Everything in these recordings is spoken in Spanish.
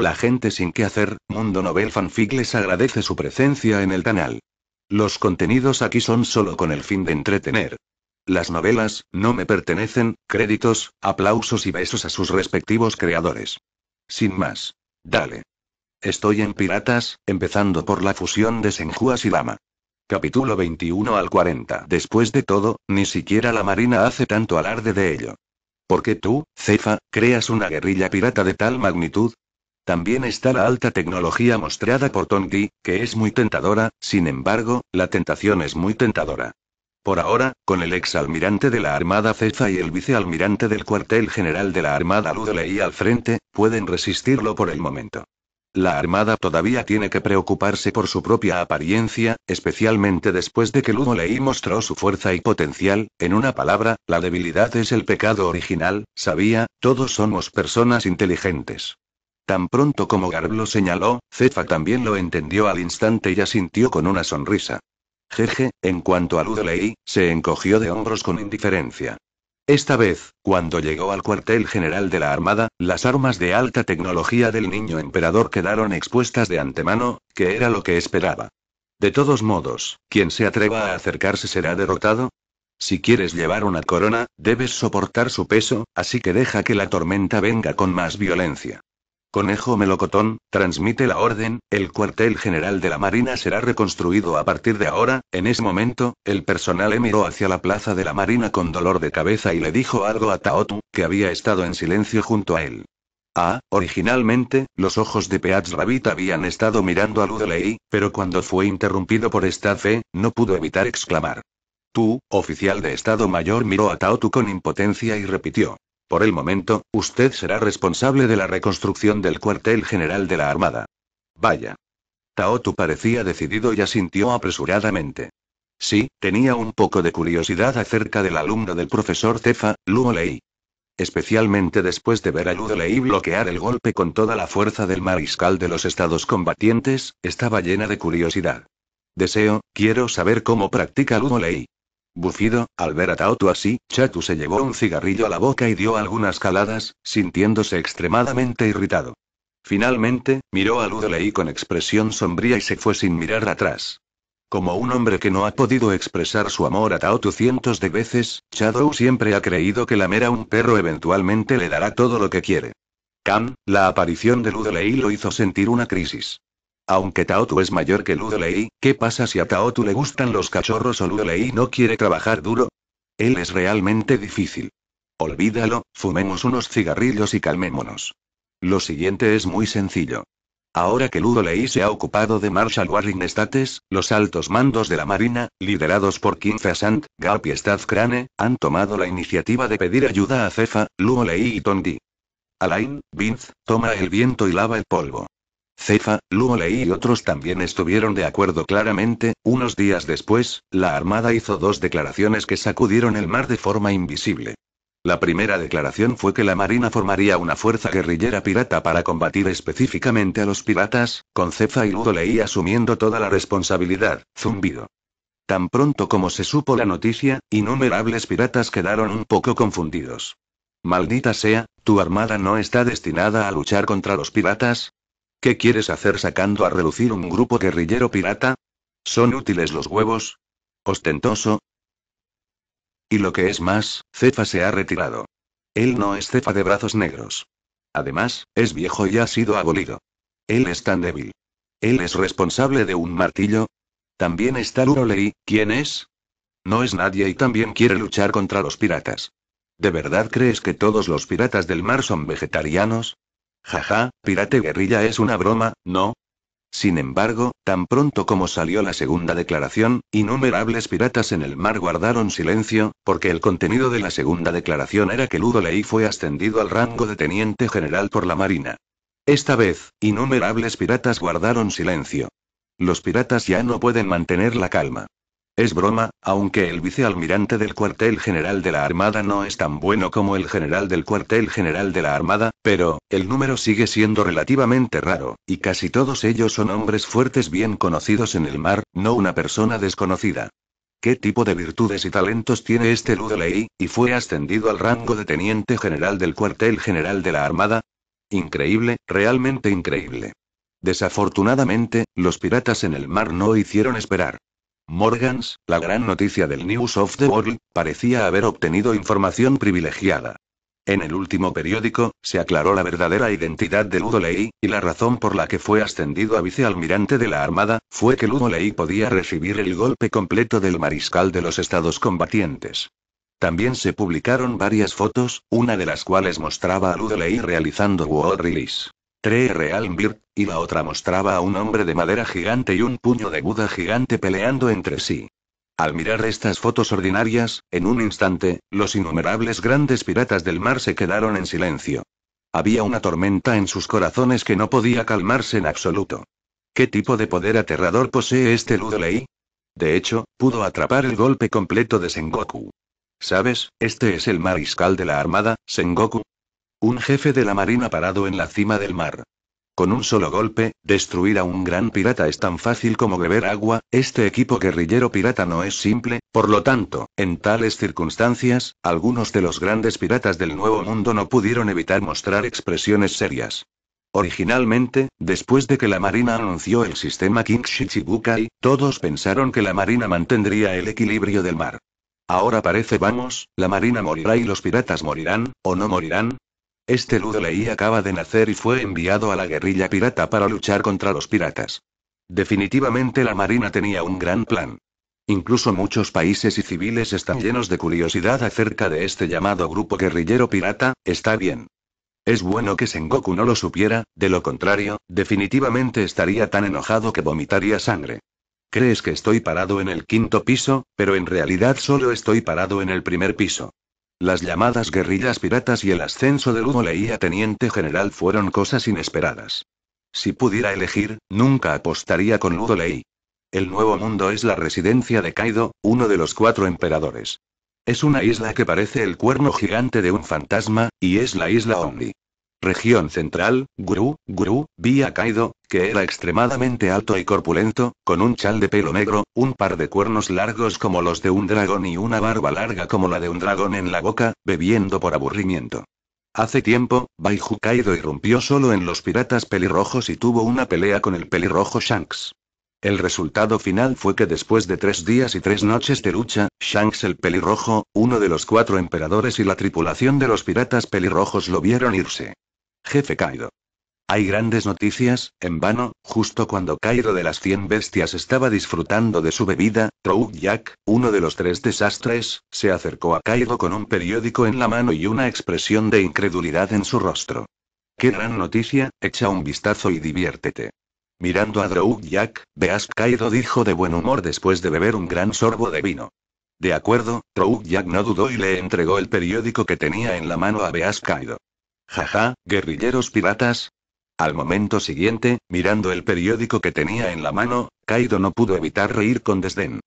la gente sin qué hacer, Mundo Nobel Fanfic les agradece su presencia en el canal. Los contenidos aquí son solo con el fin de entretener. Las novelas, no me pertenecen, créditos, aplausos y besos a sus respectivos creadores. Sin más. Dale. Estoy en Piratas, empezando por la fusión de Senjuas y Lama. Capítulo 21 al 40. Después de todo, ni siquiera la Marina hace tanto alarde de ello. ¿Por qué tú, Cefa, creas una guerrilla pirata de tal magnitud? También está la alta tecnología mostrada por Di, que es muy tentadora, sin embargo, la tentación es muy tentadora. Por ahora, con el exalmirante de la Armada Cefa y el vicealmirante del cuartel general de la Armada Ludley al frente, pueden resistirlo por el momento. La Armada todavía tiene que preocuparse por su propia apariencia, especialmente después de que Ludolei mostró su fuerza y potencial, en una palabra, la debilidad es el pecado original, sabía, todos somos personas inteligentes. Tan pronto como Garb lo señaló, Cefa también lo entendió al instante y asintió con una sonrisa. Jeje, en cuanto a Ludley, se encogió de hombros con indiferencia. Esta vez, cuando llegó al cuartel general de la Armada, las armas de alta tecnología del niño emperador quedaron expuestas de antemano, que era lo que esperaba. De todos modos, quien se atreva a acercarse será derrotado, si quieres llevar una corona, debes soportar su peso, así que deja que la tormenta venga con más violencia. Conejo Melocotón, transmite la orden, el cuartel general de la Marina será reconstruido a partir de ahora, en ese momento, el personal miró hacia la plaza de la Marina con dolor de cabeza y le dijo algo a Taotu, que había estado en silencio junto a él. Ah, originalmente, los ojos de Peats Rabbit habían estado mirando a Ludley, pero cuando fue interrumpido por esta fe, no pudo evitar exclamar. Tú, oficial de Estado Mayor miró a Taotu con impotencia y repitió. Por el momento, usted será responsable de la reconstrucción del cuartel general de la Armada. Vaya. Taotu parecía decidido y asintió apresuradamente. Sí, tenía un poco de curiosidad acerca del alumno del profesor Cefa, Luo Especialmente después de ver a Luo bloquear el golpe con toda la fuerza del mariscal de los estados combatientes, estaba llena de curiosidad. Deseo, quiero saber cómo practica Luo Bufido, al ver a Taoto así, Chatu se llevó un cigarrillo a la boca y dio algunas caladas, sintiéndose extremadamente irritado. Finalmente, miró a Ludelei con expresión sombría y se fue sin mirar atrás. Como un hombre que no ha podido expresar su amor a Tautu cientos de veces, Shadow siempre ha creído que la mera un perro eventualmente le dará todo lo que quiere. Cam, la aparición de Ludeley lo hizo sentir una crisis. Aunque Taotu es mayor que Ludolei, ¿qué pasa si a Taotu le gustan los cachorros o Ludolei no quiere trabajar duro? Él es realmente difícil. Olvídalo, fumemos unos cigarrillos y calmémonos. Lo siguiente es muy sencillo. Ahora que Ludolei se ha ocupado de Marshall Warring States, los altos mandos de la Marina, liderados por Kim Sant, Gap y Staff Crane, han tomado la iniciativa de pedir ayuda a Cefa, Ludolei y Tondi. Alain, Vince, toma el viento y lava el polvo. Cefa, Leí y otros también estuvieron de acuerdo claramente. Unos días después, la Armada hizo dos declaraciones que sacudieron el mar de forma invisible. La primera declaración fue que la Marina formaría una fuerza guerrillera pirata para combatir específicamente a los piratas, con Cefa y leí asumiendo toda la responsabilidad. Zumbido. Tan pronto como se supo la noticia, innumerables piratas quedaron un poco confundidos. Maldita sea, tu armada no está destinada a luchar contra los piratas, ¿Qué quieres hacer sacando a relucir un grupo guerrillero pirata? ¿Son útiles los huevos? ¿Ostentoso? Y lo que es más, Cefa se ha retirado. Él no es Cefa de brazos negros. Además, es viejo y ha sido abolido. Él es tan débil. Él es responsable de un martillo. También está Lurolei, ¿quién es? No es nadie y también quiere luchar contra los piratas. ¿De verdad crees que todos los piratas del mar son vegetarianos? Jaja, pirate guerrilla es una broma, ¿no? Sin embargo, tan pronto como salió la segunda declaración, innumerables piratas en el mar guardaron silencio, porque el contenido de la segunda declaración era que Ludo Ley fue ascendido al rango de teniente general por la Marina. Esta vez, innumerables piratas guardaron silencio. Los piratas ya no pueden mantener la calma. Es broma, aunque el vicealmirante del cuartel general de la Armada no es tan bueno como el general del cuartel general de la Armada, pero, el número sigue siendo relativamente raro, y casi todos ellos son hombres fuertes bien conocidos en el mar, no una persona desconocida. ¿Qué tipo de virtudes y talentos tiene este Ludley? Y fue ascendido al rango de teniente general del cuartel general de la Armada. Increíble, realmente increíble. Desafortunadamente, los piratas en el mar no hicieron esperar. Morgans, la gran noticia del News of the World, parecía haber obtenido información privilegiada. En el último periódico, se aclaró la verdadera identidad de Ludoley, y la razón por la que fue ascendido a vicealmirante de la Armada, fue que Ludoley podía recibir el golpe completo del mariscal de los estados combatientes. También se publicaron varias fotos, una de las cuales mostraba a Ludoley realizando World Release. Tree Real y la otra mostraba a un hombre de madera gigante y un puño de Buda gigante peleando entre sí. Al mirar estas fotos ordinarias, en un instante, los innumerables grandes piratas del mar se quedaron en silencio. Había una tormenta en sus corazones que no podía calmarse en absoluto. ¿Qué tipo de poder aterrador posee este Ludley? De hecho, pudo atrapar el golpe completo de Sengoku. ¿Sabes? Este es el mariscal de la armada, Sengoku, un jefe de la marina parado en la cima del mar. Con un solo golpe, destruir a un gran pirata es tan fácil como beber agua, este equipo guerrillero pirata no es simple, por lo tanto, en tales circunstancias, algunos de los grandes piratas del Nuevo Mundo no pudieron evitar mostrar expresiones serias. Originalmente, después de que la Marina anunció el sistema King Shichibukai, todos pensaron que la Marina mantendría el equilibrio del mar. Ahora parece vamos, la Marina morirá y los piratas morirán, o no morirán, este leí acaba de nacer y fue enviado a la guerrilla pirata para luchar contra los piratas. Definitivamente la Marina tenía un gran plan. Incluso muchos países y civiles están llenos de curiosidad acerca de este llamado grupo guerrillero pirata, está bien. Es bueno que Sengoku no lo supiera, de lo contrario, definitivamente estaría tan enojado que vomitaría sangre. Crees que estoy parado en el quinto piso, pero en realidad solo estoy parado en el primer piso. Las llamadas guerrillas piratas y el ascenso de Ludo a teniente general fueron cosas inesperadas. Si pudiera elegir, nunca apostaría con Ludo El Nuevo Mundo es la residencia de Kaido, uno de los cuatro emperadores. Es una isla que parece el cuerno gigante de un fantasma, y es la isla Omni. Región central, Guru, Guru, vía Kaido, que era extremadamente alto y corpulento, con un chal de pelo negro, un par de cuernos largos como los de un dragón y una barba larga como la de un dragón en la boca, bebiendo por aburrimiento. Hace tiempo, Baiju Kaido irrumpió solo en los piratas pelirrojos y tuvo una pelea con el pelirrojo Shanks. El resultado final fue que después de tres días y tres noches de lucha, Shanks el pelirrojo, uno de los cuatro emperadores y la tripulación de los piratas pelirrojos lo vieron irse. Jefe Kaido. Hay grandes noticias, en vano, justo cuando Kaido de las 100 bestias estaba disfrutando de su bebida, Trou Jack, uno de los tres desastres, se acercó a Kaido con un periódico en la mano y una expresión de incredulidad en su rostro. ¡Qué gran noticia! Echa un vistazo y diviértete. Mirando a Drow Jack, veas Kaido dijo de buen humor después de beber un gran sorbo de vino. De acuerdo, Drow Jack no dudó y le entregó el periódico que tenía en la mano a Beas Kaido. Jaja, guerrilleros piratas. Al momento siguiente, mirando el periódico que tenía en la mano, Kaido no pudo evitar reír con desdén.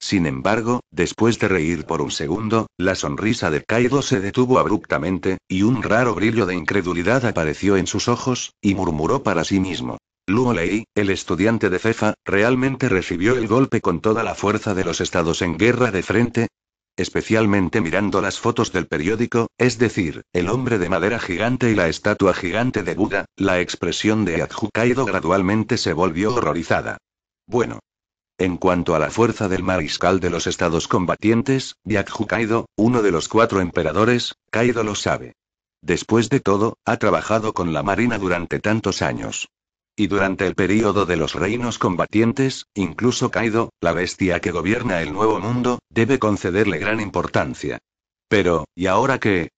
Sin embargo, después de reír por un segundo, la sonrisa de Kaido se detuvo abruptamente, y un raro brillo de incredulidad apareció en sus ojos, y murmuró para sí mismo. Luo el estudiante de Cefa, realmente recibió el golpe con toda la fuerza de los estados en guerra de frente, especialmente mirando las fotos del periódico, es decir, el hombre de madera gigante y la estatua gigante de Buda, la expresión de Kaido gradualmente se volvió horrorizada. Bueno. En cuanto a la fuerza del mariscal de los estados combatientes, Kaido, uno de los cuatro emperadores, Kaido lo sabe. Después de todo, ha trabajado con la marina durante tantos años. Y durante el período de los reinos combatientes, incluso Kaido, la bestia que gobierna el Nuevo Mundo, debe concederle gran importancia. Pero, ¿y ahora qué?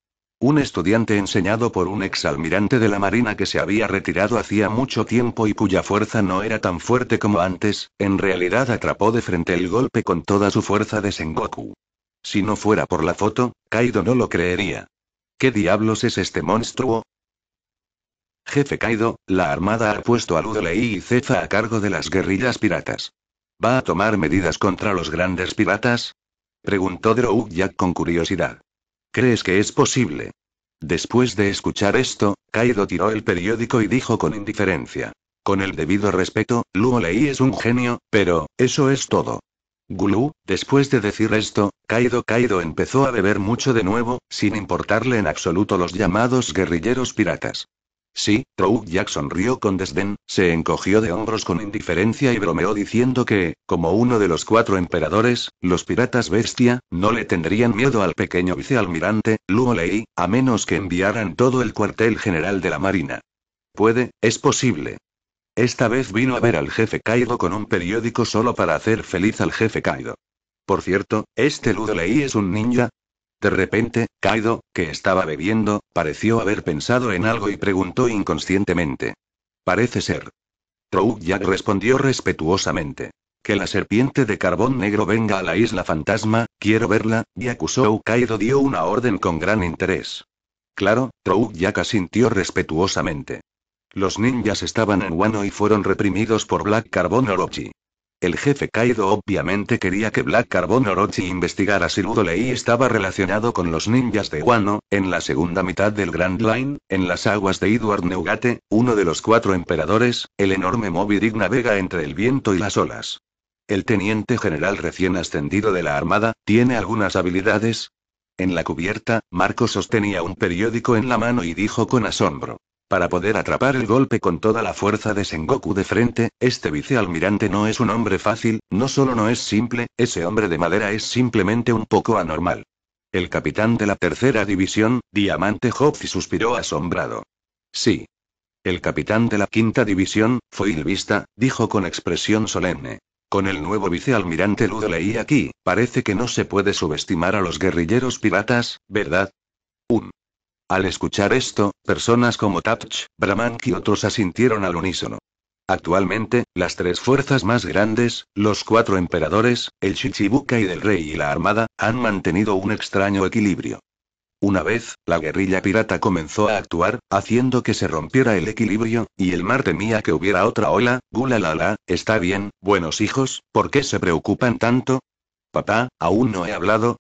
Un estudiante enseñado por un exalmirante de la Marina que se había retirado hacía mucho tiempo y cuya fuerza no era tan fuerte como antes, en realidad atrapó de frente el golpe con toda su fuerza de Sengoku. Si no fuera por la foto, Kaido no lo creería. ¿Qué diablos es este monstruo? Jefe Kaido, la Armada ha puesto a Lei y Cefa a cargo de las guerrillas piratas. ¿Va a tomar medidas contra los grandes piratas? Preguntó Drow Jack con curiosidad. ¿Crees que es posible? Después de escuchar esto, Kaido tiró el periódico y dijo con indiferencia. Con el debido respeto, Luo Lei es un genio, pero, eso es todo. Gulu, después de decir esto, Kaido Kaido empezó a beber mucho de nuevo, sin importarle en absoluto los llamados guerrilleros piratas. Sí, Trout Jack sonrió con desdén, se encogió de hombros con indiferencia y bromeó diciendo que, como uno de los cuatro emperadores, los piratas bestia, no le tendrían miedo al pequeño vicealmirante, Luo Lei, a menos que enviaran todo el cuartel general de la marina. Puede, es posible. Esta vez vino a ver al jefe Kaido con un periódico solo para hacer feliz al jefe Kaido. Por cierto, este Ludo Lei es un ninja, de repente, Kaido, que estaba bebiendo, pareció haber pensado en algo y preguntó inconscientemente. Parece ser. Jack respondió respetuosamente. Que la serpiente de carbón negro venga a la isla fantasma, quiero verla, y acusó Kaido dio una orden con gran interés. Claro, Jack asintió respetuosamente. Los ninjas estaban en Wano y fueron reprimidos por Black Carbon Orochi. El jefe Kaido obviamente quería que Black Carbon Orochi investigara si Ludolei estaba relacionado con los ninjas de Wano, en la segunda mitad del Grand Line, en las aguas de Edward Neugate, uno de los cuatro emperadores, el enorme Moby Dick navega entre el viento y las olas. El teniente general recién ascendido de la Armada, tiene algunas habilidades. En la cubierta, Marco sostenía un periódico en la mano y dijo con asombro. Para poder atrapar el golpe con toda la fuerza de Sengoku de frente, este vicealmirante no es un hombre fácil, no solo no es simple, ese hombre de madera es simplemente un poco anormal. El capitán de la tercera división, Diamante hobbs suspiró asombrado. Sí. El capitán de la quinta división, Vista, dijo con expresión solemne. Con el nuevo vicealmirante Ludo leí aquí, parece que no se puede subestimar a los guerrilleros piratas, ¿verdad? Al escuchar esto, personas como Tapch, Bramank y otros asintieron al unísono. Actualmente, las tres fuerzas más grandes, los cuatro emperadores, el y del rey y la armada, han mantenido un extraño equilibrio. Una vez, la guerrilla pirata comenzó a actuar, haciendo que se rompiera el equilibrio, y el mar temía que hubiera otra ola, gulalala, está bien, buenos hijos, ¿por qué se preocupan tanto? Papá, aún no he hablado,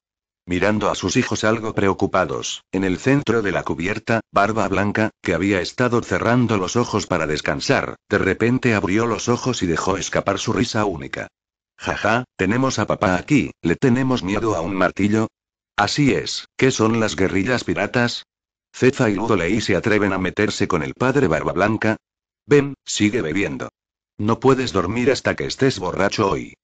mirando a sus hijos algo preocupados. En el centro de la cubierta, Barba Blanca, que había estado cerrando los ojos para descansar, de repente abrió los ojos y dejó escapar su risa única. Jaja, tenemos a papá aquí, le tenemos miedo a un martillo. Así es, ¿qué son las guerrillas piratas? Cefa y Ludo se atreven a meterse con el padre Barba Blanca. Ven, sigue bebiendo. No puedes dormir hasta que estés borracho hoy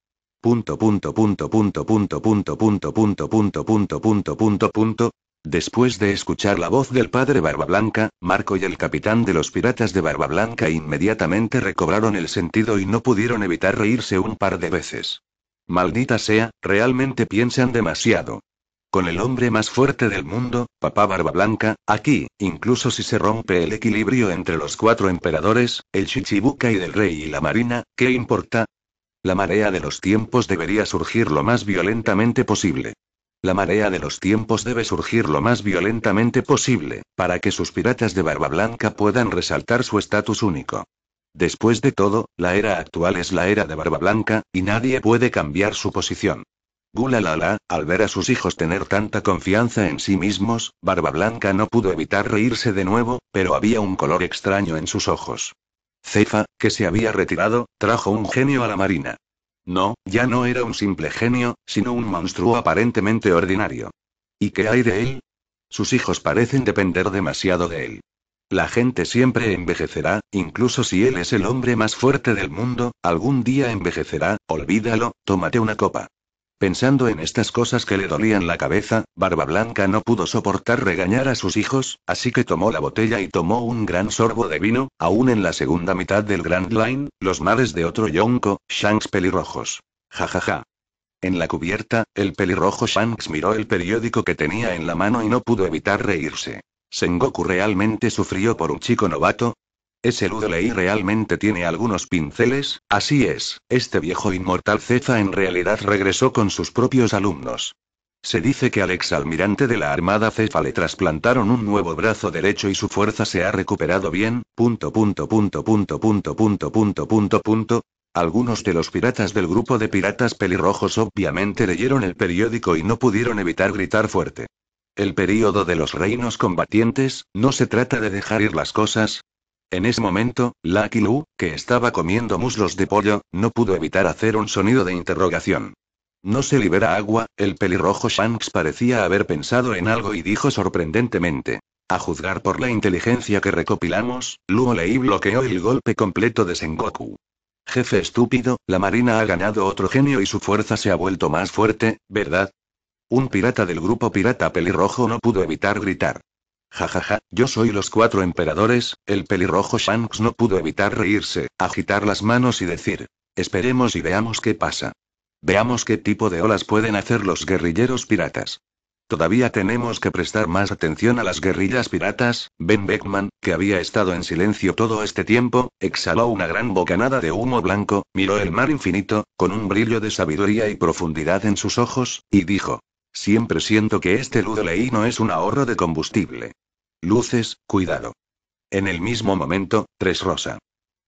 punto punto punto punto punto punto punto punto punto punto punto punto Después de escuchar la voz del padre Barba Blanca, Marco y el capitán de los piratas de Barba Blanca inmediatamente recobraron el sentido y no pudieron evitar reírse un par de veces. Maldita sea, realmente piensan demasiado. Con el hombre más fuerte del mundo, papá Barba Blanca, aquí, incluso si se rompe el equilibrio entre los cuatro emperadores, el Chichibuca y del rey y la marina, ¿qué importa? La marea de los tiempos debería surgir lo más violentamente posible. La marea de los tiempos debe surgir lo más violentamente posible, para que sus piratas de barba blanca puedan resaltar su estatus único. Después de todo, la era actual es la era de barba blanca, y nadie puede cambiar su posición. Gulalala, al ver a sus hijos tener tanta confianza en sí mismos, Barba Blanca no pudo evitar reírse de nuevo, pero había un color extraño en sus ojos. Cefa, que se había retirado, trajo un genio a la marina. No, ya no era un simple genio, sino un monstruo aparentemente ordinario. ¿Y qué hay de él? Sus hijos parecen depender demasiado de él. La gente siempre envejecerá, incluso si él es el hombre más fuerte del mundo, algún día envejecerá, olvídalo, tómate una copa. Pensando en estas cosas que le dolían la cabeza, Barba Blanca no pudo soportar regañar a sus hijos, así que tomó la botella y tomó un gran sorbo de vino, aún en la segunda mitad del Grand Line, los mares de otro yonko, Shanks pelirrojos. Jajaja. Ja, ja. En la cubierta, el pelirrojo Shanks miró el periódico que tenía en la mano y no pudo evitar reírse. Sengoku realmente sufrió por un chico novato, ese y realmente tiene algunos pinceles, así es, este viejo inmortal cefa en realidad regresó con sus propios alumnos. Se dice que al almirante de la Armada Cefa le trasplantaron un nuevo brazo derecho y su fuerza se ha recuperado bien. Punto punto punto punto punto punto punto punto punto. Algunos de los piratas del grupo de piratas pelirrojos obviamente leyeron el periódico y no pudieron evitar gritar fuerte. El período de los reinos combatientes, no se trata de dejar ir las cosas, en ese momento, Lucky Lu, que estaba comiendo muslos de pollo, no pudo evitar hacer un sonido de interrogación. No se libera agua, el pelirrojo Shanks parecía haber pensado en algo y dijo sorprendentemente. A juzgar por la inteligencia que recopilamos, Luo Lei bloqueó el golpe completo de Sengoku. Jefe estúpido, la marina ha ganado otro genio y su fuerza se ha vuelto más fuerte, ¿verdad? Un pirata del grupo pirata pelirrojo no pudo evitar gritar. Jajaja, ja, ja, yo soy los cuatro emperadores, el pelirrojo Shanks no pudo evitar reírse, agitar las manos y decir, esperemos y veamos qué pasa. Veamos qué tipo de olas pueden hacer los guerrilleros piratas. Todavía tenemos que prestar más atención a las guerrillas piratas. Ben Beckman, que había estado en silencio todo este tiempo, exhaló una gran bocanada de humo blanco, miró el mar infinito, con un brillo de sabiduría y profundidad en sus ojos, y dijo, Siempre siento que este Ludo no es un ahorro de combustible. Luces, cuidado. En el mismo momento, Tres Rosa.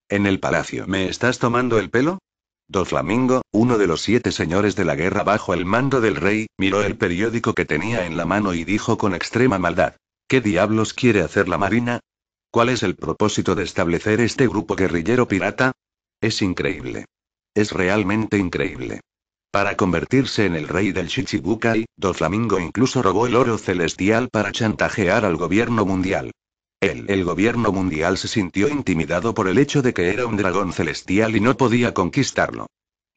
En el palacio, ¿me estás tomando el pelo? Do Flamingo, uno de los siete señores de la guerra bajo el mando del rey, miró el periódico que tenía en la mano y dijo con extrema maldad. ¿Qué diablos quiere hacer la Marina? ¿Cuál es el propósito de establecer este grupo guerrillero pirata? Es increíble. Es realmente increíble. Para convertirse en el rey del Shichibukai, Doflamingo incluso robó el oro celestial para chantajear al gobierno mundial. el gobierno mundial se sintió intimidado por el hecho de que era un dragón celestial y no podía conquistarlo.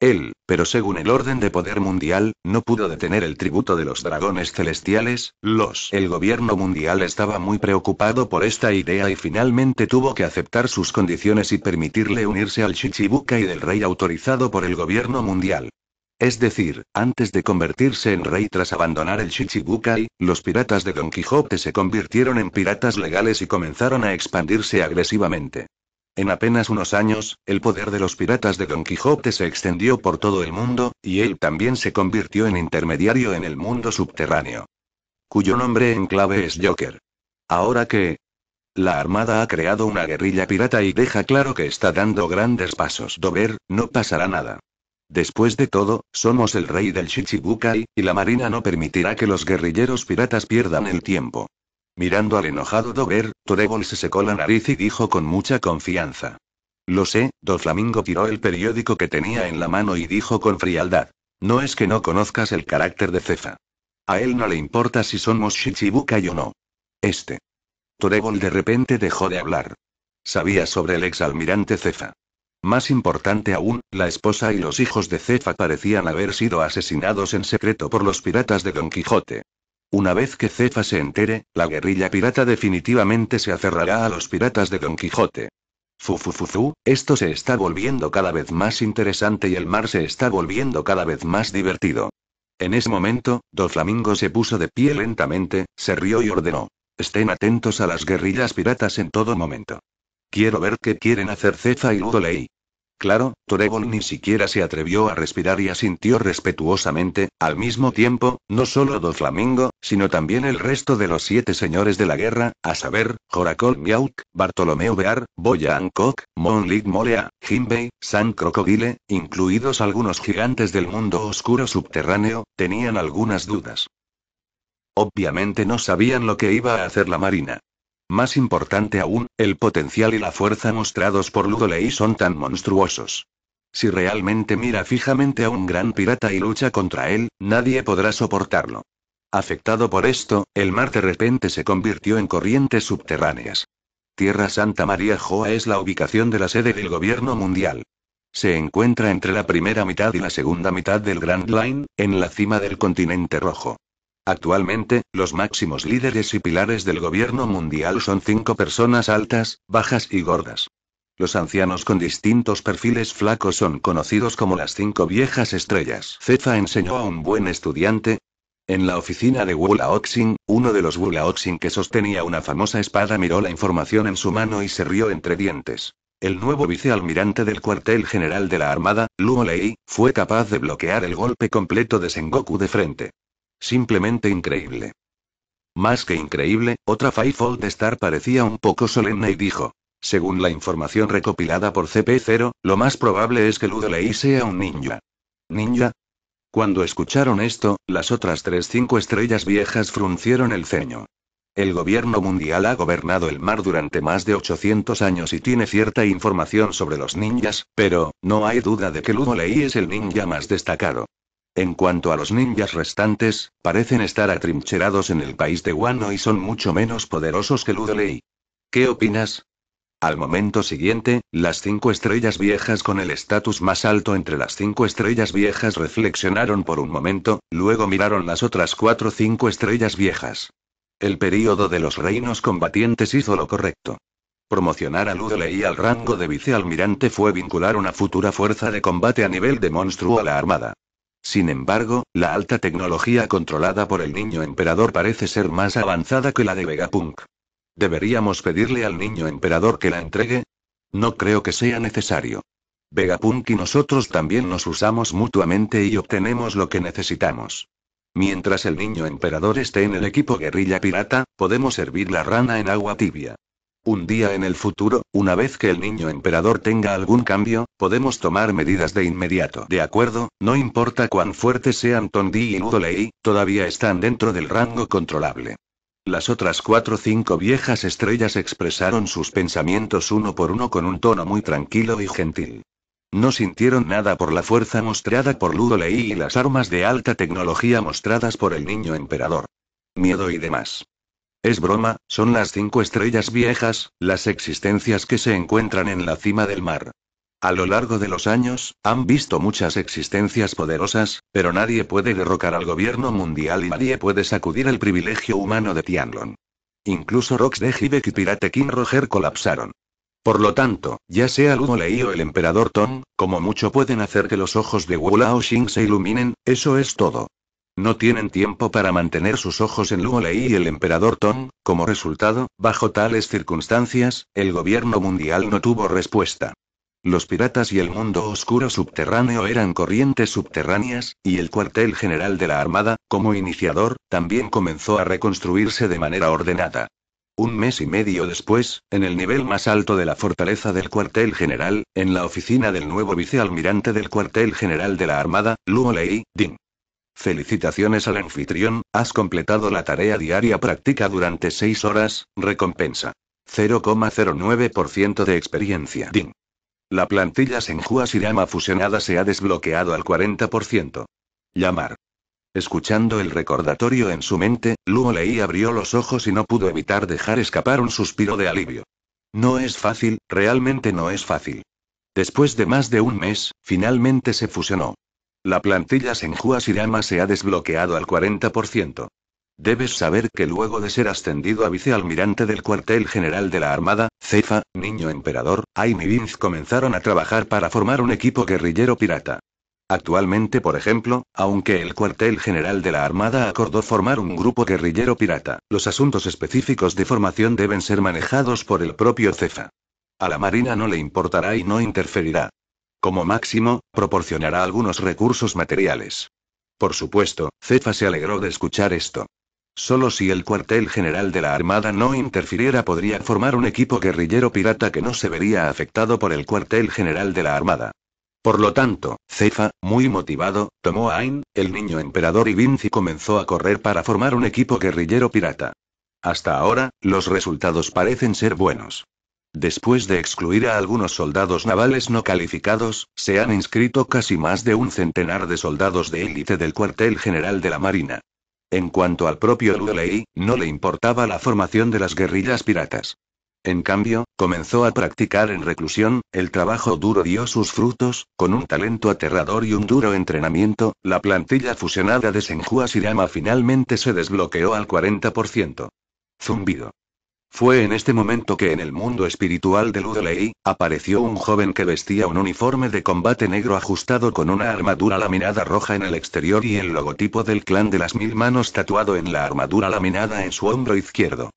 Él, pero según el orden de poder mundial, no pudo detener el tributo de los dragones celestiales, los. El gobierno mundial estaba muy preocupado por esta idea y finalmente tuvo que aceptar sus condiciones y permitirle unirse al Shichibukai del rey autorizado por el gobierno mundial. Es decir, antes de convertirse en rey tras abandonar el Shichibukai, los piratas de Don Quijote se convirtieron en piratas legales y comenzaron a expandirse agresivamente. En apenas unos años, el poder de los piratas de Don Quijote se extendió por todo el mundo, y él también se convirtió en intermediario en el mundo subterráneo. Cuyo nombre en clave es Joker. Ahora que... La Armada ha creado una guerrilla pirata y deja claro que está dando grandes pasos. Dober, no pasará nada. Después de todo, somos el rey del Shichibukai, y la marina no permitirá que los guerrilleros piratas pierdan el tiempo. Mirando al enojado Dover, Torebol se secó la nariz y dijo con mucha confianza. Lo sé, Doflamingo Flamingo tiró el periódico que tenía en la mano y dijo con frialdad. No es que no conozcas el carácter de Cefa. A él no le importa si somos Shichibukai o no. Este. Torebol de repente dejó de hablar. Sabía sobre el exalmirante Cefa. Más importante aún, la esposa y los hijos de Cefa parecían haber sido asesinados en secreto por los piratas de Don Quijote. Una vez que Cefa se entere, la guerrilla pirata definitivamente se aferrará a los piratas de Don Quijote. Fufufufu, esto se está volviendo cada vez más interesante y el mar se está volviendo cada vez más divertido. En ese momento, Doflamingo Flamingo se puso de pie lentamente, se rió y ordenó. Estén atentos a las guerrillas piratas en todo momento. Quiero ver qué quieren hacer Cefa y Ludoley. Claro, Torebol ni siquiera se atrevió a respirar y asintió respetuosamente, al mismo tiempo, no solo Doflamingo, Flamingo, sino también el resto de los siete señores de la guerra, a saber, Jorakol Miauk, Bartolomeo Bear, Boya Hancock, Lig Molea, Jimbei, San Crocodile, incluidos algunos gigantes del mundo oscuro subterráneo, tenían algunas dudas. Obviamente no sabían lo que iba a hacer la marina. Más importante aún, el potencial y la fuerza mostrados por Ludoley son tan monstruosos. Si realmente mira fijamente a un gran pirata y lucha contra él, nadie podrá soportarlo. Afectado por esto, el mar de repente se convirtió en corrientes subterráneas. Tierra Santa María Joa es la ubicación de la sede del gobierno mundial. Se encuentra entre la primera mitad y la segunda mitad del Grand Line, en la cima del continente rojo. Actualmente, los máximos líderes y pilares del gobierno mundial son cinco personas altas, bajas y gordas. Los ancianos con distintos perfiles flacos son conocidos como las cinco viejas estrellas. Cefa enseñó a un buen estudiante. En la oficina de Wulaoxing, uno de los Wulaoxing que sostenía una famosa espada miró la información en su mano y se rió entre dientes. El nuevo vicealmirante del cuartel general de la Armada, Luo Lei, fue capaz de bloquear el golpe completo de Sengoku de frente. Simplemente increíble. Más que increíble, otra Fivefold Star parecía un poco solemne y dijo. Según la información recopilada por CP0, lo más probable es que Ludo Lei sea un ninja. ¿Ninja? Cuando escucharon esto, las otras tres cinco estrellas viejas fruncieron el ceño. El gobierno mundial ha gobernado el mar durante más de 800 años y tiene cierta información sobre los ninjas, pero, no hay duda de que Ludo Lei es el ninja más destacado. En cuanto a los ninjas restantes, parecen estar atrincherados en el país de Wano y son mucho menos poderosos que Ludolei. ¿Qué opinas? Al momento siguiente, las cinco estrellas viejas con el estatus más alto entre las cinco estrellas viejas reflexionaron por un momento, luego miraron las otras cuatro cinco estrellas viejas. El período de los reinos combatientes hizo lo correcto. Promocionar a Ludolei al rango de vicealmirante fue vincular una futura fuerza de combate a nivel de monstruo a la armada. Sin embargo, la alta tecnología controlada por el niño emperador parece ser más avanzada que la de Vegapunk. ¿Deberíamos pedirle al niño emperador que la entregue? No creo que sea necesario. Vegapunk y nosotros también nos usamos mutuamente y obtenemos lo que necesitamos. Mientras el niño emperador esté en el equipo guerrilla pirata, podemos servir la rana en agua tibia. Un día en el futuro, una vez que el niño emperador tenga algún cambio, podemos tomar medidas de inmediato. De acuerdo, no importa cuán fuertes sean Tondi y Ludolei, todavía están dentro del rango controlable. Las otras cuatro o cinco viejas estrellas expresaron sus pensamientos uno por uno con un tono muy tranquilo y gentil. No sintieron nada por la fuerza mostrada por Ludolei y las armas de alta tecnología mostradas por el niño emperador. Miedo y demás. Es broma, son las cinco estrellas viejas, las existencias que se encuentran en la cima del mar. A lo largo de los años, han visto muchas existencias poderosas, pero nadie puede derrocar al gobierno mundial y nadie puede sacudir el privilegio humano de Tianlong. Incluso Rox de Hibek y Pirate King Roger colapsaron. Por lo tanto, ya sea Ludo Lei o el emperador Tong, como mucho pueden hacer que los ojos de Wu Lao Xing se iluminen, eso es todo. No tienen tiempo para mantener sus ojos en Lei y el emperador Tong, como resultado, bajo tales circunstancias, el gobierno mundial no tuvo respuesta. Los piratas y el mundo oscuro subterráneo eran corrientes subterráneas, y el cuartel general de la Armada, como iniciador, también comenzó a reconstruirse de manera ordenada. Un mes y medio después, en el nivel más alto de la fortaleza del cuartel general, en la oficina del nuevo vicealmirante del cuartel general de la Armada, Luo Lei, Ding Felicitaciones al anfitrión, has completado la tarea diaria práctica durante 6 horas, recompensa. 0,09% de experiencia. Ding. La plantilla Senhua Sirama fusionada se ha desbloqueado al 40%. Llamar. Escuchando el recordatorio en su mente, Luo Lei abrió los ojos y no pudo evitar dejar escapar un suspiro de alivio. No es fácil, realmente no es fácil. Después de más de un mes, finalmente se fusionó. La plantilla Senjua Sirama se ha desbloqueado al 40%. Debes saber que luego de ser ascendido a vicealmirante del cuartel general de la Armada, Cefa, Niño Emperador, y Vince comenzaron a trabajar para formar un equipo guerrillero pirata. Actualmente, por ejemplo, aunque el cuartel general de la Armada acordó formar un grupo guerrillero pirata, los asuntos específicos de formación deben ser manejados por el propio Cefa. A la Marina no le importará y no interferirá. Como máximo, proporcionará algunos recursos materiales. Por supuesto, Cefa se alegró de escuchar esto. Solo si el cuartel general de la Armada no interfiriera podría formar un equipo guerrillero pirata que no se vería afectado por el cuartel general de la Armada. Por lo tanto, Cefa, muy motivado, tomó a Ain, el niño emperador y Vinci comenzó a correr para formar un equipo guerrillero pirata. Hasta ahora, los resultados parecen ser buenos. Después de excluir a algunos soldados navales no calificados, se han inscrito casi más de un centenar de soldados de élite del cuartel general de la Marina. En cuanto al propio Luley, no le importaba la formación de las guerrillas piratas. En cambio, comenzó a practicar en reclusión, el trabajo duro dio sus frutos, con un talento aterrador y un duro entrenamiento, la plantilla fusionada de Senjua Sirama finalmente se desbloqueó al 40%. Zumbido. Fue en este momento que en el mundo espiritual de Ludley, apareció un joven que vestía un uniforme de combate negro ajustado con una armadura laminada roja en el exterior y el logotipo del clan de las mil manos tatuado en la armadura laminada en su hombro izquierdo.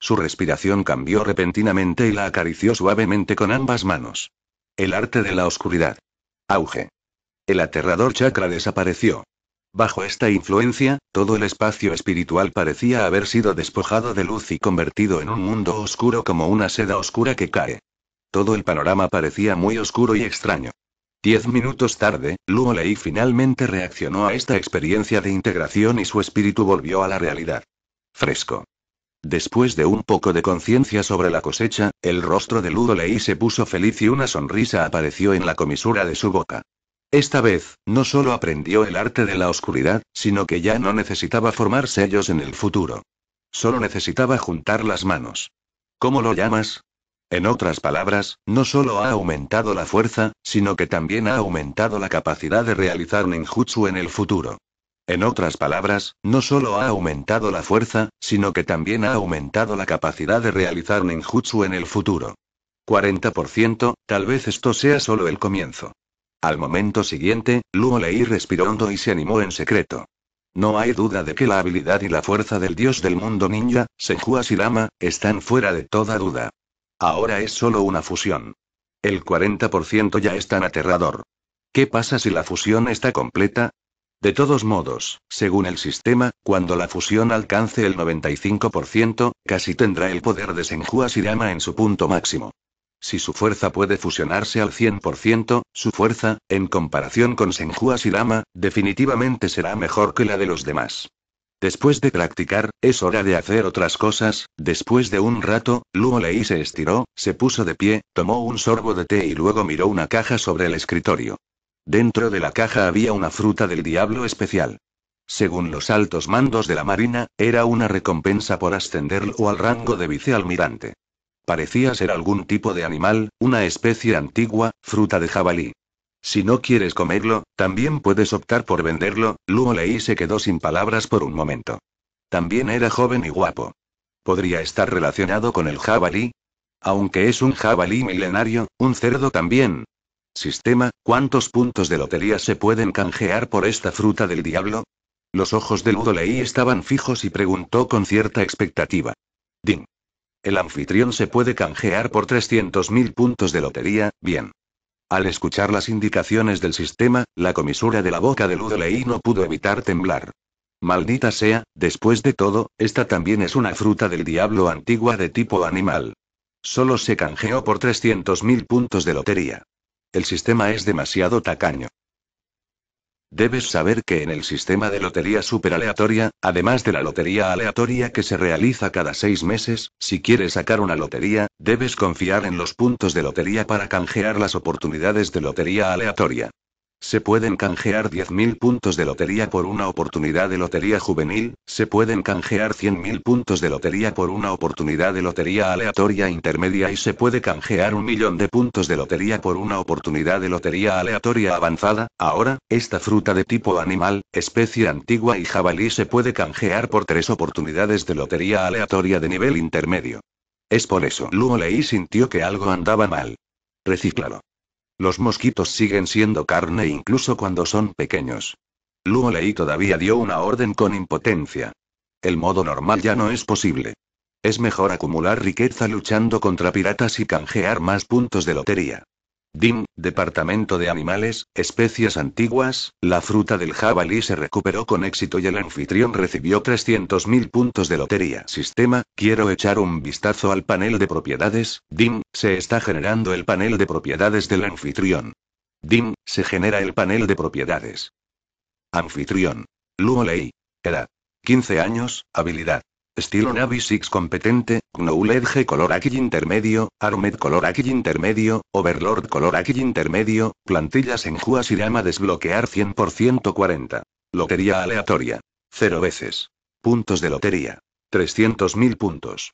Su respiración cambió repentinamente y la acarició suavemente con ambas manos. El arte de la oscuridad. Auge. El aterrador chakra desapareció. Bajo esta influencia, todo el espacio espiritual parecía haber sido despojado de luz y convertido en un mundo oscuro como una seda oscura que cae. Todo el panorama parecía muy oscuro y extraño. Diez minutos tarde, Luo Lei finalmente reaccionó a esta experiencia de integración y su espíritu volvió a la realidad. Fresco. Después de un poco de conciencia sobre la cosecha, el rostro de Ludo Lei se puso feliz y una sonrisa apareció en la comisura de su boca. Esta vez, no solo aprendió el arte de la oscuridad, sino que ya no necesitaba formar sellos en el futuro. Solo necesitaba juntar las manos. ¿Cómo lo llamas? En otras palabras, no solo ha aumentado la fuerza, sino que también ha aumentado la capacidad de realizar ninjutsu en el futuro. En otras palabras, no solo ha aumentado la fuerza, sino que también ha aumentado la capacidad de realizar ninjutsu en el futuro. 40%, tal vez esto sea solo el comienzo. Al momento siguiente, Luo Lei respiró hondo y se animó en secreto. No hay duda de que la habilidad y la fuerza del dios del mundo ninja, Senhua Shirama, están fuera de toda duda. Ahora es solo una fusión. El 40% ya es tan aterrador. ¿Qué pasa si la fusión está completa? De todos modos, según el sistema, cuando la fusión alcance el 95%, casi tendrá el poder de Senhua Shirama en su punto máximo. Si su fuerza puede fusionarse al 100%, su fuerza, en comparación con Senju Lama, definitivamente será mejor que la de los demás. Después de practicar, es hora de hacer otras cosas. Después de un rato, Luo Lei se estiró, se puso de pie, tomó un sorbo de té y luego miró una caja sobre el escritorio. Dentro de la caja había una fruta del diablo especial. Según los altos mandos de la Marina, era una recompensa por ascenderlo al rango de vicealmirante. Parecía ser algún tipo de animal, una especie antigua, fruta de jabalí. Si no quieres comerlo, también puedes optar por venderlo. Luo Lei se quedó sin palabras por un momento. También era joven y guapo. ¿Podría estar relacionado con el jabalí? Aunque es un jabalí milenario, un cerdo también. Sistema, ¿cuántos puntos de lotería se pueden canjear por esta fruta del diablo? Los ojos de Ludo estaban fijos y preguntó con cierta expectativa. Ding. El anfitrión se puede canjear por 300.000 puntos de lotería, bien. Al escuchar las indicaciones del sistema, la comisura de la boca de Ludley no pudo evitar temblar. Maldita sea, después de todo, esta también es una fruta del diablo antigua de tipo animal. Solo se canjeó por 300.000 puntos de lotería. El sistema es demasiado tacaño. Debes saber que en el sistema de lotería superaleatoria, además de la lotería aleatoria que se realiza cada seis meses, si quieres sacar una lotería, debes confiar en los puntos de lotería para canjear las oportunidades de lotería aleatoria. Se pueden canjear 10.000 puntos de lotería por una oportunidad de lotería juvenil, se pueden canjear 100.000 puntos de lotería por una oportunidad de lotería aleatoria intermedia y se puede canjear un millón de puntos de lotería por una oportunidad de lotería aleatoria avanzada. Ahora, esta fruta de tipo animal, especie antigua y jabalí se puede canjear por tres oportunidades de lotería aleatoria de nivel intermedio. Es por eso Luo Lei sintió que algo andaba mal. Recíclalo. Los mosquitos siguen siendo carne incluso cuando son pequeños. Luo Lei todavía dio una orden con impotencia. El modo normal ya no es posible. Es mejor acumular riqueza luchando contra piratas y canjear más puntos de lotería. DIM, Departamento de Animales, Especies Antiguas, la fruta del jabalí se recuperó con éxito y el anfitrión recibió 300.000 puntos de lotería. Sistema, quiero echar un vistazo al panel de propiedades, DIM, se está generando el panel de propiedades del anfitrión. DIM, se genera el panel de propiedades. Anfitrión. Luo Lei. Edad. 15 años, habilidad. Estilo Navy Six competente, Knowledge color aquí intermedio, Armed color aquí intermedio, Overlord color aquí intermedio, plantillas en Juasirama desbloquear 100% 40. Lotería aleatoria. 0 veces. Puntos de lotería. 300.000 puntos.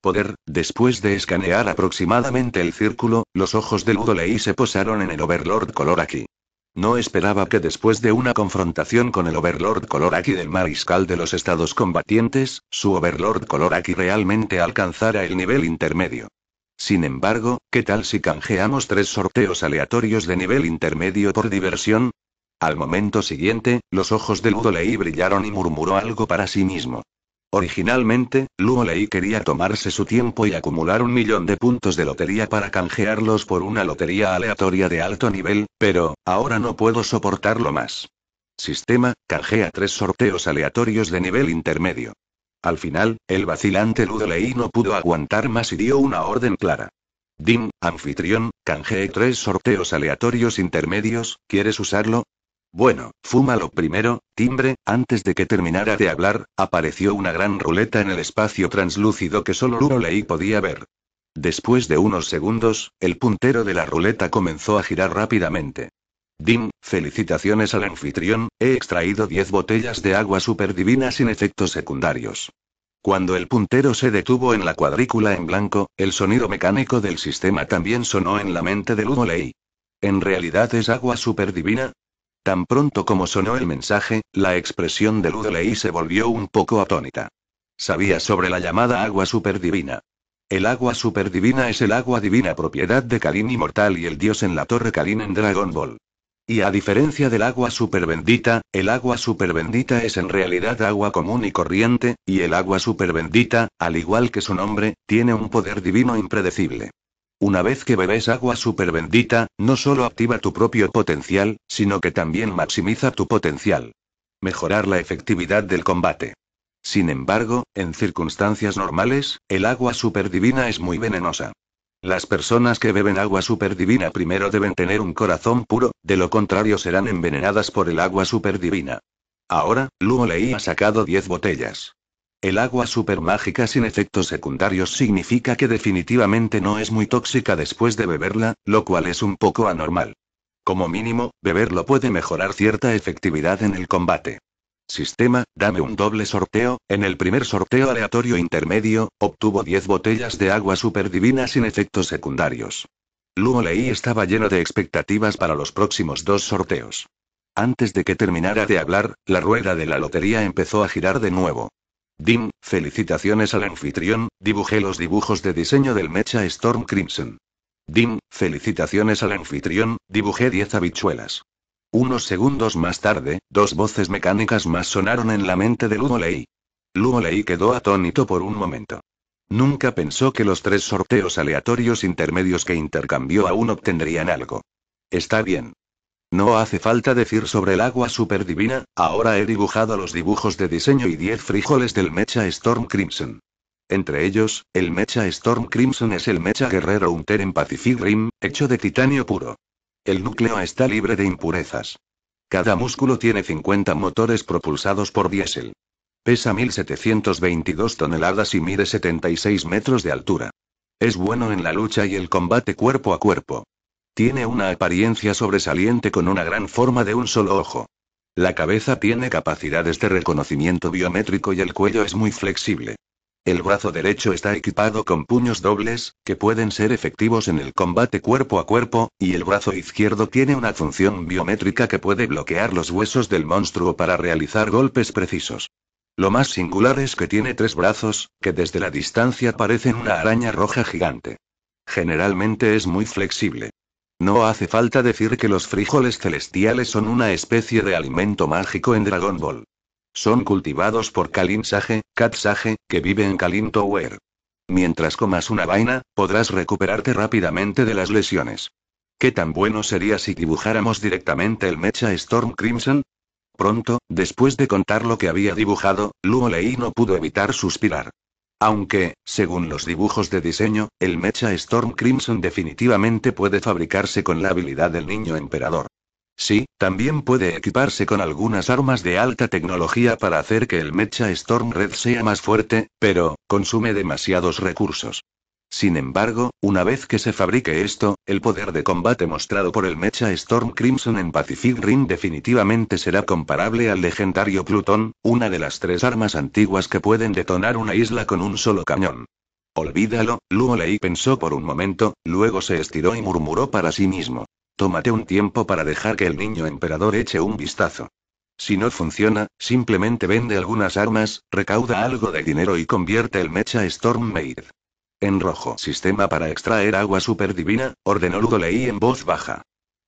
Poder, después de escanear aproximadamente el círculo, los ojos de Ludo se posaron en el Overlord color aquí. No esperaba que después de una confrontación con el Overlord Coloraki del Mariscal de los Estados Combatientes, su Overlord Coloraki realmente alcanzara el nivel intermedio. Sin embargo, ¿qué tal si canjeamos tres sorteos aleatorios de nivel intermedio por diversión? Al momento siguiente, los ojos de Ludolei brillaron y murmuró algo para sí mismo. Originalmente, Luo Lei quería tomarse su tiempo y acumular un millón de puntos de lotería para canjearlos por una lotería aleatoria de alto nivel, pero, ahora no puedo soportarlo más. Sistema, canjea tres sorteos aleatorios de nivel intermedio. Al final, el vacilante Ludo Lei no pudo aguantar más y dio una orden clara. Dim, anfitrión, canjea tres sorteos aleatorios intermedios, ¿quieres usarlo? Bueno, lo primero, timbre, antes de que terminara de hablar, apareció una gran ruleta en el espacio translúcido que solo Luno Ley podía ver. Después de unos segundos, el puntero de la ruleta comenzó a girar rápidamente. Dim, felicitaciones al anfitrión, he extraído 10 botellas de agua superdivina sin efectos secundarios. Cuando el puntero se detuvo en la cuadrícula en blanco, el sonido mecánico del sistema también sonó en la mente de Ludo Ley. ¿En realidad es agua superdivina? Tan pronto como sonó el mensaje, la expresión de Ludley se volvió un poco atónita. Sabía sobre la llamada agua superdivina. El agua superdivina es el agua divina propiedad de Kalin inmortal y el dios en la torre Kalin en Dragon Ball. Y a diferencia del agua superbendita, el agua superbendita es en realidad agua común y corriente, y el agua superbendita, al igual que su nombre, tiene un poder divino impredecible. Una vez que bebes agua super bendita, no solo activa tu propio potencial, sino que también maximiza tu potencial. Mejorar la efectividad del combate. Sin embargo, en circunstancias normales, el agua superdivina es muy venenosa. Las personas que beben agua superdivina primero deben tener un corazón puro, de lo contrario serán envenenadas por el agua superdivina. Ahora, Luo Lei ha sacado 10 botellas. El agua supermágica sin efectos secundarios significa que definitivamente no es muy tóxica después de beberla, lo cual es un poco anormal. Como mínimo, beberlo puede mejorar cierta efectividad en el combate. Sistema, dame un doble sorteo. En el primer sorteo aleatorio intermedio, obtuvo 10 botellas de agua superdivina sin efectos secundarios. Luo Lei estaba lleno de expectativas para los próximos dos sorteos. Antes de que terminara de hablar, la rueda de la lotería empezó a girar de nuevo. Dim, felicitaciones al anfitrión, dibujé los dibujos de diseño del mecha Storm Crimson. Dim, felicitaciones al anfitrión, dibujé 10 habichuelas. Unos segundos más tarde, dos voces mecánicas más sonaron en la mente de Luo Lei. quedó atónito por un momento. Nunca pensó que los tres sorteos aleatorios intermedios que intercambió aún obtendrían algo. Está bien. No hace falta decir sobre el agua superdivina, ahora he dibujado los dibujos de diseño y 10 frijoles del Mecha Storm Crimson. Entre ellos, el Mecha Storm Crimson es el Mecha Guerrero Unter en Pacific Rim, hecho de titanio puro. El núcleo está libre de impurezas. Cada músculo tiene 50 motores propulsados por diésel. Pesa 1.722 toneladas y mide 76 metros de altura. Es bueno en la lucha y el combate cuerpo a cuerpo. Tiene una apariencia sobresaliente con una gran forma de un solo ojo. La cabeza tiene capacidades de reconocimiento biométrico y el cuello es muy flexible. El brazo derecho está equipado con puños dobles, que pueden ser efectivos en el combate cuerpo a cuerpo, y el brazo izquierdo tiene una función biométrica que puede bloquear los huesos del monstruo para realizar golpes precisos. Lo más singular es que tiene tres brazos, que desde la distancia parecen una araña roja gigante. Generalmente es muy flexible. No hace falta decir que los frijoles celestiales son una especie de alimento mágico en Dragon Ball. Son cultivados por Kalin Sage, Kat que vive en Kalin Tower. Mientras comas una vaina, podrás recuperarte rápidamente de las lesiones. ¿Qué tan bueno sería si dibujáramos directamente el mecha Storm Crimson? Pronto, después de contar lo que había dibujado, Luo Lei no pudo evitar suspirar. Aunque, según los dibujos de diseño, el mecha Storm Crimson definitivamente puede fabricarse con la habilidad del niño emperador. Sí, también puede equiparse con algunas armas de alta tecnología para hacer que el mecha Storm Red sea más fuerte, pero, consume demasiados recursos. Sin embargo, una vez que se fabrique esto, el poder de combate mostrado por el mecha Storm Crimson en Pacific Rim definitivamente será comparable al legendario Plutón, una de las tres armas antiguas que pueden detonar una isla con un solo cañón. Olvídalo, Luo Lei pensó por un momento, luego se estiró y murmuró para sí mismo. Tómate un tiempo para dejar que el niño emperador eche un vistazo. Si no funciona, simplemente vende algunas armas, recauda algo de dinero y convierte el mecha Storm Maid en rojo. Sistema para extraer agua superdivina, ordenó Lugo leí en voz baja.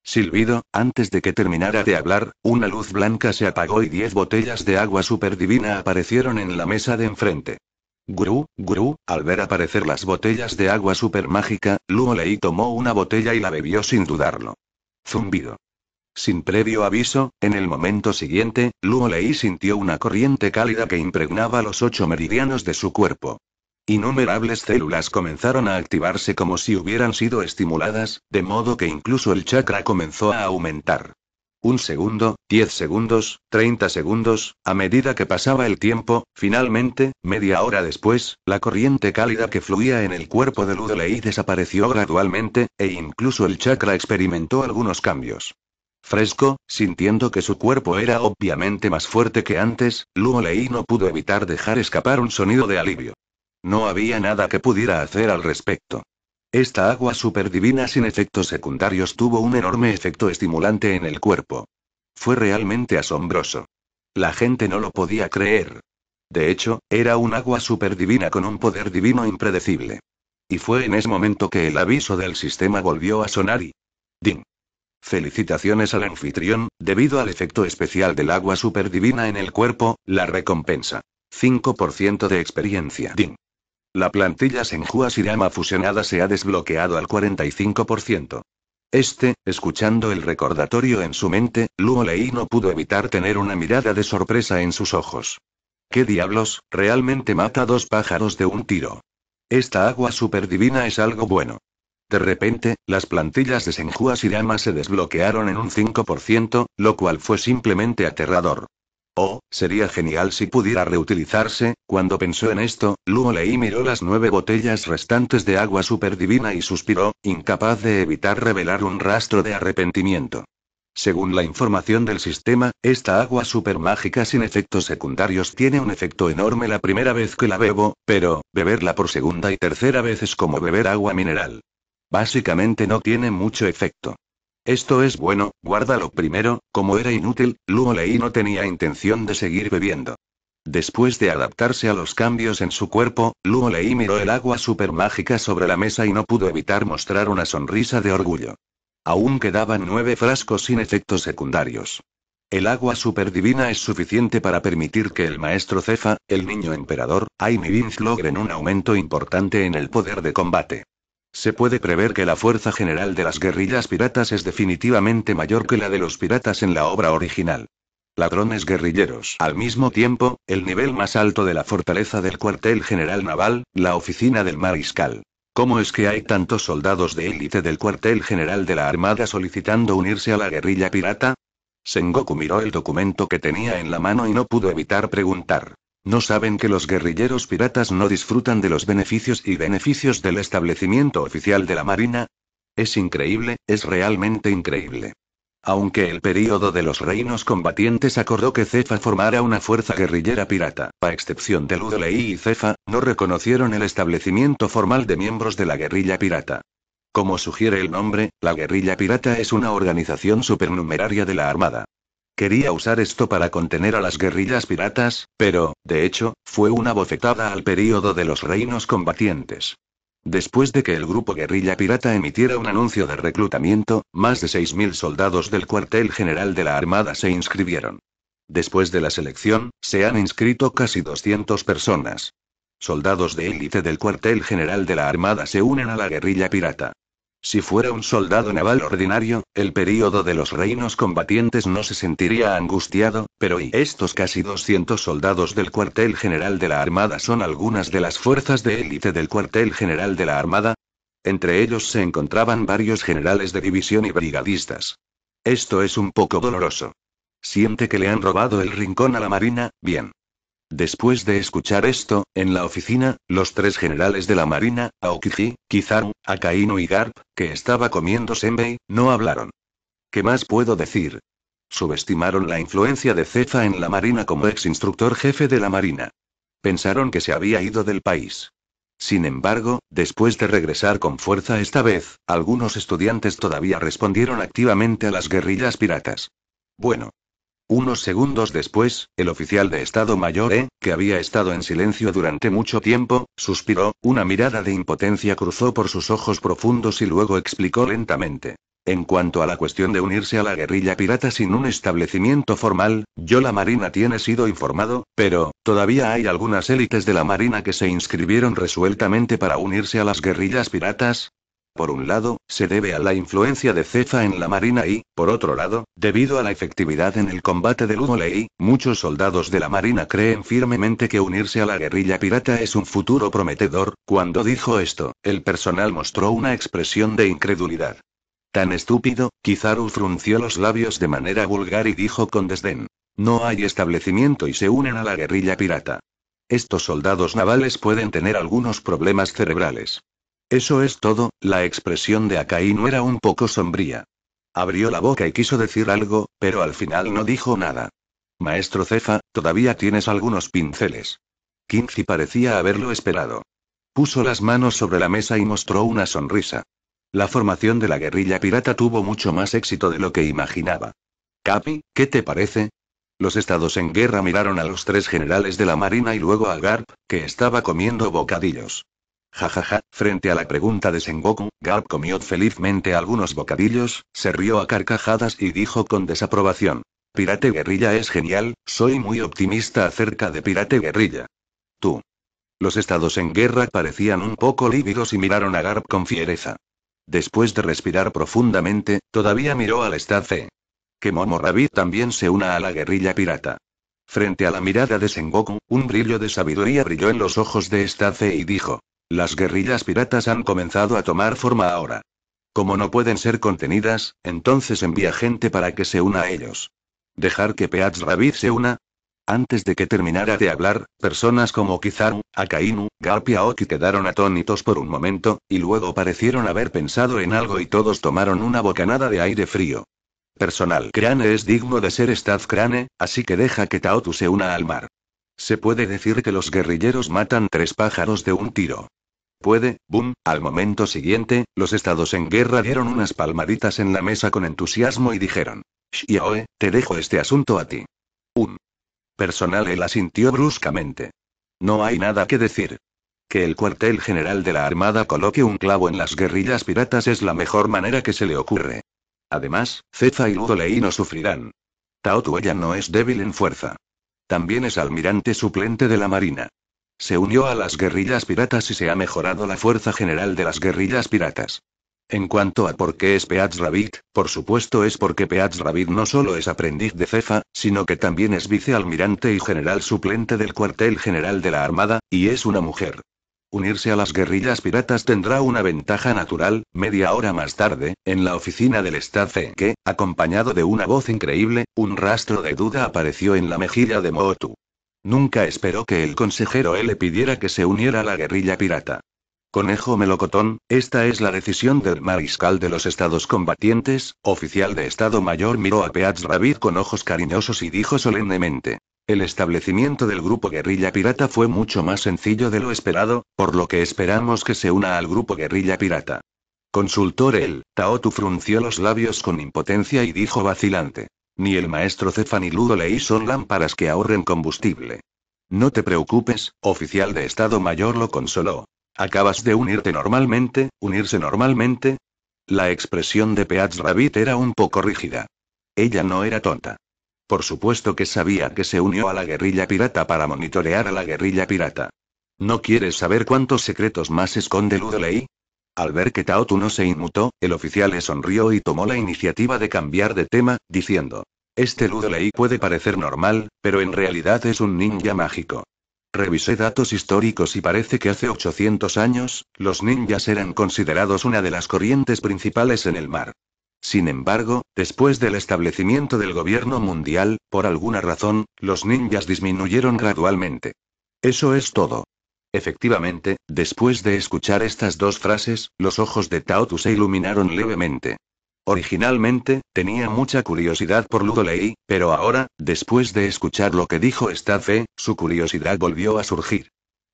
Silbido, antes de que terminara de hablar, una luz blanca se apagó y diez botellas de agua superdivina aparecieron en la mesa de enfrente. Gru, gru, al ver aparecer las botellas de agua supermágica, Luo Leí tomó una botella y la bebió sin dudarlo. Zumbido. Sin previo aviso, en el momento siguiente, Luo Leí sintió una corriente cálida que impregnaba los ocho meridianos de su cuerpo. Innumerables células comenzaron a activarse como si hubieran sido estimuladas, de modo que incluso el chakra comenzó a aumentar. Un segundo, diez segundos, treinta segundos, a medida que pasaba el tiempo, finalmente, media hora después, la corriente cálida que fluía en el cuerpo de Ludolei desapareció gradualmente, e incluso el chakra experimentó algunos cambios. Fresco, sintiendo que su cuerpo era obviamente más fuerte que antes, Lei no pudo evitar dejar escapar un sonido de alivio. No había nada que pudiera hacer al respecto. Esta agua superdivina sin efectos secundarios tuvo un enorme efecto estimulante en el cuerpo. Fue realmente asombroso. La gente no lo podía creer. De hecho, era un agua superdivina con un poder divino impredecible. Y fue en ese momento que el aviso del sistema volvió a sonar y... ¡Ding! Felicitaciones al anfitrión, debido al efecto especial del agua superdivina en el cuerpo, la recompensa. 5% de experiencia. ¡Ding! La plantilla Senjua Sirama fusionada se ha desbloqueado al 45%. Este, escuchando el recordatorio en su mente, Luo Lei no pudo evitar tener una mirada de sorpresa en sus ojos. ¿Qué diablos? Realmente mata dos pájaros de un tiro. Esta agua superdivina es algo bueno. De repente, las plantillas de Senjua Sirama se desbloquearon en un 5%, lo cual fue simplemente aterrador. Oh, sería genial si pudiera reutilizarse. Cuando pensó en esto, Luo Lei miró las nueve botellas restantes de agua superdivina y suspiró, incapaz de evitar revelar un rastro de arrepentimiento. Según la información del sistema, esta agua supermágica sin efectos secundarios tiene un efecto enorme la primera vez que la bebo, pero, beberla por segunda y tercera vez es como beber agua mineral. Básicamente no tiene mucho efecto. Esto es bueno, guárdalo primero, como era inútil, Luo Lei no tenía intención de seguir bebiendo. Después de adaptarse a los cambios en su cuerpo, Luo Lei miró el agua supermágica sobre la mesa y no pudo evitar mostrar una sonrisa de orgullo. Aún quedaban nueve frascos sin efectos secundarios. El agua superdivina es suficiente para permitir que el maestro Cefa, el niño emperador, Vince logren un aumento importante en el poder de combate. Se puede prever que la fuerza general de las guerrillas piratas es definitivamente mayor que la de los piratas en la obra original. Ladrones guerrilleros. Al mismo tiempo, el nivel más alto de la fortaleza del cuartel general naval, la oficina del mariscal. ¿Cómo es que hay tantos soldados de élite del cuartel general de la Armada solicitando unirse a la guerrilla pirata? Sengoku miró el documento que tenía en la mano y no pudo evitar preguntar. No saben que los guerrilleros piratas no disfrutan de los beneficios y beneficios del establecimiento oficial de la Marina. Es increíble, es realmente increíble. Aunque el período de los reinos combatientes acordó que Cefa formara una fuerza guerrillera pirata, a excepción de Ludoley y Cefa, no reconocieron el establecimiento formal de miembros de la guerrilla pirata. Como sugiere el nombre, la guerrilla pirata es una organización supernumeraria de la Armada, Quería usar esto para contener a las guerrillas piratas, pero, de hecho, fue una bofetada al período de los reinos combatientes. Después de que el grupo guerrilla pirata emitiera un anuncio de reclutamiento, más de 6.000 soldados del cuartel general de la Armada se inscribieron. Después de la selección, se han inscrito casi 200 personas. Soldados de élite del cuartel general de la Armada se unen a la guerrilla pirata. Si fuera un soldado naval ordinario, el período de los reinos combatientes no se sentiría angustiado, pero y estos casi 200 soldados del cuartel general de la Armada son algunas de las fuerzas de élite del cuartel general de la Armada. Entre ellos se encontraban varios generales de división y brigadistas. Esto es un poco doloroso. Siente que le han robado el rincón a la Marina, bien. Después de escuchar esto, en la oficina, los tres generales de la Marina, Aokiji, Kizaru, Akainu y Garp, que estaba comiendo senbei, no hablaron. ¿Qué más puedo decir? Subestimaron la influencia de Cefa en la Marina como ex instructor jefe de la Marina. Pensaron que se había ido del país. Sin embargo, después de regresar con fuerza esta vez, algunos estudiantes todavía respondieron activamente a las guerrillas piratas. Bueno, unos segundos después, el oficial de Estado Mayor E, que había estado en silencio durante mucho tiempo, suspiró, una mirada de impotencia cruzó por sus ojos profundos y luego explicó lentamente. En cuanto a la cuestión de unirse a la guerrilla pirata sin un establecimiento formal, yo la Marina tiene sido informado, pero, todavía hay algunas élites de la Marina que se inscribieron resueltamente para unirse a las guerrillas piratas, por un lado, se debe a la influencia de Cefa en la Marina y, por otro lado, debido a la efectividad en el combate del Ley, muchos soldados de la Marina creen firmemente que unirse a la guerrilla pirata es un futuro prometedor. Cuando dijo esto, el personal mostró una expresión de incredulidad. Tan estúpido, Kizaru frunció los labios de manera vulgar y dijo con desdén. No hay establecimiento y se unen a la guerrilla pirata. Estos soldados navales pueden tener algunos problemas cerebrales. Eso es todo, la expresión de Akainu era un poco sombría. Abrió la boca y quiso decir algo, pero al final no dijo nada. Maestro Cefa, todavía tienes algunos pinceles. Quincy parecía haberlo esperado. Puso las manos sobre la mesa y mostró una sonrisa. La formación de la guerrilla pirata tuvo mucho más éxito de lo que imaginaba. Capi, ¿qué te parece? Los estados en guerra miraron a los tres generales de la Marina y luego a Garp, que estaba comiendo bocadillos. Jajaja, frente a la pregunta de Sengoku, Garp comió felizmente algunos bocadillos, se rió a carcajadas y dijo con desaprobación. Pirate Guerrilla es genial, soy muy optimista acerca de Pirate Guerrilla. Tú. Los estados en guerra parecían un poco lívidos y miraron a Garp con fiereza. Después de respirar profundamente, todavía miró al Stace. Que Momo también se una a la guerrilla pirata. Frente a la mirada de Sengoku, un brillo de sabiduría brilló en los ojos de Stace y dijo: las guerrillas piratas han comenzado a tomar forma ahora. Como no pueden ser contenidas, entonces envía gente para que se una a ellos. ¿Dejar que Peats Ravid se una? Antes de que terminara de hablar, personas como Kizaru, Akainu, Garpia Oki quedaron atónitos por un momento, y luego parecieron haber pensado en algo y todos tomaron una bocanada de aire frío. Personal Crane es digno de ser Staff Crane, así que deja que Taotu se una al mar. Se puede decir que los guerrilleros matan tres pájaros de un tiro puede, boom, al momento siguiente, los estados en guerra dieron unas palmaditas en la mesa con entusiasmo y dijeron, Shiaoe, te dejo este asunto a ti. Un. Personal él asintió bruscamente. No hay nada que decir. Que el cuartel general de la Armada coloque un clavo en las guerrillas piratas es la mejor manera que se le ocurre. Además, Cefa y Ludolei no sufrirán. Tao Tuella no es débil en fuerza. También es almirante suplente de la Marina. Se unió a las guerrillas piratas y se ha mejorado la fuerza general de las guerrillas piratas. En cuanto a por qué es Peatz Rabbit, por supuesto es porque Peatz Rabbit no solo es aprendiz de Cefa, sino que también es vicealmirante y general suplente del cuartel general de la Armada, y es una mujer. Unirse a las guerrillas piratas tendrá una ventaja natural, media hora más tarde, en la oficina del Staff que, acompañado de una voz increíble, un rastro de duda apareció en la mejilla de Mootu. Nunca esperó que el consejero L le pidiera que se uniera a la guerrilla pirata. Conejo Melocotón, esta es la decisión del mariscal de los estados combatientes, oficial de Estado Mayor miró a Peats rabbit con ojos cariñosos y dijo solemnemente. El establecimiento del grupo guerrilla pirata fue mucho más sencillo de lo esperado, por lo que esperamos que se una al grupo guerrilla pirata. Consultor él, Taotu frunció los labios con impotencia y dijo vacilante. Ni el maestro Cefan y son lámparas que ahorren combustible. No te preocupes, oficial de Estado Mayor lo consoló. Acabas de unirte normalmente, unirse normalmente. La expresión de Peats Rabbit era un poco rígida. Ella no era tonta. Por supuesto que sabía que se unió a la guerrilla pirata para monitorear a la guerrilla pirata. ¿No quieres saber cuántos secretos más esconde Ludoley? Al ver que Taotu no se inmutó, el oficial le sonrió y tomó la iniciativa de cambiar de tema, diciendo, este Ludley puede parecer normal, pero en realidad es un ninja mágico. Revisé datos históricos y parece que hace 800 años, los ninjas eran considerados una de las corrientes principales en el mar. Sin embargo, después del establecimiento del gobierno mundial, por alguna razón, los ninjas disminuyeron gradualmente. Eso es todo. Efectivamente, después de escuchar estas dos frases, los ojos de Taotu se iluminaron levemente. Originalmente, tenía mucha curiosidad por Ludolei, pero ahora, después de escuchar lo que dijo Stafe, su curiosidad volvió a surgir.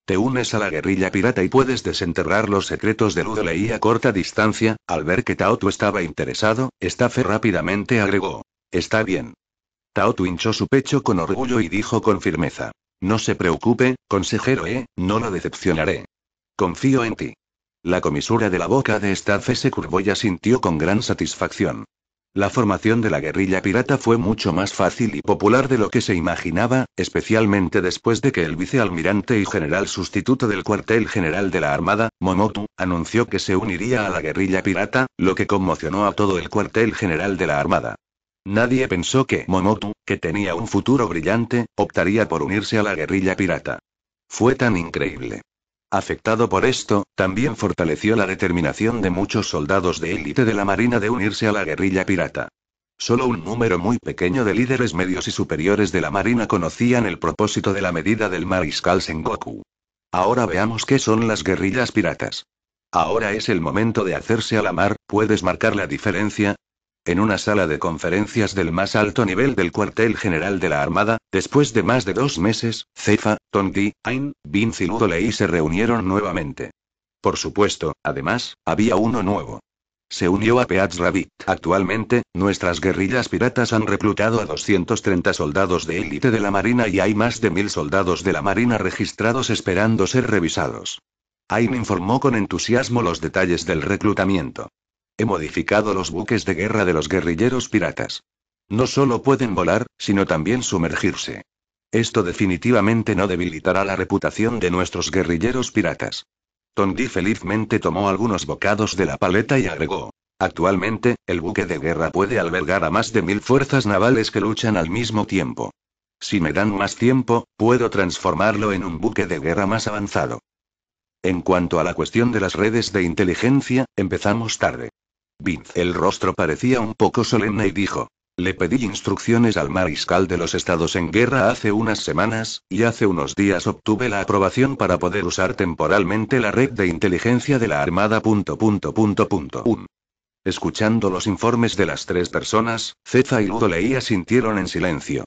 Te unes a la guerrilla pirata y puedes desenterrar los secretos de Ludolei a corta distancia. Al ver que Taotu estaba interesado, Stafe rápidamente agregó: Está bien. Taotu hinchó su pecho con orgullo y dijo con firmeza: no se preocupe, consejero eh, no lo decepcionaré. Confío en ti. La comisura de la boca de esta se curvó con gran satisfacción. La formación de la guerrilla pirata fue mucho más fácil y popular de lo que se imaginaba, especialmente después de que el vicealmirante y general sustituto del cuartel general de la Armada, Momotu, anunció que se uniría a la guerrilla pirata, lo que conmocionó a todo el cuartel general de la Armada. Nadie pensó que Momotu, que tenía un futuro brillante, optaría por unirse a la guerrilla pirata. Fue tan increíble. Afectado por esto, también fortaleció la determinación de muchos soldados de élite de la Marina de unirse a la guerrilla pirata. Solo un número muy pequeño de líderes medios y superiores de la Marina conocían el propósito de la medida del mariscal Sengoku. Ahora veamos qué son las guerrillas piratas. Ahora es el momento de hacerse a la mar, ¿puedes marcar la diferencia? en una sala de conferencias del más alto nivel del cuartel general de la Armada, después de más de dos meses, Cefa, Tondi, Ain, Vince y se reunieron nuevamente. Por supuesto, además, había uno nuevo. Se unió a Peatz Rabbit. Actualmente, nuestras guerrillas piratas han reclutado a 230 soldados de élite de la Marina y hay más de mil soldados de la Marina registrados esperando ser revisados. Ain informó con entusiasmo los detalles del reclutamiento. He modificado los buques de guerra de los guerrilleros piratas. No solo pueden volar, sino también sumergirse. Esto definitivamente no debilitará la reputación de nuestros guerrilleros piratas. Tondi felizmente tomó algunos bocados de la paleta y agregó. Actualmente, el buque de guerra puede albergar a más de mil fuerzas navales que luchan al mismo tiempo. Si me dan más tiempo, puedo transformarlo en un buque de guerra más avanzado. En cuanto a la cuestión de las redes de inteligencia, empezamos tarde. Vince el rostro parecía un poco solemne y dijo. Le pedí instrucciones al mariscal de los estados en guerra hace unas semanas, y hace unos días obtuve la aprobación para poder usar temporalmente la red de inteligencia de la Armada. Escuchando los informes de las tres personas, Cefa y Ludo leía sintieron en silencio.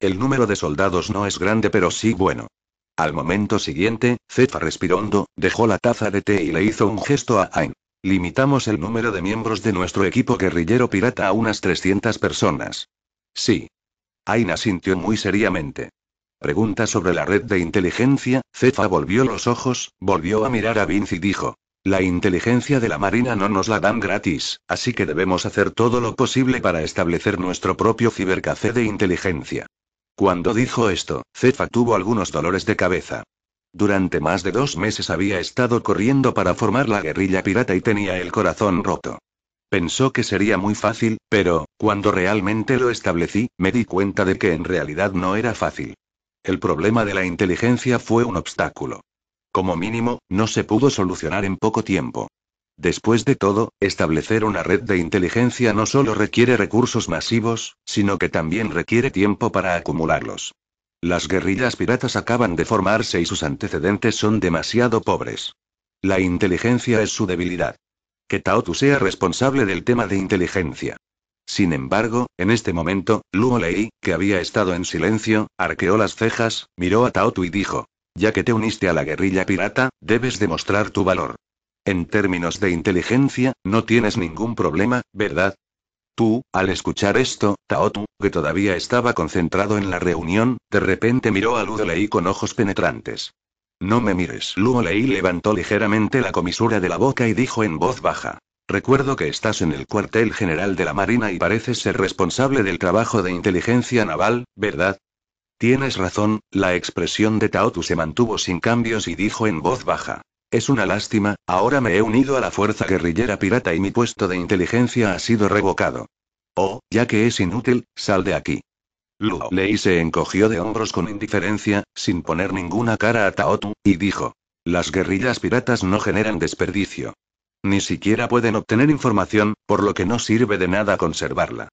El número de soldados no es grande pero sí bueno. Al momento siguiente, Cefa respirando, dejó la taza de té y le hizo un gesto a Ain. Limitamos el número de miembros de nuestro equipo guerrillero pirata a unas 300 personas. Sí. Aina sintió muy seriamente. Pregunta sobre la red de inteligencia, Cefa volvió los ojos, volvió a mirar a Vince y dijo. La inteligencia de la Marina no nos la dan gratis, así que debemos hacer todo lo posible para establecer nuestro propio cibercafé de inteligencia. Cuando dijo esto, Cefa tuvo algunos dolores de cabeza. Durante más de dos meses había estado corriendo para formar la guerrilla pirata y tenía el corazón roto. Pensó que sería muy fácil, pero, cuando realmente lo establecí, me di cuenta de que en realidad no era fácil. El problema de la inteligencia fue un obstáculo. Como mínimo, no se pudo solucionar en poco tiempo. Después de todo, establecer una red de inteligencia no solo requiere recursos masivos, sino que también requiere tiempo para acumularlos. Las guerrillas piratas acaban de formarse y sus antecedentes son demasiado pobres. La inteligencia es su debilidad. Que Taotu sea responsable del tema de inteligencia. Sin embargo, en este momento, Luo Lei, que había estado en silencio, arqueó las cejas, miró a Taotu y dijo: Ya que te uniste a la guerrilla pirata, debes demostrar tu valor. En términos de inteligencia, no tienes ningún problema, ¿verdad? Tú, al escuchar esto, Taotu, que todavía estaba concentrado en la reunión, de repente miró a Ludolei con ojos penetrantes. No me mires. Ludolei levantó ligeramente la comisura de la boca y dijo en voz baja. Recuerdo que estás en el cuartel general de la Marina y pareces ser responsable del trabajo de inteligencia naval, ¿verdad? Tienes razón, la expresión de Taotu se mantuvo sin cambios y dijo en voz baja. Es una lástima, ahora me he unido a la fuerza guerrillera pirata y mi puesto de inteligencia ha sido revocado. Oh, ya que es inútil, sal de aquí. Luo Lei se encogió de hombros con indiferencia, sin poner ninguna cara a Taotu, y dijo. Las guerrillas piratas no generan desperdicio. Ni siquiera pueden obtener información, por lo que no sirve de nada conservarla.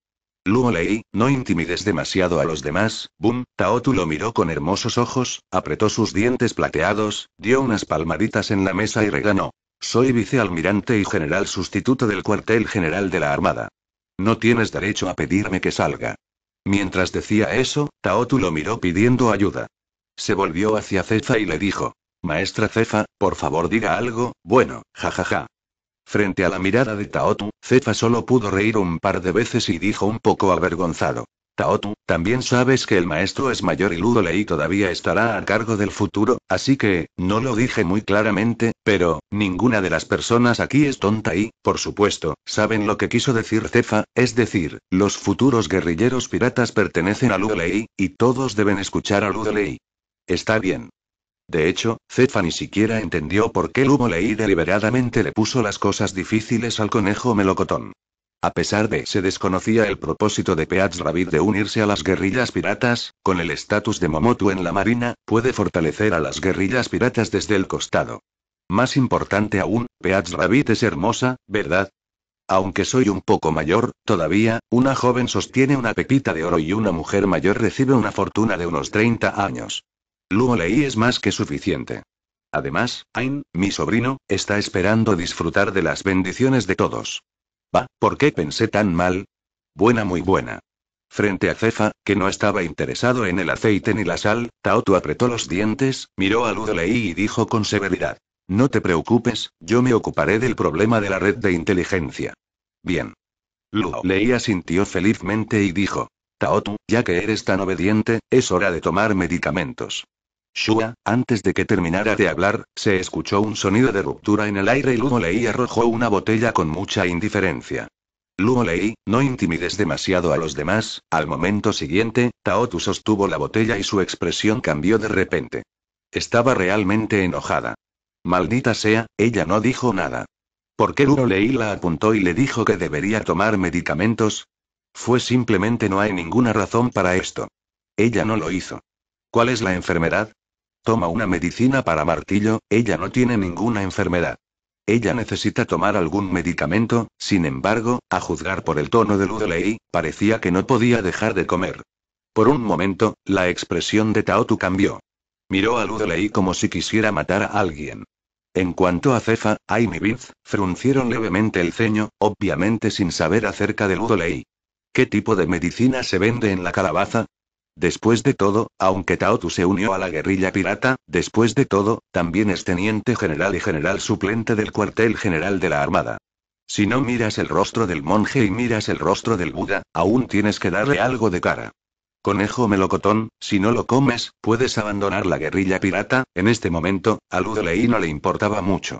Luo Lei, no intimides demasiado a los demás, Boom, Taotu lo miró con hermosos ojos, apretó sus dientes plateados, dio unas palmaditas en la mesa y reganó. Soy vicealmirante y general sustituto del cuartel general de la Armada. No tienes derecho a pedirme que salga. Mientras decía eso, Taotu lo miró pidiendo ayuda. Se volvió hacia Cefa y le dijo. Maestra Cefa, por favor diga algo, bueno, jajaja. Frente a la mirada de Taotu, Cefa solo pudo reír un par de veces y dijo un poco avergonzado. Taotu, también sabes que el maestro es mayor y Ludolei todavía estará a cargo del futuro, así que, no lo dije muy claramente, pero, ninguna de las personas aquí es tonta y, por supuesto, saben lo que quiso decir Cefa, es decir, los futuros guerrilleros piratas pertenecen a Ludolei, y todos deben escuchar a Ludolei. Está bien. De hecho, Cefa ni siquiera entendió por qué Ley deliberadamente le puso las cosas difíciles al conejo melocotón. A pesar de que se desconocía el propósito de Peatz Rabbit de unirse a las guerrillas piratas, con el estatus de Momotu en la marina, puede fortalecer a las guerrillas piratas desde el costado. Más importante aún, Peatz Rabbit es hermosa, ¿verdad? Aunque soy un poco mayor, todavía, una joven sostiene una pepita de oro y una mujer mayor recibe una fortuna de unos 30 años. Luo Lei es más que suficiente. Además, Ain, mi sobrino, está esperando disfrutar de las bendiciones de todos. Va, ¿por qué pensé tan mal? Buena, muy buena. Frente a Cefa, que no estaba interesado en el aceite ni la sal, Taotu apretó los dientes, miró a Luo Lei y dijo con severidad. No te preocupes, yo me ocuparé del problema de la red de inteligencia. Bien. Luo Lei asintió felizmente y dijo. Taotu, ya que eres tan obediente, es hora de tomar medicamentos. Shua, antes de que terminara de hablar, se escuchó un sonido de ruptura en el aire y Luo Lei arrojó una botella con mucha indiferencia. Luo Lei, no intimides demasiado a los demás, al momento siguiente, Taotu sostuvo la botella y su expresión cambió de repente. Estaba realmente enojada. Maldita sea, ella no dijo nada. ¿Por qué Luo Lei la apuntó y le dijo que debería tomar medicamentos? Fue simplemente no hay ninguna razón para esto. Ella no lo hizo. ¿Cuál es la enfermedad? Toma una medicina para martillo, ella no tiene ninguna enfermedad. Ella necesita tomar algún medicamento, sin embargo, a juzgar por el tono de Ludley, parecía que no podía dejar de comer. Por un momento, la expresión de Taotu cambió. Miró a Ludley como si quisiera matar a alguien. En cuanto a Cefa, Aim y fruncieron levemente el ceño, obviamente sin saber acerca de Ludley. ¿Qué tipo de medicina se vende en la calabaza? Después de todo, aunque Taotu se unió a la guerrilla pirata, después de todo, también es teniente general y general suplente del cuartel general de la Armada. Si no miras el rostro del monje y miras el rostro del Buda, aún tienes que darle algo de cara. Conejo melocotón, si no lo comes, puedes abandonar la guerrilla pirata, en este momento, a Ludolei no le importaba mucho.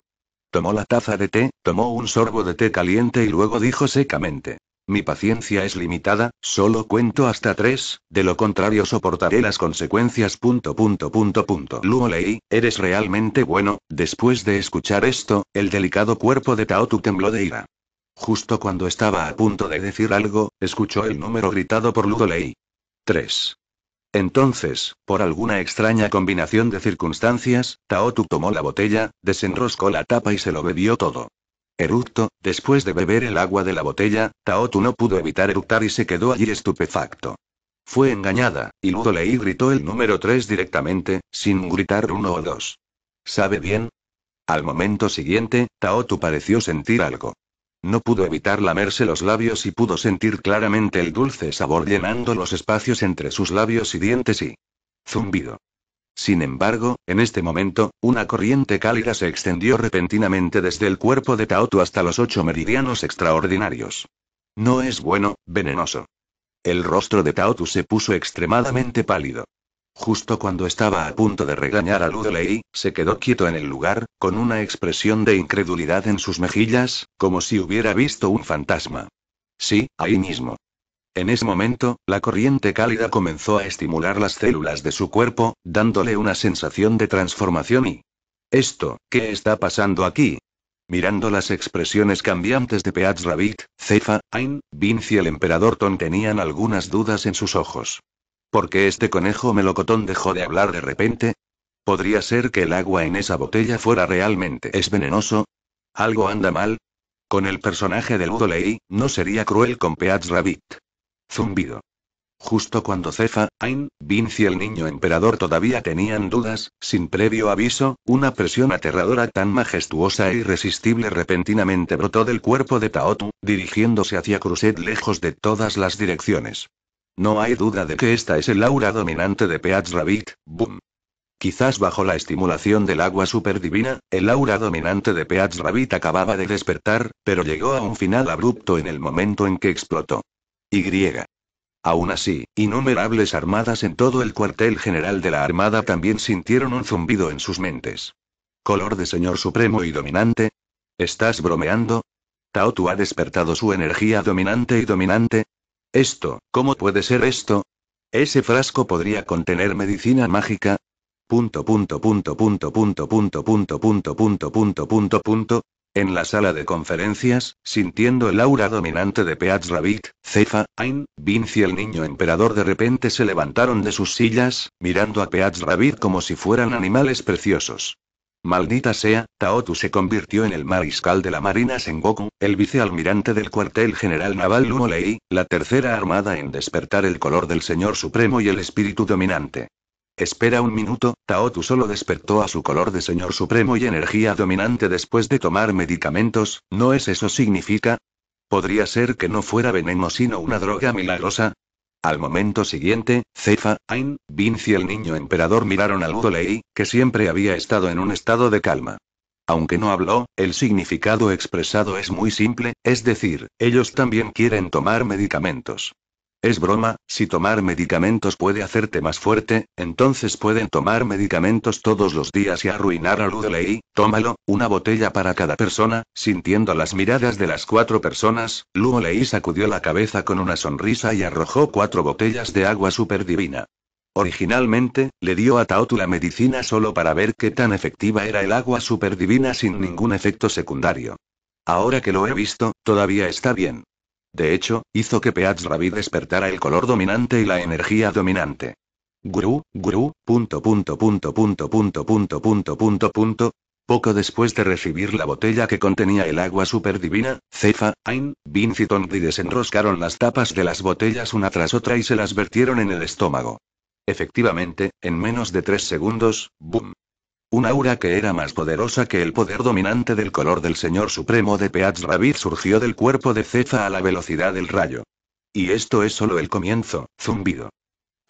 Tomó la taza de té, tomó un sorbo de té caliente y luego dijo secamente. Mi paciencia es limitada, solo cuento hasta tres, de lo contrario soportaré las consecuencias. Punto, eres realmente bueno. Después de escuchar esto, el delicado cuerpo de Taotu tembló de ira. Justo cuando estaba a punto de decir algo, escuchó el número gritado por Ludo Tres. 3. Entonces, por alguna extraña combinación de circunstancias, Taotu tomó la botella, desenroscó la tapa y se lo bebió todo. Erupto, después de beber el agua de la botella, Taotu no pudo evitar eructar y se quedó allí estupefacto. Fue engañada, y Ludo le gritó el número 3 directamente, sin gritar uno o dos. ¿Sabe bien? Al momento siguiente, Taotu pareció sentir algo. No pudo evitar lamerse los labios y pudo sentir claramente el dulce sabor llenando los espacios entre sus labios y dientes y... Zumbido. Sin embargo, en este momento, una corriente cálida se extendió repentinamente desde el cuerpo de Tautu hasta los ocho meridianos extraordinarios. No es bueno, venenoso. El rostro de Taotu se puso extremadamente pálido. Justo cuando estaba a punto de regañar a Ludley, se quedó quieto en el lugar, con una expresión de incredulidad en sus mejillas, como si hubiera visto un fantasma. Sí, ahí mismo, en ese momento, la corriente cálida comenzó a estimular las células de su cuerpo, dándole una sensación de transformación y... ¿Esto, qué está pasando aquí? Mirando las expresiones cambiantes de Peats Rabbit, Cefa, Ain, Vince y el emperador Ton tenían algunas dudas en sus ojos. ¿Por qué este conejo melocotón dejó de hablar de repente? ¿Podría ser que el agua en esa botella fuera realmente es venenoso? ¿Algo anda mal? Con el personaje de Ludo no sería cruel con Peats Rabbit. Zumbido. Justo cuando Cefa, Ain, Vince y el niño emperador todavía tenían dudas, sin previo aviso, una presión aterradora tan majestuosa e irresistible repentinamente brotó del cuerpo de Taotu, dirigiéndose hacia Cruset lejos de todas las direcciones. No hay duda de que esta es el aura dominante de Peach Rabbit, boom. Quizás bajo la estimulación del agua superdivina, el aura dominante de Peach Rabbit acababa de despertar, pero llegó a un final abrupto en el momento en que explotó. Y. Aún así, innumerables armadas en todo el cuartel general de la Armada también sintieron un zumbido en sus mentes. ¿Color de señor supremo y dominante? ¿Estás bromeando? ¿Taotu ha despertado su energía dominante y dominante? ¿Esto, cómo puede ser esto? ¿Ese frasco podría contener medicina mágica? Punto, punto, punto, punto, punto, punto, punto, punto, punto, punto, punto, punto, punto. En la sala de conferencias, sintiendo el aura dominante de Peats Rabbit, Cefa, Ain, Vince y el niño emperador de repente se levantaron de sus sillas, mirando a Peats Rabbit como si fueran animales preciosos. Maldita sea, Taotu se convirtió en el mariscal de la Marina Sengoku, el vicealmirante del cuartel general naval Lumolei, la tercera armada en despertar el color del señor supremo y el espíritu dominante. Espera un minuto, Taotu solo despertó a su color de señor supremo y energía dominante después de tomar medicamentos, ¿no es eso significa? ¿Podría ser que no fuera veneno sino una droga milagrosa? Al momento siguiente, Cefa, Ain, Vince y el niño emperador miraron al Udolei, que siempre había estado en un estado de calma. Aunque no habló, el significado expresado es muy simple, es decir, ellos también quieren tomar medicamentos. Es broma, si tomar medicamentos puede hacerte más fuerte, entonces pueden tomar medicamentos todos los días y arruinar a Lei. tómalo, una botella para cada persona, sintiendo las miradas de las cuatro personas, Lei sacudió la cabeza con una sonrisa y arrojó cuatro botellas de agua superdivina. Originalmente, le dio a Taotu la medicina solo para ver qué tan efectiva era el agua superdivina sin ningún efecto secundario. Ahora que lo he visto, todavía está bien. De hecho, hizo que Peats Ravi despertara el color dominante y la energía dominante. Guru, guru, punto, punto, punto, punto, punto, punto, punto, punto, punto. Poco después de recibir la botella que contenía el agua superdivina, Cefa, Ain, Vince y desenroscaron las tapas de las botellas una tras otra y se las vertieron en el estómago. Efectivamente, en menos de tres segundos, ¡boom! Un aura que era más poderosa que el poder dominante del color del Señor Supremo de Peach Rabbit surgió del cuerpo de Cefa a la velocidad del rayo. Y esto es solo el comienzo, zumbido.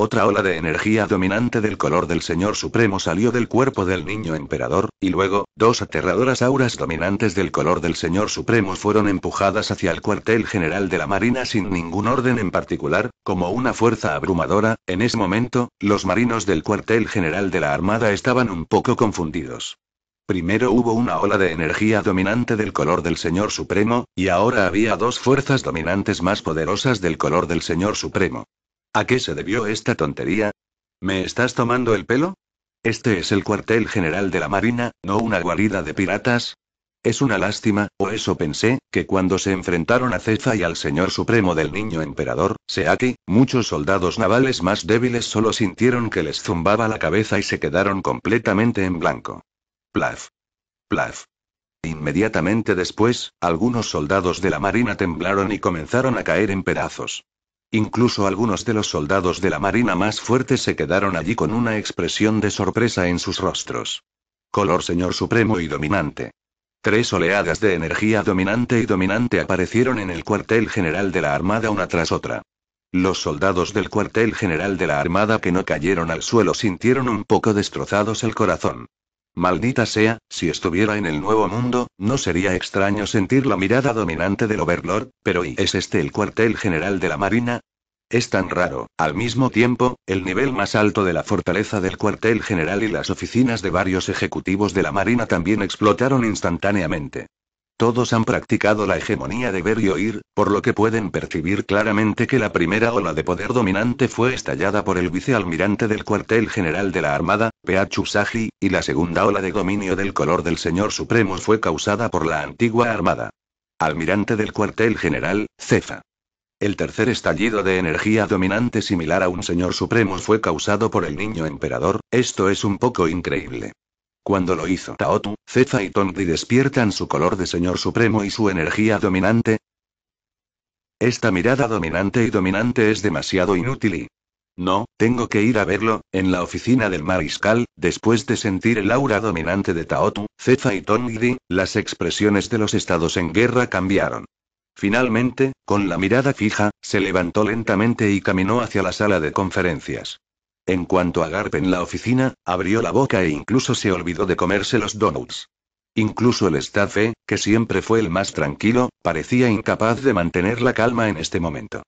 Otra ola de energía dominante del color del Señor Supremo salió del cuerpo del niño emperador, y luego, dos aterradoras auras dominantes del color del Señor Supremo fueron empujadas hacia el cuartel general de la Marina sin ningún orden en particular, como una fuerza abrumadora, en ese momento, los marinos del cuartel general de la Armada estaban un poco confundidos. Primero hubo una ola de energía dominante del color del Señor Supremo, y ahora había dos fuerzas dominantes más poderosas del color del Señor Supremo. ¿A qué se debió esta tontería? ¿Me estás tomando el pelo? Este es el cuartel general de la Marina, no una guarida de piratas. Es una lástima, o eso pensé, que cuando se enfrentaron a Cefa y al señor supremo del niño emperador, Seaki, muchos soldados navales más débiles solo sintieron que les zumbaba la cabeza y se quedaron completamente en blanco. Plaf. Plaf. Inmediatamente después, algunos soldados de la marina temblaron y comenzaron a caer en pedazos. Incluso algunos de los soldados de la Marina más fuerte se quedaron allí con una expresión de sorpresa en sus rostros. Color señor supremo y dominante. Tres oleadas de energía dominante y dominante aparecieron en el cuartel general de la Armada una tras otra. Los soldados del cuartel general de la Armada que no cayeron al suelo sintieron un poco destrozados el corazón. Maldita sea, si estuviera en el Nuevo Mundo, no sería extraño sentir la mirada dominante del Overlord, pero ¿y es este el cuartel general de la Marina? Es tan raro, al mismo tiempo, el nivel más alto de la fortaleza del cuartel general y las oficinas de varios ejecutivos de la Marina también explotaron instantáneamente. Todos han practicado la hegemonía de ver y oír, por lo que pueden percibir claramente que la primera ola de poder dominante fue estallada por el vicealmirante del cuartel general de la Armada, P.H. y la segunda ola de dominio del color del señor supremo fue causada por la antigua Armada. Almirante del cuartel general, Cefa. El tercer estallido de energía dominante similar a un señor supremo fue causado por el niño emperador, esto es un poco increíble. Cuando lo hizo Taotu, Zeza y Tongdi despiertan su color de señor supremo y su energía dominante. Esta mirada dominante y dominante es demasiado inútil y... No, tengo que ir a verlo, en la oficina del mariscal, después de sentir el aura dominante de Taotu, Zeza y Tongdi, las expresiones de los estados en guerra cambiaron. Finalmente, con la mirada fija, se levantó lentamente y caminó hacia la sala de conferencias. En cuanto a Garp en la oficina, abrió la boca e incluso se olvidó de comerse los donuts. Incluso el staff, eh, que siempre fue el más tranquilo, parecía incapaz de mantener la calma en este momento.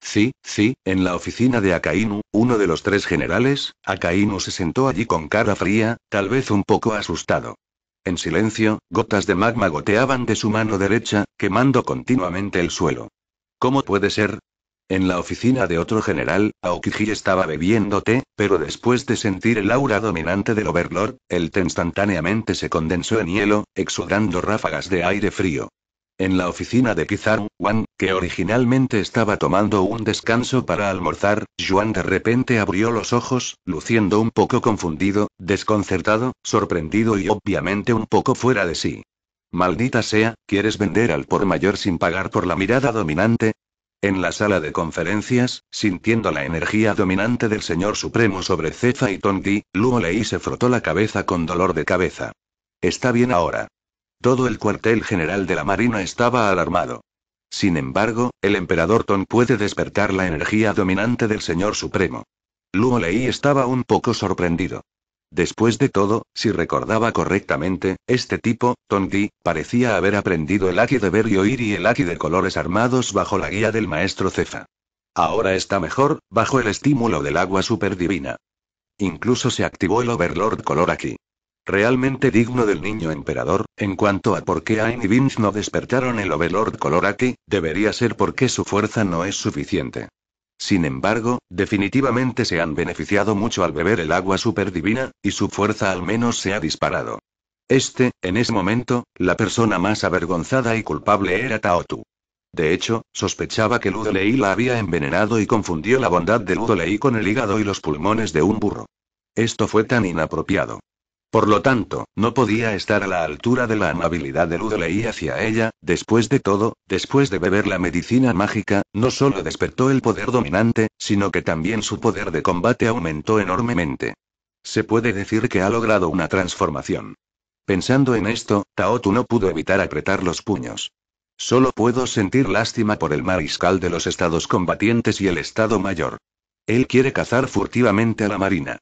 Sí, sí, en la oficina de Akainu, uno de los tres generales, Akainu se sentó allí con cara fría, tal vez un poco asustado. En silencio, gotas de magma goteaban de su mano derecha, quemando continuamente el suelo. ¿Cómo puede ser? En la oficina de otro general, Aokiji estaba bebiendo té, pero después de sentir el aura dominante del Overlord, el té instantáneamente se condensó en hielo, exudando ráfagas de aire frío. En la oficina de Kizaru, Wang, que originalmente estaba tomando un descanso para almorzar, Juan de repente abrió los ojos, luciendo un poco confundido, desconcertado, sorprendido y obviamente un poco fuera de sí. Maldita sea, ¿quieres vender al por mayor sin pagar por la mirada dominante? En la sala de conferencias, sintiendo la energía dominante del Señor Supremo sobre Cefa y Tonti, Luo Lei se frotó la cabeza con dolor de cabeza. Está bien ahora. Todo el cuartel general de la Marina estaba alarmado. Sin embargo, el emperador Ton puede despertar la energía dominante del Señor Supremo. Luo Lei estaba un poco sorprendido. Después de todo, si recordaba correctamente, este tipo, Tongi, parecía haber aprendido el aki de ver y oír y el aki de colores armados bajo la guía del maestro Cefa. Ahora está mejor, bajo el estímulo del agua superdivina. Incluso se activó el Overlord color aquí. Realmente digno del niño emperador, en cuanto a por qué Ain y Vince no despertaron el Overlord color aquí, debería ser porque su fuerza no es suficiente. Sin embargo, definitivamente se han beneficiado mucho al beber el agua superdivina, y su fuerza al menos se ha disparado. Este, en ese momento, la persona más avergonzada y culpable era Taotu. De hecho, sospechaba que Ludolei la había envenenado y confundió la bondad de Ludolei con el hígado y los pulmones de un burro. Esto fue tan inapropiado. Por lo tanto, no podía estar a la altura de la amabilidad de y hacia ella, después de todo, después de beber la medicina mágica, no solo despertó el poder dominante, sino que también su poder de combate aumentó enormemente. Se puede decir que ha logrado una transformación. Pensando en esto, Taotu no pudo evitar apretar los puños. Solo puedo sentir lástima por el mariscal de los estados combatientes y el estado mayor. Él quiere cazar furtivamente a la marina.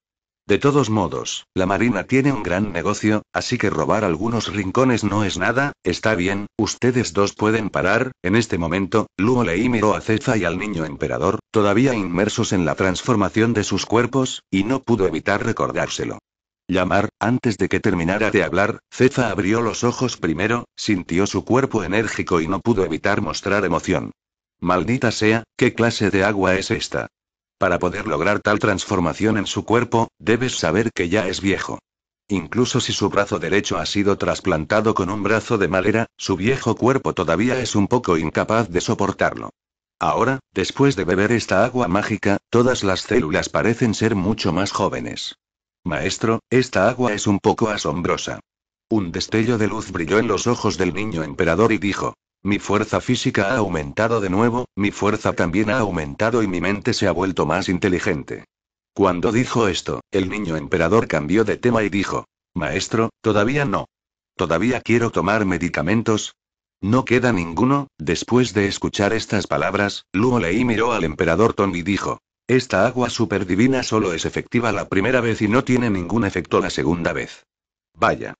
De todos modos, la Marina tiene un gran negocio, así que robar algunos rincones no es nada, está bien, ustedes dos pueden parar, en este momento, Luo Lei miró a Cefa y al niño emperador, todavía inmersos en la transformación de sus cuerpos, y no pudo evitar recordárselo. Llamar, antes de que terminara de hablar, Cefa abrió los ojos primero, sintió su cuerpo enérgico y no pudo evitar mostrar emoción. Maldita sea, ¿qué clase de agua es esta? Para poder lograr tal transformación en su cuerpo, debes saber que ya es viejo. Incluso si su brazo derecho ha sido trasplantado con un brazo de madera, su viejo cuerpo todavía es un poco incapaz de soportarlo. Ahora, después de beber esta agua mágica, todas las células parecen ser mucho más jóvenes. Maestro, esta agua es un poco asombrosa. Un destello de luz brilló en los ojos del niño emperador y dijo, mi fuerza física ha aumentado de nuevo, mi fuerza también ha aumentado y mi mente se ha vuelto más inteligente. Cuando dijo esto, el niño emperador cambió de tema y dijo, Maestro, todavía no. Todavía quiero tomar medicamentos. No queda ninguno, después de escuchar estas palabras, Luo Lei miró al emperador Tong y dijo, Esta agua superdivina solo es efectiva la primera vez y no tiene ningún efecto la segunda vez. Vaya,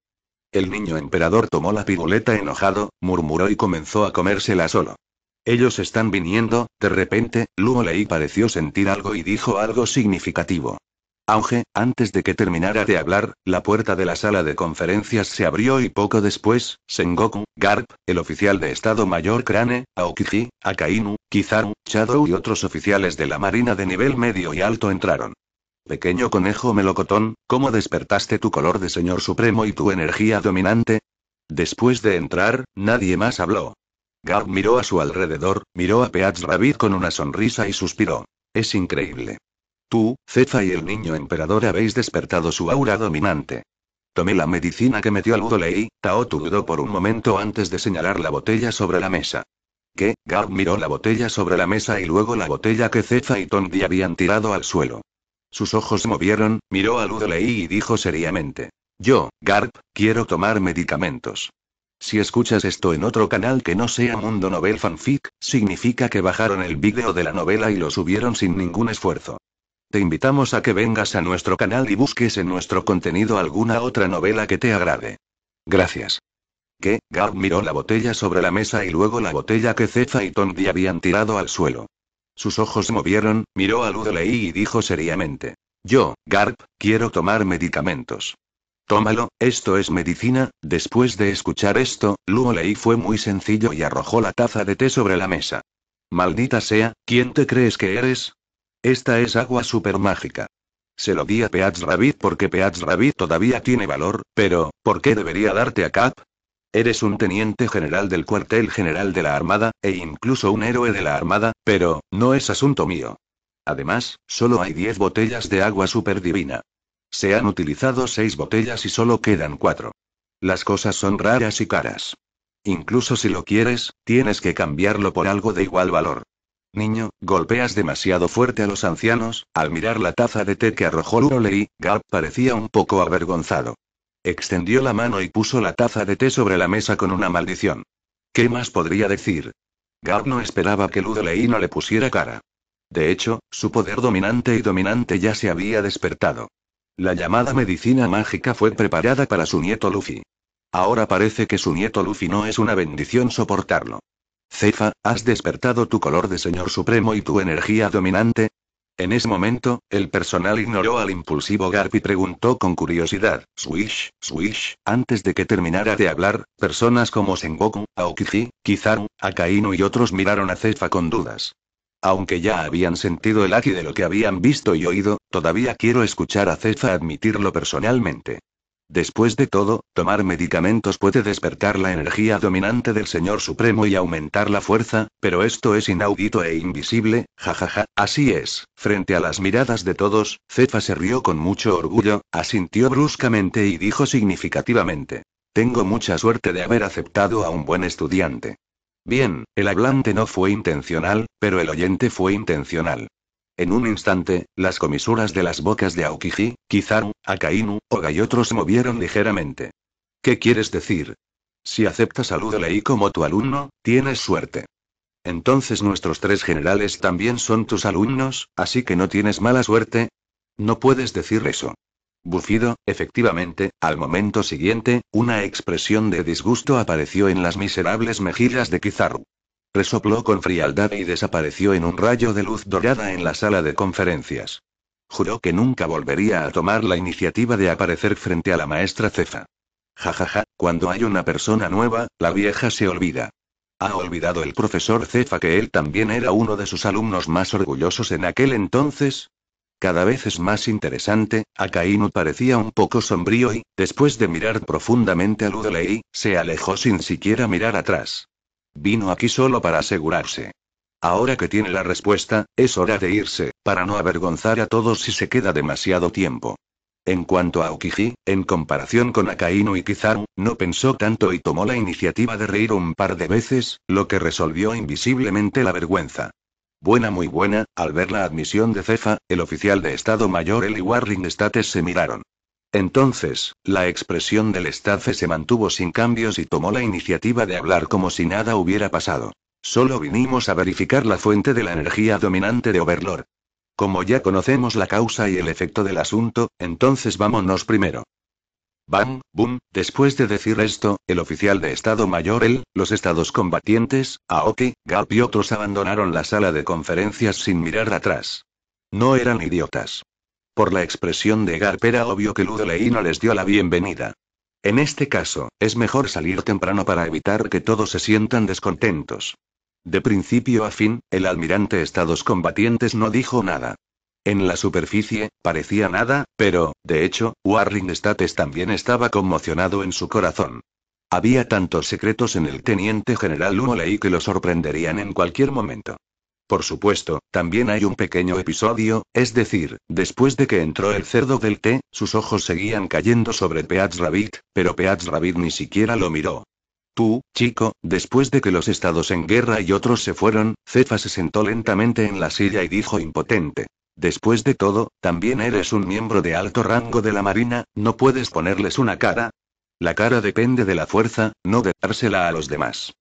el niño emperador tomó la piruleta enojado, murmuró y comenzó a comérsela solo. Ellos están viniendo, de repente, Luo Lei pareció sentir algo y dijo algo significativo. Auge, antes de que terminara de hablar, la puerta de la sala de conferencias se abrió y poco después, Sengoku, Garp, el oficial de Estado Mayor Crane, Aokiji, Akainu, Kizaru, Shadow y otros oficiales de la Marina de nivel medio y alto entraron. Pequeño conejo melocotón, ¿cómo despertaste tu color de Señor Supremo y tu energía dominante? Después de entrar, nadie más habló. Garb miró a su alrededor, miró a Peatz Rabbit con una sonrisa y suspiró. Es increíble. Tú, Cefa y el niño emperador habéis despertado su aura dominante. Tomé la medicina que metió al Udolei, Tao dudó por un momento antes de señalar la botella sobre la mesa. ¿Qué? Garb miró la botella sobre la mesa y luego la botella que Cefa y Tondi habían tirado al suelo. Sus ojos movieron, miró a Ludley y dijo seriamente. Yo, Garp, quiero tomar medicamentos. Si escuchas esto en otro canal que no sea Mundo Novel Fanfic, significa que bajaron el vídeo de la novela y lo subieron sin ningún esfuerzo. Te invitamos a que vengas a nuestro canal y busques en nuestro contenido alguna otra novela que te agrade. Gracias. Que, Garp miró la botella sobre la mesa y luego la botella que Cefa y Tondi habían tirado al suelo. Sus ojos se movieron, miró a Ludley y dijo seriamente. Yo, Garp, quiero tomar medicamentos. Tómalo, esto es medicina. Después de escuchar esto, Ludley fue muy sencillo y arrojó la taza de té sobre la mesa. Maldita sea, ¿quién te crees que eres? Esta es agua mágica. Se lo di a Peach Rabbit porque Peats Rabbit todavía tiene valor, pero, ¿por qué debería darte a Cap? Eres un teniente general del cuartel general de la Armada, e incluso un héroe de la Armada, pero, no es asunto mío. Además, solo hay 10 botellas de agua superdivina. Se han utilizado 6 botellas y solo quedan 4. Las cosas son raras y caras. Incluso si lo quieres, tienes que cambiarlo por algo de igual valor. Niño, golpeas demasiado fuerte a los ancianos. Al mirar la taza de té que arrojó y Gap parecía un poco avergonzado. Extendió la mano y puso la taza de té sobre la mesa con una maldición. ¿Qué más podría decir? Gar no esperaba que Ludoley no le pusiera cara. De hecho, su poder dominante y dominante ya se había despertado. La llamada medicina mágica fue preparada para su nieto Luffy. Ahora parece que su nieto Luffy no es una bendición soportarlo. Cefa, ¿has despertado tu color de Señor Supremo y tu energía dominante? En ese momento, el personal ignoró al impulsivo Garp y preguntó con curiosidad, Swish, Swish, antes de que terminara de hablar, personas como Sengoku, Aokiji, Kizaru, Akainu y otros miraron a Cefa con dudas. Aunque ya habían sentido el aki de lo que habían visto y oído, todavía quiero escuchar a Cefa admitirlo personalmente. Después de todo, tomar medicamentos puede despertar la energía dominante del Señor Supremo y aumentar la fuerza, pero esto es inaudito e invisible, jajaja, así es. Frente a las miradas de todos, Cefa se rió con mucho orgullo, asintió bruscamente y dijo significativamente. Tengo mucha suerte de haber aceptado a un buen estudiante. Bien, el hablante no fue intencional, pero el oyente fue intencional. En un instante, las comisuras de las bocas de Aukiji, Kizaru, Akainu, Oga y otros se movieron ligeramente. ¿Qué quieres decir? Si aceptas a Ludolei como tu alumno, tienes suerte. Entonces nuestros tres generales también son tus alumnos, así que no tienes mala suerte. No puedes decir eso. Bufido, efectivamente, al momento siguiente, una expresión de disgusto apareció en las miserables mejillas de Kizaru resopló con frialdad y desapareció en un rayo de luz dorada en la sala de conferencias. Juró que nunca volvería a tomar la iniciativa de aparecer frente a la maestra Cefa. Jajaja, ja, ja, cuando hay una persona nueva, la vieja se olvida. Ha olvidado el profesor Cefa que él también era uno de sus alumnos más orgullosos en aquel entonces. Cada vez es más interesante, Akainu parecía un poco sombrío y, después de mirar profundamente a Ludley, se alejó sin siquiera mirar atrás. Vino aquí solo para asegurarse. Ahora que tiene la respuesta, es hora de irse, para no avergonzar a todos si se queda demasiado tiempo. En cuanto a Okiji, en comparación con Akainu y Kizaru, no pensó tanto y tomó la iniciativa de reír un par de veces, lo que resolvió invisiblemente la vergüenza. Buena muy buena, al ver la admisión de Cefa, el oficial de Estado Mayor Eli Warring States se miraron. Entonces, la expresión del estafe se mantuvo sin cambios y tomó la iniciativa de hablar como si nada hubiera pasado. Solo vinimos a verificar la fuente de la energía dominante de Overlord. Como ya conocemos la causa y el efecto del asunto, entonces vámonos primero. Bam, boom, después de decir esto, el oficial de Estado Mayor, él, los estados combatientes, Aoki, Gap y otros abandonaron la sala de conferencias sin mirar atrás. No eran idiotas. Por la expresión de Garp era obvio que Ludley no les dio la bienvenida. En este caso, es mejor salir temprano para evitar que todos se sientan descontentos. De principio a fin, el almirante Estados Combatientes no dijo nada. En la superficie, parecía nada, pero, de hecho, Warring States también estaba conmocionado en su corazón. Había tantos secretos en el teniente general Lumoley que lo sorprenderían en cualquier momento. Por supuesto, también hay un pequeño episodio, es decir, después de que entró el cerdo del té, sus ojos seguían cayendo sobre Peats Rabbit, pero Peats Rabbit ni siquiera lo miró. Tú, chico, después de que los estados en guerra y otros se fueron, Cefa se sentó lentamente en la silla y dijo impotente. Después de todo, también eres un miembro de alto rango de la Marina, ¿no puedes ponerles una cara? La cara depende de la fuerza, no de dársela a los demás.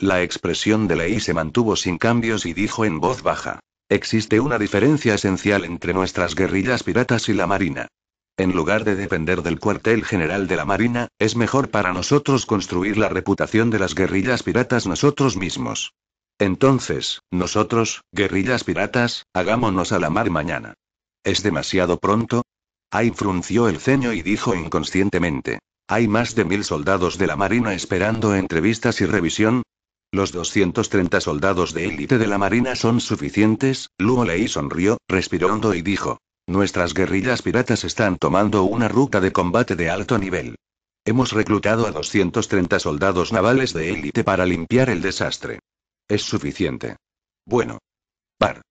La expresión de Lei se mantuvo sin cambios y dijo en voz baja. Existe una diferencia esencial entre nuestras guerrillas piratas y la Marina. En lugar de depender del cuartel general de la Marina, es mejor para nosotros construir la reputación de las guerrillas piratas nosotros mismos. Entonces, nosotros, guerrillas piratas, hagámonos a la mar mañana. ¿Es demasiado pronto? Ai frunció el ceño y dijo inconscientemente. Hay más de mil soldados de la Marina esperando entrevistas y revisión. Los 230 soldados de élite de la Marina son suficientes, Luo Lei sonrió, respiró hondo y dijo. Nuestras guerrillas piratas están tomando una ruta de combate de alto nivel. Hemos reclutado a 230 soldados navales de élite para limpiar el desastre. Es suficiente. Bueno. Par.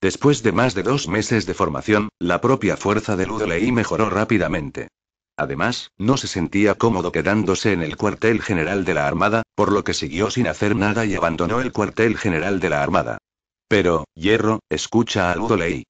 Después de más de dos meses de formación, la propia fuerza de Lei mejoró rápidamente. Además, no se sentía cómodo quedándose en el cuartel general de la Armada, por lo que siguió sin hacer nada y abandonó el cuartel general de la Armada. Pero, Hierro, escucha a leí.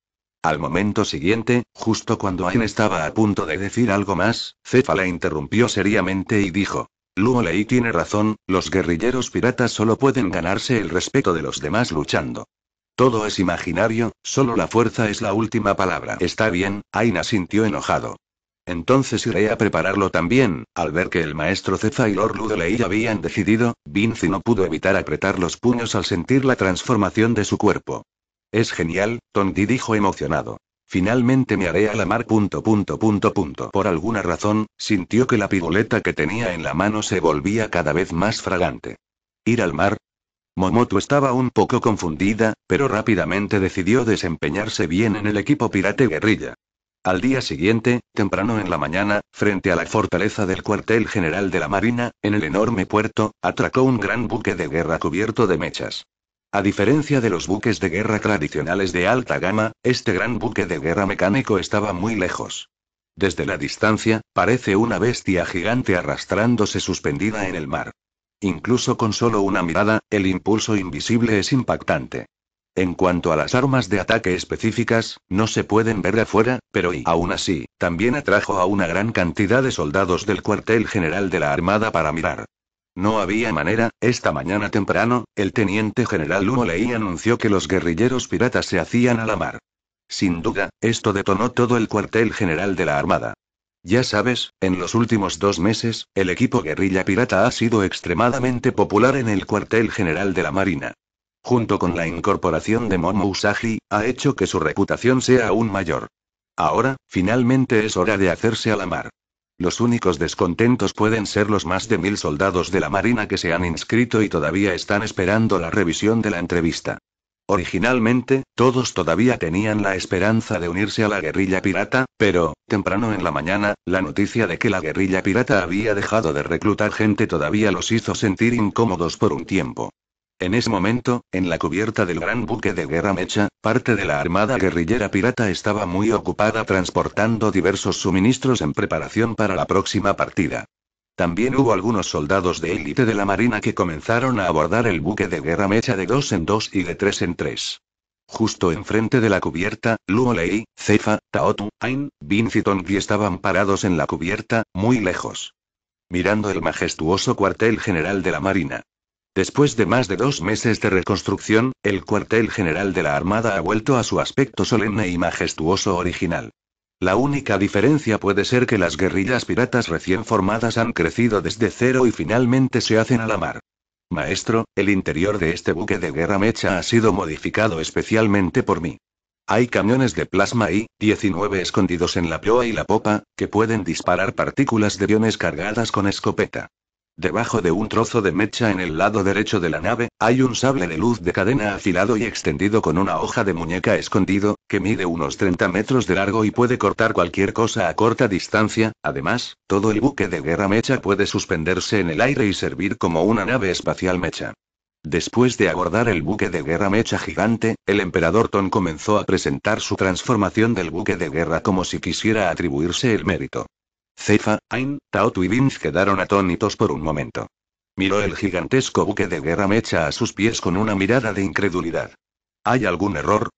Al momento siguiente, justo cuando Ain estaba a punto de decir algo más, Cefa la interrumpió seriamente y dijo: Luo tiene razón, los guerrilleros piratas solo pueden ganarse el respeto de los demás luchando. Todo es imaginario, solo la fuerza es la última palabra. Está bien, Aina sintió enojado. Entonces iré a prepararlo también. Al ver que el maestro Cefa y Lord Ludeley habían decidido, Vinci no pudo evitar apretar los puños al sentir la transformación de su cuerpo. Es genial, Tondi dijo emocionado. Finalmente me haré a la mar. Punto, punto, punto, punto. Por alguna razón, sintió que la piruleta que tenía en la mano se volvía cada vez más fragante. ¿Ir al mar? Momoto estaba un poco confundida, pero rápidamente decidió desempeñarse bien en el equipo pirate guerrilla. Al día siguiente, temprano en la mañana, frente a la fortaleza del cuartel general de la Marina, en el enorme puerto, atracó un gran buque de guerra cubierto de mechas. A diferencia de los buques de guerra tradicionales de alta gama, este gran buque de guerra mecánico estaba muy lejos. Desde la distancia, parece una bestia gigante arrastrándose suspendida en el mar. Incluso con solo una mirada, el impulso invisible es impactante. En cuanto a las armas de ataque específicas, no se pueden ver afuera, pero y aún así, también atrajo a una gran cantidad de soldados del cuartel general de la Armada para mirar. No había manera, esta mañana temprano, el teniente general Humo Leí anunció que los guerrilleros piratas se hacían a la mar. Sin duda, esto detonó todo el cuartel general de la Armada. Ya sabes, en los últimos dos meses, el equipo guerrilla pirata ha sido extremadamente popular en el cuartel general de la Marina junto con la incorporación de Momo Usagi, ha hecho que su reputación sea aún mayor. Ahora, finalmente es hora de hacerse a la mar. Los únicos descontentos pueden ser los más de mil soldados de la Marina que se han inscrito y todavía están esperando la revisión de la entrevista. Originalmente, todos todavía tenían la esperanza de unirse a la guerrilla pirata, pero, temprano en la mañana, la noticia de que la guerrilla pirata había dejado de reclutar gente todavía los hizo sentir incómodos por un tiempo. En ese momento, en la cubierta del gran buque de guerra Mecha, parte de la armada guerrillera pirata estaba muy ocupada transportando diversos suministros en preparación para la próxima partida. También hubo algunos soldados de élite de la Marina que comenzaron a abordar el buque de guerra Mecha de dos en dos y de tres en tres. Justo enfrente de la cubierta, Luo Lei, Cefa, Taotu, Ain, Vince y estaban parados en la cubierta, muy lejos. Mirando el majestuoso cuartel general de la Marina. Después de más de dos meses de reconstrucción, el cuartel general de la Armada ha vuelto a su aspecto solemne y majestuoso original. La única diferencia puede ser que las guerrillas piratas recién formadas han crecido desde cero y finalmente se hacen a la mar. Maestro, el interior de este buque de guerra mecha ha sido modificado especialmente por mí. Hay camiones de plasma y 19 escondidos en la proa y la popa, que pueden disparar partículas de aviones cargadas con escopeta. Debajo de un trozo de mecha en el lado derecho de la nave, hay un sable de luz de cadena afilado y extendido con una hoja de muñeca escondido, que mide unos 30 metros de largo y puede cortar cualquier cosa a corta distancia. Además, todo el buque de guerra mecha puede suspenderse en el aire y servir como una nave espacial mecha. Después de abordar el buque de guerra mecha gigante, el emperador Ton comenzó a presentar su transformación del buque de guerra como si quisiera atribuirse el mérito. Cefa, Ain, y Vince quedaron atónitos por un momento. Miró el gigantesco buque de guerra mecha a sus pies con una mirada de incredulidad. ¿Hay algún error?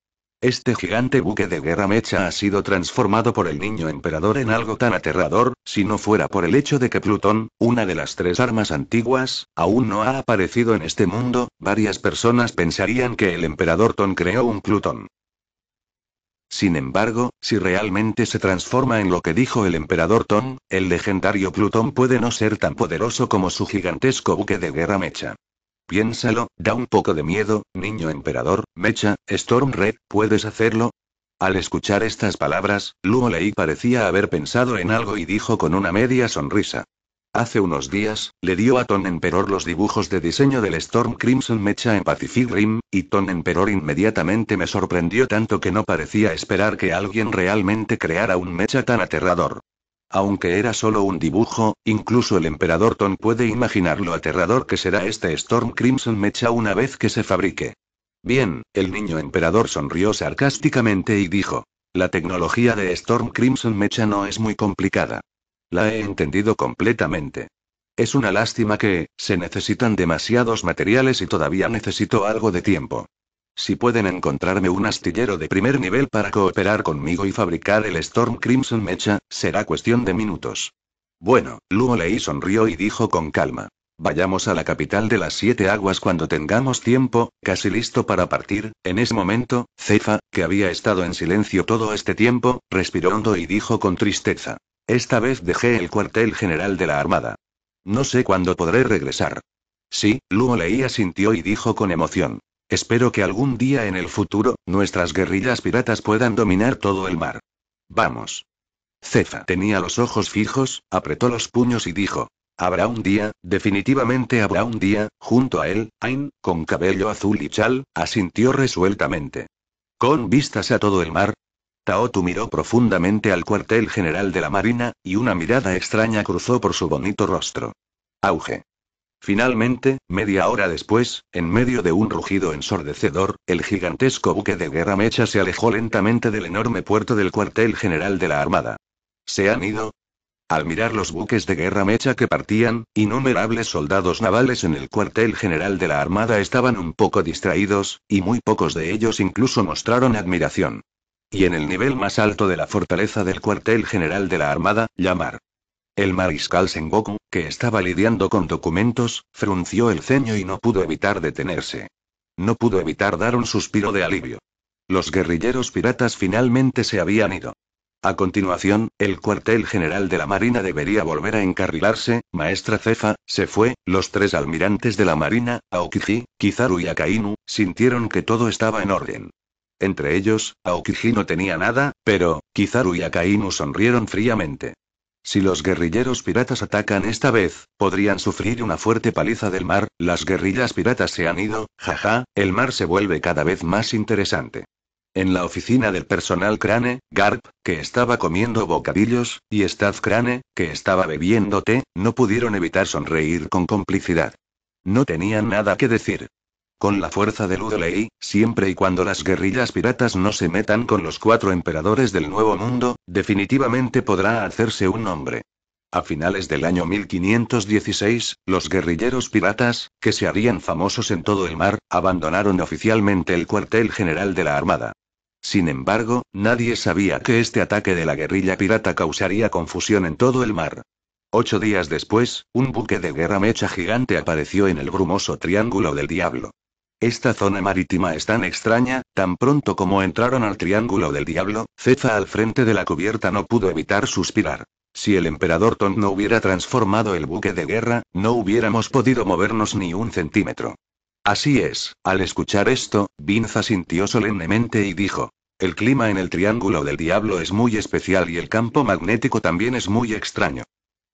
Este gigante buque de guerra mecha ha sido transformado por el niño emperador en algo tan aterrador, si no fuera por el hecho de que Plutón, una de las tres armas antiguas, aún no ha aparecido en este mundo, varias personas pensarían que el emperador Ton creó un Plutón. Sin embargo, si realmente se transforma en lo que dijo el emperador Ton, el legendario Plutón puede no ser tan poderoso como su gigantesco buque de guerra Mecha. Piénsalo, da un poco de miedo, niño emperador, Mecha, Storm Red, ¿puedes hacerlo? Al escuchar estas palabras, Luo Lei parecía haber pensado en algo y dijo con una media sonrisa. Hace unos días, le dio a Ton Emperor los dibujos de diseño del Storm Crimson Mecha en Pacific Rim, y Ton Emperor inmediatamente me sorprendió tanto que no parecía esperar que alguien realmente creara un mecha tan aterrador. Aunque era solo un dibujo, incluso el emperador Ton puede imaginar lo aterrador que será este Storm Crimson Mecha una vez que se fabrique. Bien, el niño emperador sonrió sarcásticamente y dijo, la tecnología de Storm Crimson Mecha no es muy complicada. La he entendido completamente. Es una lástima que, se necesitan demasiados materiales y todavía necesito algo de tiempo. Si pueden encontrarme un astillero de primer nivel para cooperar conmigo y fabricar el Storm Crimson Mecha, será cuestión de minutos. Bueno, Luo Lei sonrió y dijo con calma. Vayamos a la capital de las siete aguas cuando tengamos tiempo, casi listo para partir. En ese momento, Cefa, que había estado en silencio todo este tiempo, respiró hondo y dijo con tristeza. Esta vez dejé el cuartel general de la Armada. No sé cuándo podré regresar. Sí, Luo leía, asintió y dijo con emoción. Espero que algún día en el futuro, nuestras guerrillas piratas puedan dominar todo el mar. Vamos. Cefa tenía los ojos fijos, apretó los puños y dijo. Habrá un día, definitivamente habrá un día, junto a él, Ain, con cabello azul y chal, asintió resueltamente. Con vistas a todo el mar, Taotu miró profundamente al cuartel general de la Marina, y una mirada extraña cruzó por su bonito rostro. Auge. Finalmente, media hora después, en medio de un rugido ensordecedor, el gigantesco buque de guerra Mecha se alejó lentamente del enorme puerto del cuartel general de la Armada. ¿Se han ido? Al mirar los buques de guerra Mecha que partían, innumerables soldados navales en el cuartel general de la Armada estaban un poco distraídos, y muy pocos de ellos incluso mostraron admiración y en el nivel más alto de la fortaleza del cuartel general de la Armada, llamar. El mariscal Sengoku, que estaba lidiando con documentos, frunció el ceño y no pudo evitar detenerse. No pudo evitar dar un suspiro de alivio. Los guerrilleros piratas finalmente se habían ido. A continuación, el cuartel general de la Marina debería volver a encarrilarse, maestra Cefa, se fue, los tres almirantes de la Marina, Aokiji, Kizaru y Akainu, sintieron que todo estaba en orden. Entre ellos, Aokiji no tenía nada, pero, Kizaru y Akainu sonrieron fríamente. Si los guerrilleros piratas atacan esta vez, podrían sufrir una fuerte paliza del mar, las guerrillas piratas se han ido, jaja, el mar se vuelve cada vez más interesante. En la oficina del personal Crane, Garp, que estaba comiendo bocadillos, y Staff Crane, que estaba bebiendo té, no pudieron evitar sonreír con complicidad. No tenían nada que decir, con la fuerza de Ludley, siempre y cuando las guerrillas piratas no se metan con los cuatro emperadores del Nuevo Mundo, definitivamente podrá hacerse un nombre. A finales del año 1516, los guerrilleros piratas, que se harían famosos en todo el mar, abandonaron oficialmente el cuartel general de la Armada. Sin embargo, nadie sabía que este ataque de la guerrilla pirata causaría confusión en todo el mar. Ocho días después, un buque de guerra mecha gigante apareció en el brumoso Triángulo del Diablo. Esta zona marítima es tan extraña, tan pronto como entraron al Triángulo del Diablo, Cefa al frente de la cubierta no pudo evitar suspirar. Si el emperador Ton no hubiera transformado el buque de guerra, no hubiéramos podido movernos ni un centímetro. Así es, al escuchar esto, Binza sintió solemnemente y dijo, el clima en el Triángulo del Diablo es muy especial y el campo magnético también es muy extraño.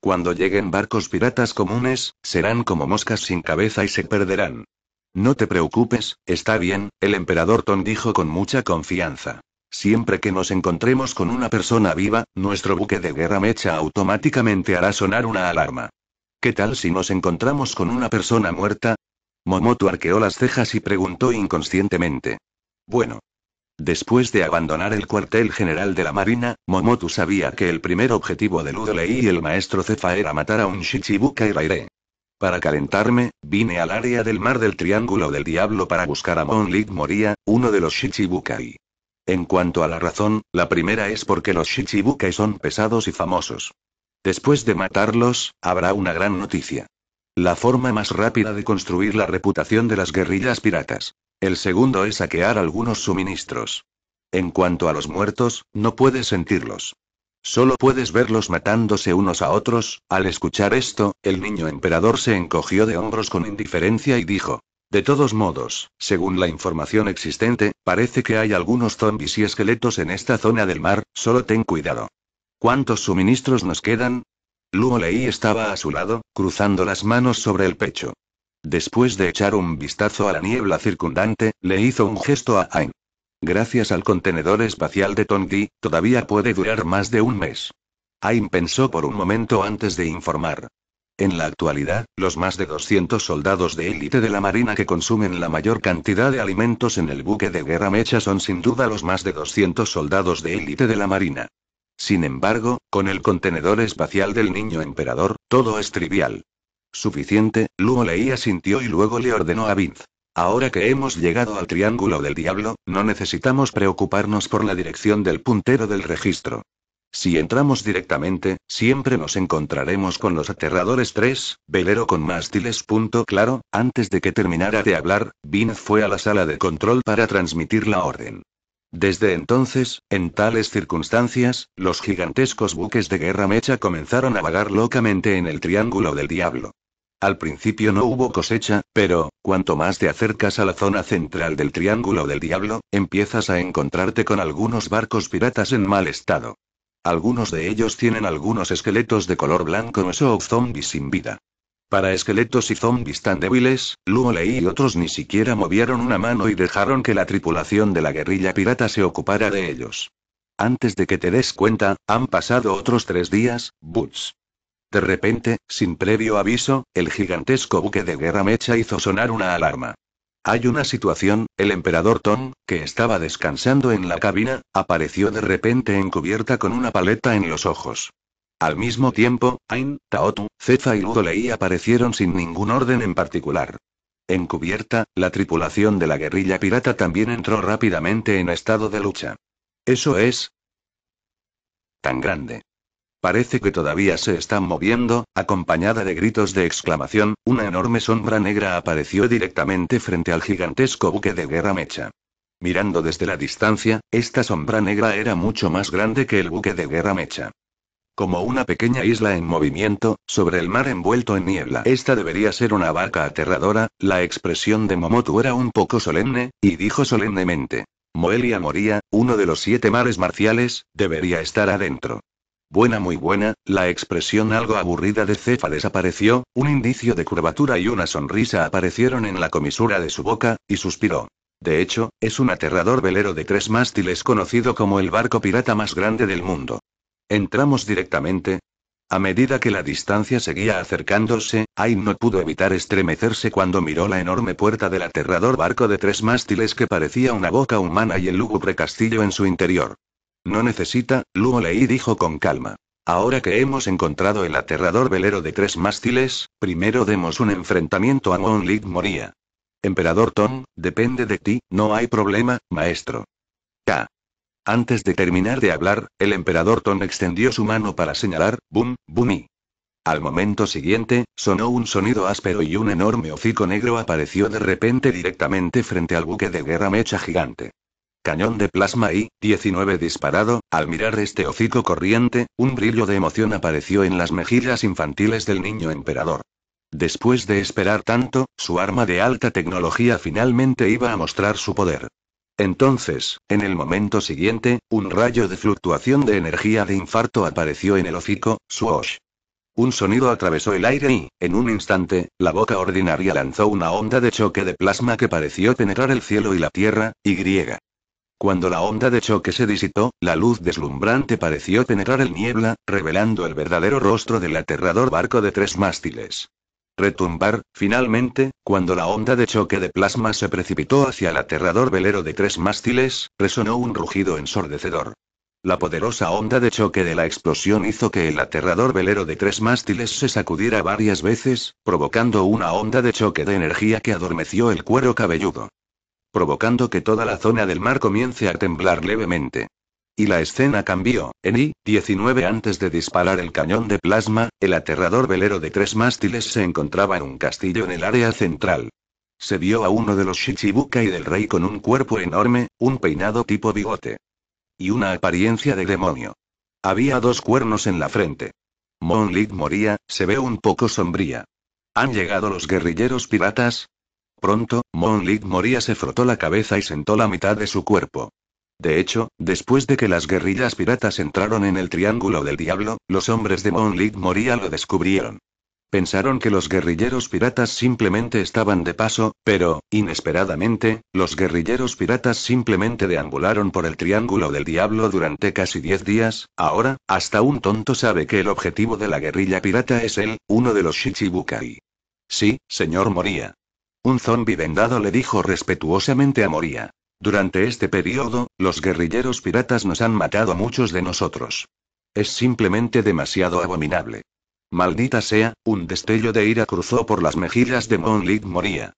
Cuando lleguen barcos piratas comunes, serán como moscas sin cabeza y se perderán. No te preocupes, está bien, el emperador Ton dijo con mucha confianza. Siempre que nos encontremos con una persona viva, nuestro buque de guerra mecha automáticamente hará sonar una alarma. ¿Qué tal si nos encontramos con una persona muerta? Momotu arqueó las cejas y preguntó inconscientemente. Bueno. Después de abandonar el cuartel general de la Marina, Momotu sabía que el primer objetivo de Ludolei y el maestro Cefa era matar a un y Raire. Para calentarme, vine al área del mar del Triángulo del Diablo para buscar a Monlik Moria, uno de los Shichibukai. En cuanto a la razón, la primera es porque los Shichibukai son pesados y famosos. Después de matarlos, habrá una gran noticia. La forma más rápida de construir la reputación de las guerrillas piratas. El segundo es saquear algunos suministros. En cuanto a los muertos, no puedes sentirlos. Solo puedes verlos matándose unos a otros. Al escuchar esto, el niño emperador se encogió de hombros con indiferencia y dijo, de todos modos, según la información existente, parece que hay algunos zombis y esqueletos en esta zona del mar, solo ten cuidado. ¿Cuántos suministros nos quedan? Luo Lei estaba a su lado, cruzando las manos sobre el pecho. Después de echar un vistazo a la niebla circundante, le hizo un gesto a Ain. Gracias al contenedor espacial de Tongdi, todavía puede durar más de un mes. Aim pensó por un momento antes de informar. En la actualidad, los más de 200 soldados de élite de la Marina que consumen la mayor cantidad de alimentos en el buque de guerra Mecha son sin duda los más de 200 soldados de élite de la Marina. Sin embargo, con el contenedor espacial del niño emperador, todo es trivial. Suficiente, Luo leía sintió y luego le ordenó a Vince. Ahora que hemos llegado al triángulo del diablo, no necesitamos preocuparnos por la dirección del puntero del registro. Si entramos directamente, siempre nos encontraremos con los aterradores 3, velero con mástiles. claro, antes de que terminara de hablar, Vince fue a la sala de control para transmitir la orden. Desde entonces, en tales circunstancias, los gigantescos buques de guerra mecha comenzaron a vagar locamente en el Triángulo del Diablo. Al principio no hubo cosecha, pero, cuanto más te acercas a la zona central del Triángulo del Diablo, empiezas a encontrarte con algunos barcos piratas en mal estado. Algunos de ellos tienen algunos esqueletos de color blanco o zombies sin vida. Para esqueletos y zombies tan débiles, Luo Lei y otros ni siquiera movieron una mano y dejaron que la tripulación de la guerrilla pirata se ocupara de ellos. Antes de que te des cuenta, han pasado otros tres días, Boots. De repente, sin previo aviso, el gigantesco buque de guerra mecha hizo sonar una alarma. Hay una situación, el emperador Ton, que estaba descansando en la cabina, apareció de repente encubierta con una paleta en los ojos. Al mismo tiempo, Ain, Taotu, Cefa y Ludo aparecieron sin ningún orden en particular. Encubierta, la tripulación de la guerrilla pirata también entró rápidamente en estado de lucha. Eso es... tan grande. Parece que todavía se están moviendo, acompañada de gritos de exclamación, una enorme sombra negra apareció directamente frente al gigantesco buque de guerra mecha. Mirando desde la distancia, esta sombra negra era mucho más grande que el buque de guerra mecha. Como una pequeña isla en movimiento, sobre el mar envuelto en niebla. Esta debería ser una vaca aterradora, la expresión de Momotu era un poco solemne, y dijo solemnemente. Moelia moría, uno de los siete mares marciales, debería estar adentro. Buena muy buena, la expresión algo aburrida de Cefa desapareció, un indicio de curvatura y una sonrisa aparecieron en la comisura de su boca, y suspiró. De hecho, es un aterrador velero de tres mástiles conocido como el barco pirata más grande del mundo. Entramos directamente. A medida que la distancia seguía acercándose, Ayn no pudo evitar estremecerse cuando miró la enorme puerta del aterrador barco de tres mástiles que parecía una boca humana y el lúgubre castillo en su interior. No necesita, Luo Lei dijo con calma. Ahora que hemos encontrado el aterrador velero de tres mástiles, primero demos un enfrentamiento a Moonlit Moria. Moría. Emperador Ton, depende de ti, no hay problema, maestro. K. Antes de terminar de hablar, el emperador Ton extendió su mano para señalar, boom, Y. Al momento siguiente, sonó un sonido áspero y un enorme hocico negro apareció de repente directamente frente al buque de guerra mecha gigante. Cañón de plasma y, 19 disparado, al mirar este hocico corriente, un brillo de emoción apareció en las mejillas infantiles del niño emperador. Después de esperar tanto, su arma de alta tecnología finalmente iba a mostrar su poder. Entonces, en el momento siguiente, un rayo de fluctuación de energía de infarto apareció en el hocico, swoosh. Un sonido atravesó el aire y, en un instante, la boca ordinaria lanzó una onda de choque de plasma que pareció penetrar el cielo y la tierra, y griega. Cuando la onda de choque se disipó, la luz deslumbrante pareció penetrar el niebla, revelando el verdadero rostro del aterrador barco de tres mástiles. Retumbar, finalmente, cuando la onda de choque de plasma se precipitó hacia el aterrador velero de tres mástiles, resonó un rugido ensordecedor. La poderosa onda de choque de la explosión hizo que el aterrador velero de tres mástiles se sacudiera varias veces, provocando una onda de choque de energía que adormeció el cuero cabelludo provocando que toda la zona del mar comience a temblar levemente. Y la escena cambió. En I-19 antes de disparar el cañón de plasma, el aterrador velero de tres mástiles se encontraba en un castillo en el área central. Se vio a uno de los y del rey con un cuerpo enorme, un peinado tipo bigote. Y una apariencia de demonio. Había dos cuernos en la frente. Monlit moría, se ve un poco sombría. ¿Han llegado los guerrilleros piratas? Pronto, Mon Lig Moría se frotó la cabeza y sentó la mitad de su cuerpo. De hecho, después de que las guerrillas piratas entraron en el Triángulo del Diablo, los hombres de Mon Lig Moría lo descubrieron. Pensaron que los guerrilleros piratas simplemente estaban de paso, pero, inesperadamente, los guerrilleros piratas simplemente deambularon por el Triángulo del Diablo durante casi diez días. Ahora, hasta un tonto sabe que el objetivo de la guerrilla pirata es él, uno de los Shichibukai. Sí, señor Moría. Un zombi vendado le dijo respetuosamente a Moría. Durante este periodo, los guerrilleros piratas nos han matado a muchos de nosotros. Es simplemente demasiado abominable. Maldita sea, un destello de ira cruzó por las mejillas de Monlit Moría.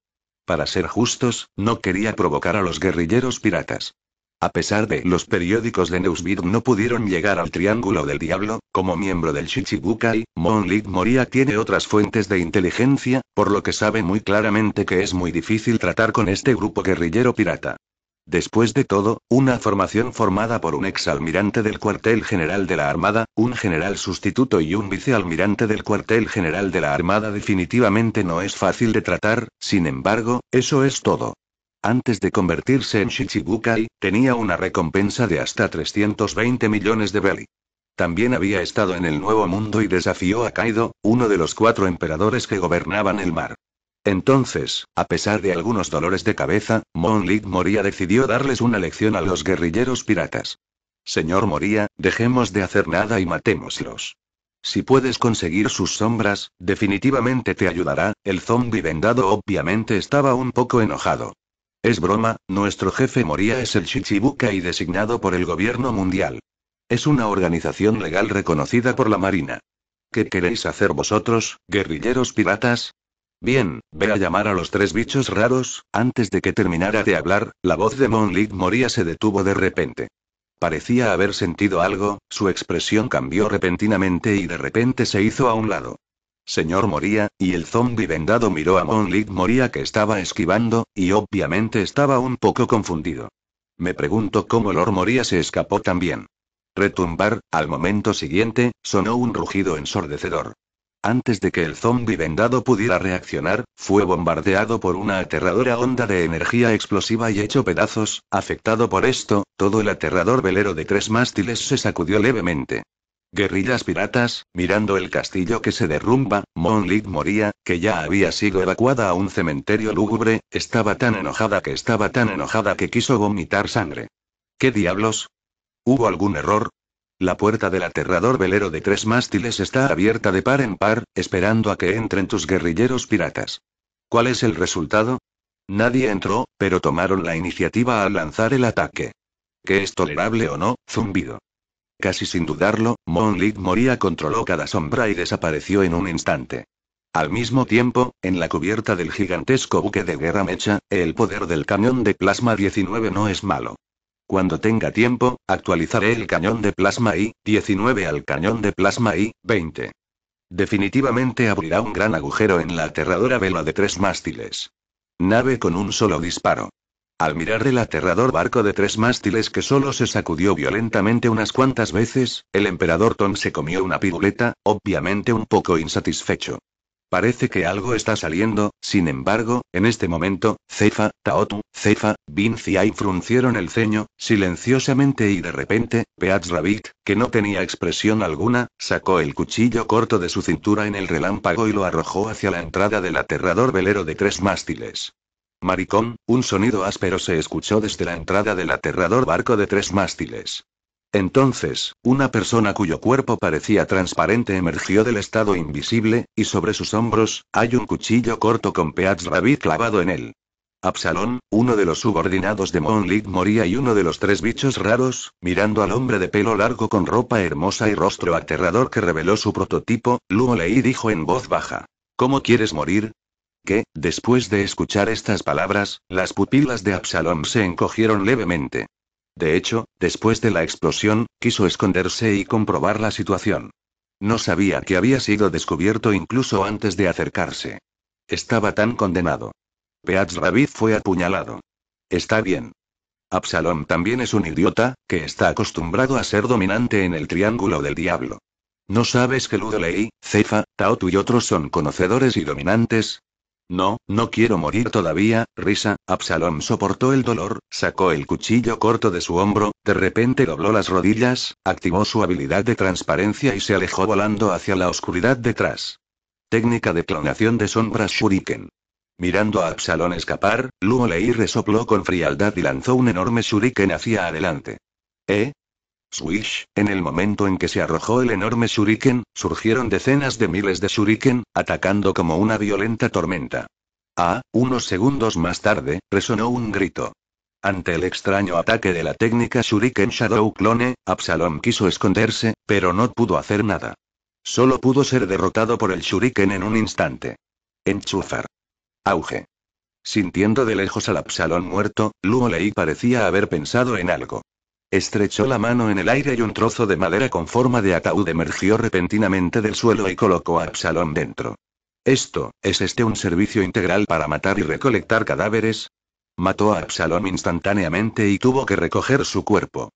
Para ser justos, no quería provocar a los guerrilleros piratas. A pesar de los periódicos de newsweek no pudieron llegar al Triángulo del Diablo, como miembro del Shichibukai, Monlik Moria tiene otras fuentes de inteligencia, por lo que sabe muy claramente que es muy difícil tratar con este grupo guerrillero pirata. Después de todo, una formación formada por un exalmirante del cuartel general de la Armada, un general sustituto y un vicealmirante del cuartel general de la Armada definitivamente no es fácil de tratar, sin embargo, eso es todo. Antes de convertirse en Shichibukai, tenía una recompensa de hasta 320 millones de Belly. También había estado en el Nuevo Mundo y desafió a Kaido, uno de los cuatro emperadores que gobernaban el mar. Entonces, a pesar de algunos dolores de cabeza, Lit Moria decidió darles una lección a los guerrilleros piratas. Señor Moria, dejemos de hacer nada y matémoslos. Si puedes conseguir sus sombras, definitivamente te ayudará. El zombi vendado obviamente estaba un poco enojado. Es broma, nuestro jefe Moría es el y designado por el gobierno mundial. Es una organización legal reconocida por la Marina. ¿Qué queréis hacer vosotros, guerrilleros piratas? Bien, ve a llamar a los tres bichos raros. Antes de que terminara de hablar, la voz de Monlit Moría se detuvo de repente. Parecía haber sentido algo, su expresión cambió repentinamente y de repente se hizo a un lado. Señor Moría, y el zombi vendado miró a Monlit Moría que estaba esquivando, y obviamente estaba un poco confundido. Me pregunto cómo Lord Moría se escapó también. Retumbar, al momento siguiente, sonó un rugido ensordecedor. Antes de que el zombi vendado pudiera reaccionar, fue bombardeado por una aterradora onda de energía explosiva y hecho pedazos, afectado por esto, todo el aterrador velero de tres mástiles se sacudió levemente. Guerrillas piratas, mirando el castillo que se derrumba, Monlit moría, que ya había sido evacuada a un cementerio lúgubre, estaba tan enojada que estaba tan enojada que quiso vomitar sangre. ¿Qué diablos? ¿Hubo algún error? La puerta del aterrador velero de tres mástiles está abierta de par en par, esperando a que entren tus guerrilleros piratas. ¿Cuál es el resultado? Nadie entró, pero tomaron la iniciativa al lanzar el ataque. ¿Qué es tolerable o no? Zumbido. Casi sin dudarlo, Moonlit moría controló cada sombra y desapareció en un instante. Al mismo tiempo, en la cubierta del gigantesco buque de guerra mecha, el poder del cañón de plasma 19 no es malo. Cuando tenga tiempo, actualizaré el cañón de plasma I-19 al cañón de plasma I-20. Definitivamente abrirá un gran agujero en la aterradora vela de tres mástiles. Nave con un solo disparo. Al mirar el aterrador barco de tres mástiles que solo se sacudió violentamente unas cuantas veces, el emperador Tom se comió una piruleta, obviamente un poco insatisfecho. Parece que algo está saliendo, sin embargo, en este momento, Cefa, Taotu, Cefa, y fruncieron el ceño, silenciosamente y de repente, Peats Rabbit, que no tenía expresión alguna, sacó el cuchillo corto de su cintura en el relámpago y lo arrojó hacia la entrada del aterrador velero de tres mástiles. Maricón, un sonido áspero se escuchó desde la entrada del aterrador barco de tres mástiles. Entonces, una persona cuyo cuerpo parecía transparente emergió del estado invisible, y sobre sus hombros, hay un cuchillo corto con Peats Rabbit clavado en él. Absalón, uno de los subordinados de Monlik, moría y uno de los tres bichos raros, mirando al hombre de pelo largo con ropa hermosa y rostro aterrador que reveló su prototipo, Luo dijo en voz baja. ¿Cómo quieres morir? que, después de escuchar estas palabras, las pupilas de Absalom se encogieron levemente. De hecho, después de la explosión, quiso esconderse y comprobar la situación. No sabía que había sido descubierto incluso antes de acercarse. Estaba tan condenado. Peatz Ravid fue apuñalado. Está bien. Absalom también es un idiota, que está acostumbrado a ser dominante en el triángulo del diablo. ¿No sabes que Ludolei, Cefa, Tautu y otros son conocedores y dominantes? No, no quiero morir todavía, risa. Absalom soportó el dolor, sacó el cuchillo corto de su hombro, de repente dobló las rodillas, activó su habilidad de transparencia y se alejó volando hacia la oscuridad detrás. Técnica de clonación de sombras shuriken. Mirando a Absalón escapar, Luo Lei resopló con frialdad y lanzó un enorme shuriken hacia adelante. ¿Eh? Swish, en el momento en que se arrojó el enorme shuriken, surgieron decenas de miles de shuriken, atacando como una violenta tormenta. Ah, unos segundos más tarde, resonó un grito. Ante el extraño ataque de la técnica shuriken Shadow Clone, Absalom quiso esconderse, pero no pudo hacer nada. Solo pudo ser derrotado por el shuriken en un instante. Enchufar. Auge. Sintiendo de lejos al Absalom muerto, Luo Lei parecía haber pensado en algo. Estrechó la mano en el aire y un trozo de madera con forma de ataúd emergió repentinamente del suelo y colocó a Absalón dentro. Esto, ¿es este un servicio integral para matar y recolectar cadáveres? Mató a Absalón instantáneamente y tuvo que recoger su cuerpo.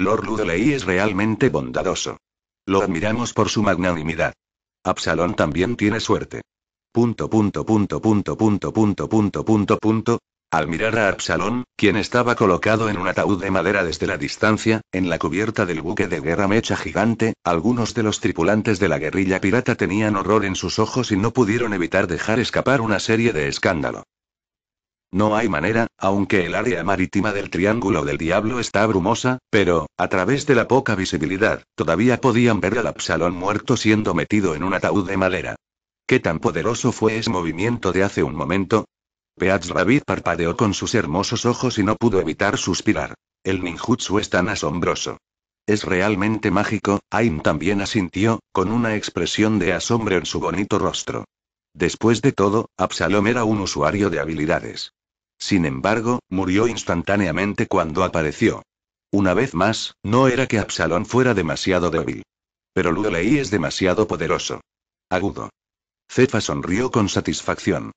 Lord Ludley es realmente bondadoso. Lo admiramos por su magnanimidad. Absalón también tiene suerte. punto, punto, punto, punto, punto, punto, punto, punto, punto, al mirar a Absalón, quien estaba colocado en un ataúd de madera desde la distancia, en la cubierta del buque de guerra mecha gigante, algunos de los tripulantes de la guerrilla pirata tenían horror en sus ojos y no pudieron evitar dejar escapar una serie de escándalo. No hay manera, aunque el área marítima del Triángulo del Diablo está brumosa, pero, a través de la poca visibilidad, todavía podían ver al Absalón muerto siendo metido en un ataúd de madera. ¿Qué tan poderoso fue ese movimiento de hace un momento? Peach Rabbit parpadeó con sus hermosos ojos y no pudo evitar suspirar. El ninjutsu es tan asombroso. Es realmente mágico, Aym también asintió, con una expresión de asombro en su bonito rostro. Después de todo, Absalom era un usuario de habilidades. Sin embargo, murió instantáneamente cuando apareció. Una vez más, no era que Absalom fuera demasiado débil. Pero Lulei es demasiado poderoso. Agudo. Cefa sonrió con satisfacción.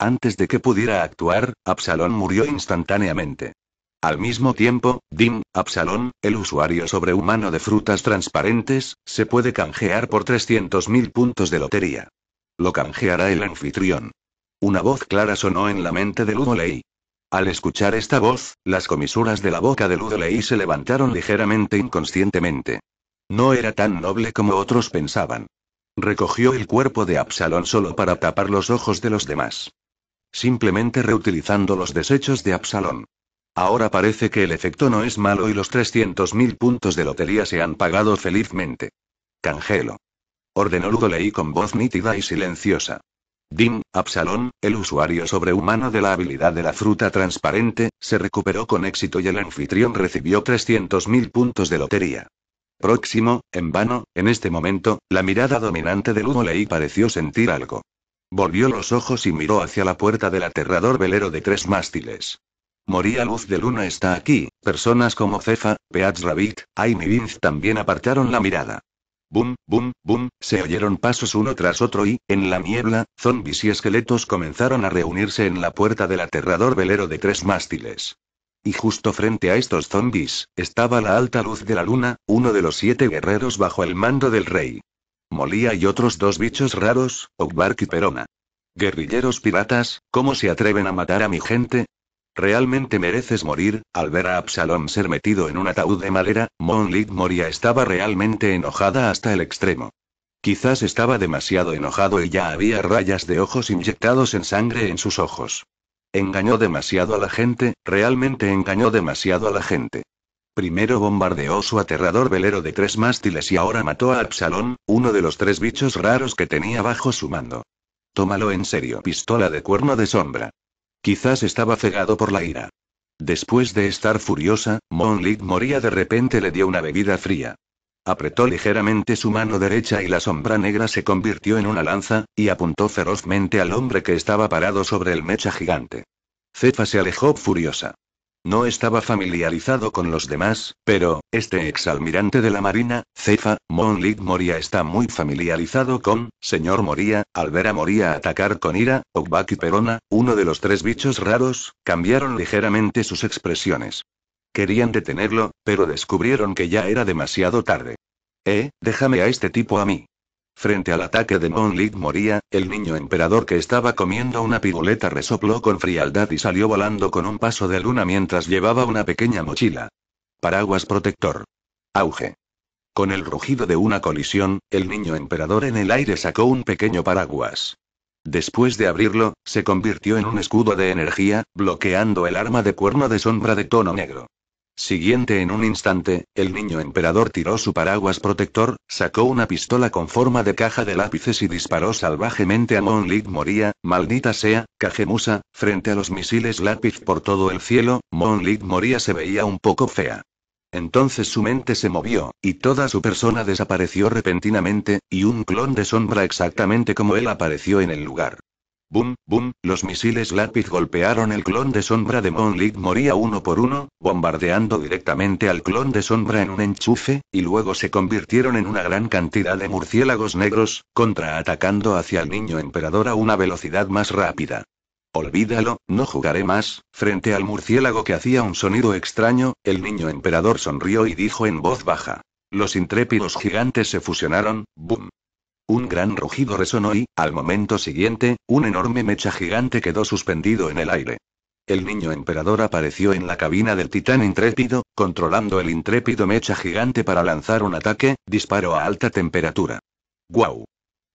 Antes de que pudiera actuar, Absalón murió instantáneamente. Al mismo tiempo, Dim, Absalón, el usuario sobrehumano de frutas transparentes, se puede canjear por 300.000 puntos de lotería. Lo canjeará el anfitrión. Una voz clara sonó en la mente de Ludolei. Al escuchar esta voz, las comisuras de la boca de Ludolei se levantaron ligeramente inconscientemente. No era tan noble como otros pensaban. Recogió el cuerpo de Absalón solo para tapar los ojos de los demás simplemente reutilizando los desechos de Absalón. Ahora parece que el efecto no es malo y los 300.000 puntos de lotería se han pagado felizmente. Cangelo. Ordenó Ludo con voz nítida y silenciosa. Dim, Absalón, el usuario sobrehumano de la habilidad de la fruta transparente, se recuperó con éxito y el anfitrión recibió 300.000 puntos de lotería. Próximo, en vano, en este momento, la mirada dominante de Ludo pareció sentir algo. Volvió los ojos y miró hacia la puerta del aterrador velero de tres mástiles. Moría Luz de Luna está aquí, personas como Cefa, Peats Rabbit, Aimee Vince también apartaron la mirada. Bum, bum, bum, se oyeron pasos uno tras otro y, en la niebla, zombis y esqueletos comenzaron a reunirse en la puerta del aterrador velero de tres mástiles. Y justo frente a estos zombis, estaba la alta luz de la luna, uno de los siete guerreros bajo el mando del rey. Molía y otros dos bichos raros, Ogbark y Perona. Guerrilleros piratas, ¿cómo se atreven a matar a mi gente? Realmente mereces morir. Al ver a Absalom ser metido en un ataúd de madera, Monlit Moria estaba realmente enojada hasta el extremo. Quizás estaba demasiado enojado y ya había rayas de ojos inyectados en sangre en sus ojos. Engañó demasiado a la gente, realmente engañó demasiado a la gente. Primero bombardeó su aterrador velero de tres mástiles y ahora mató a Absalón, uno de los tres bichos raros que tenía bajo su mando. Tómalo en serio, pistola de cuerno de sombra. Quizás estaba cegado por la ira. Después de estar furiosa, Monlit moría de repente le dio una bebida fría. Apretó ligeramente su mano derecha y la sombra negra se convirtió en una lanza, y apuntó ferozmente al hombre que estaba parado sobre el mecha gigante. Cefa se alejó furiosa. No estaba familiarizado con los demás, pero, este exalmirante de la Marina, Cefa, Monlit Moria está muy familiarizado con, señor Moria, al ver a Moria atacar con ira, Ogbak y Perona, uno de los tres bichos raros, cambiaron ligeramente sus expresiones. Querían detenerlo, pero descubrieron que ya era demasiado tarde. Eh, déjame a este tipo a mí. Frente al ataque de Monlit Moría, el niño emperador que estaba comiendo una piruleta resopló con frialdad y salió volando con un paso de luna mientras llevaba una pequeña mochila. Paraguas protector. Auge. Con el rugido de una colisión, el niño emperador en el aire sacó un pequeño paraguas. Después de abrirlo, se convirtió en un escudo de energía, bloqueando el arma de cuerno de sombra de tono negro. Siguiente en un instante, el niño emperador tiró su paraguas protector, sacó una pistola con forma de caja de lápices y disparó salvajemente a Monlit moría, maldita sea, Cajemusa, frente a los misiles lápiz por todo el cielo, Monlit moría se veía un poco fea. Entonces su mente se movió, y toda su persona desapareció repentinamente, y un clon de sombra exactamente como él apareció en el lugar. Bum, bum, los misiles lápiz golpearon el clon de sombra de MonLit moría uno por uno, bombardeando directamente al clon de sombra en un enchufe, y luego se convirtieron en una gran cantidad de murciélagos negros, contraatacando hacia el niño emperador a una velocidad más rápida. Olvídalo, no jugaré más. Frente al murciélago que hacía un sonido extraño, el niño emperador sonrió y dijo en voz baja. Los intrépidos gigantes se fusionaron, bum. Un gran rugido resonó y, al momento siguiente, un enorme mecha gigante quedó suspendido en el aire. El niño emperador apareció en la cabina del titán intrépido, controlando el intrépido mecha gigante para lanzar un ataque, disparo a alta temperatura. ¡Guau!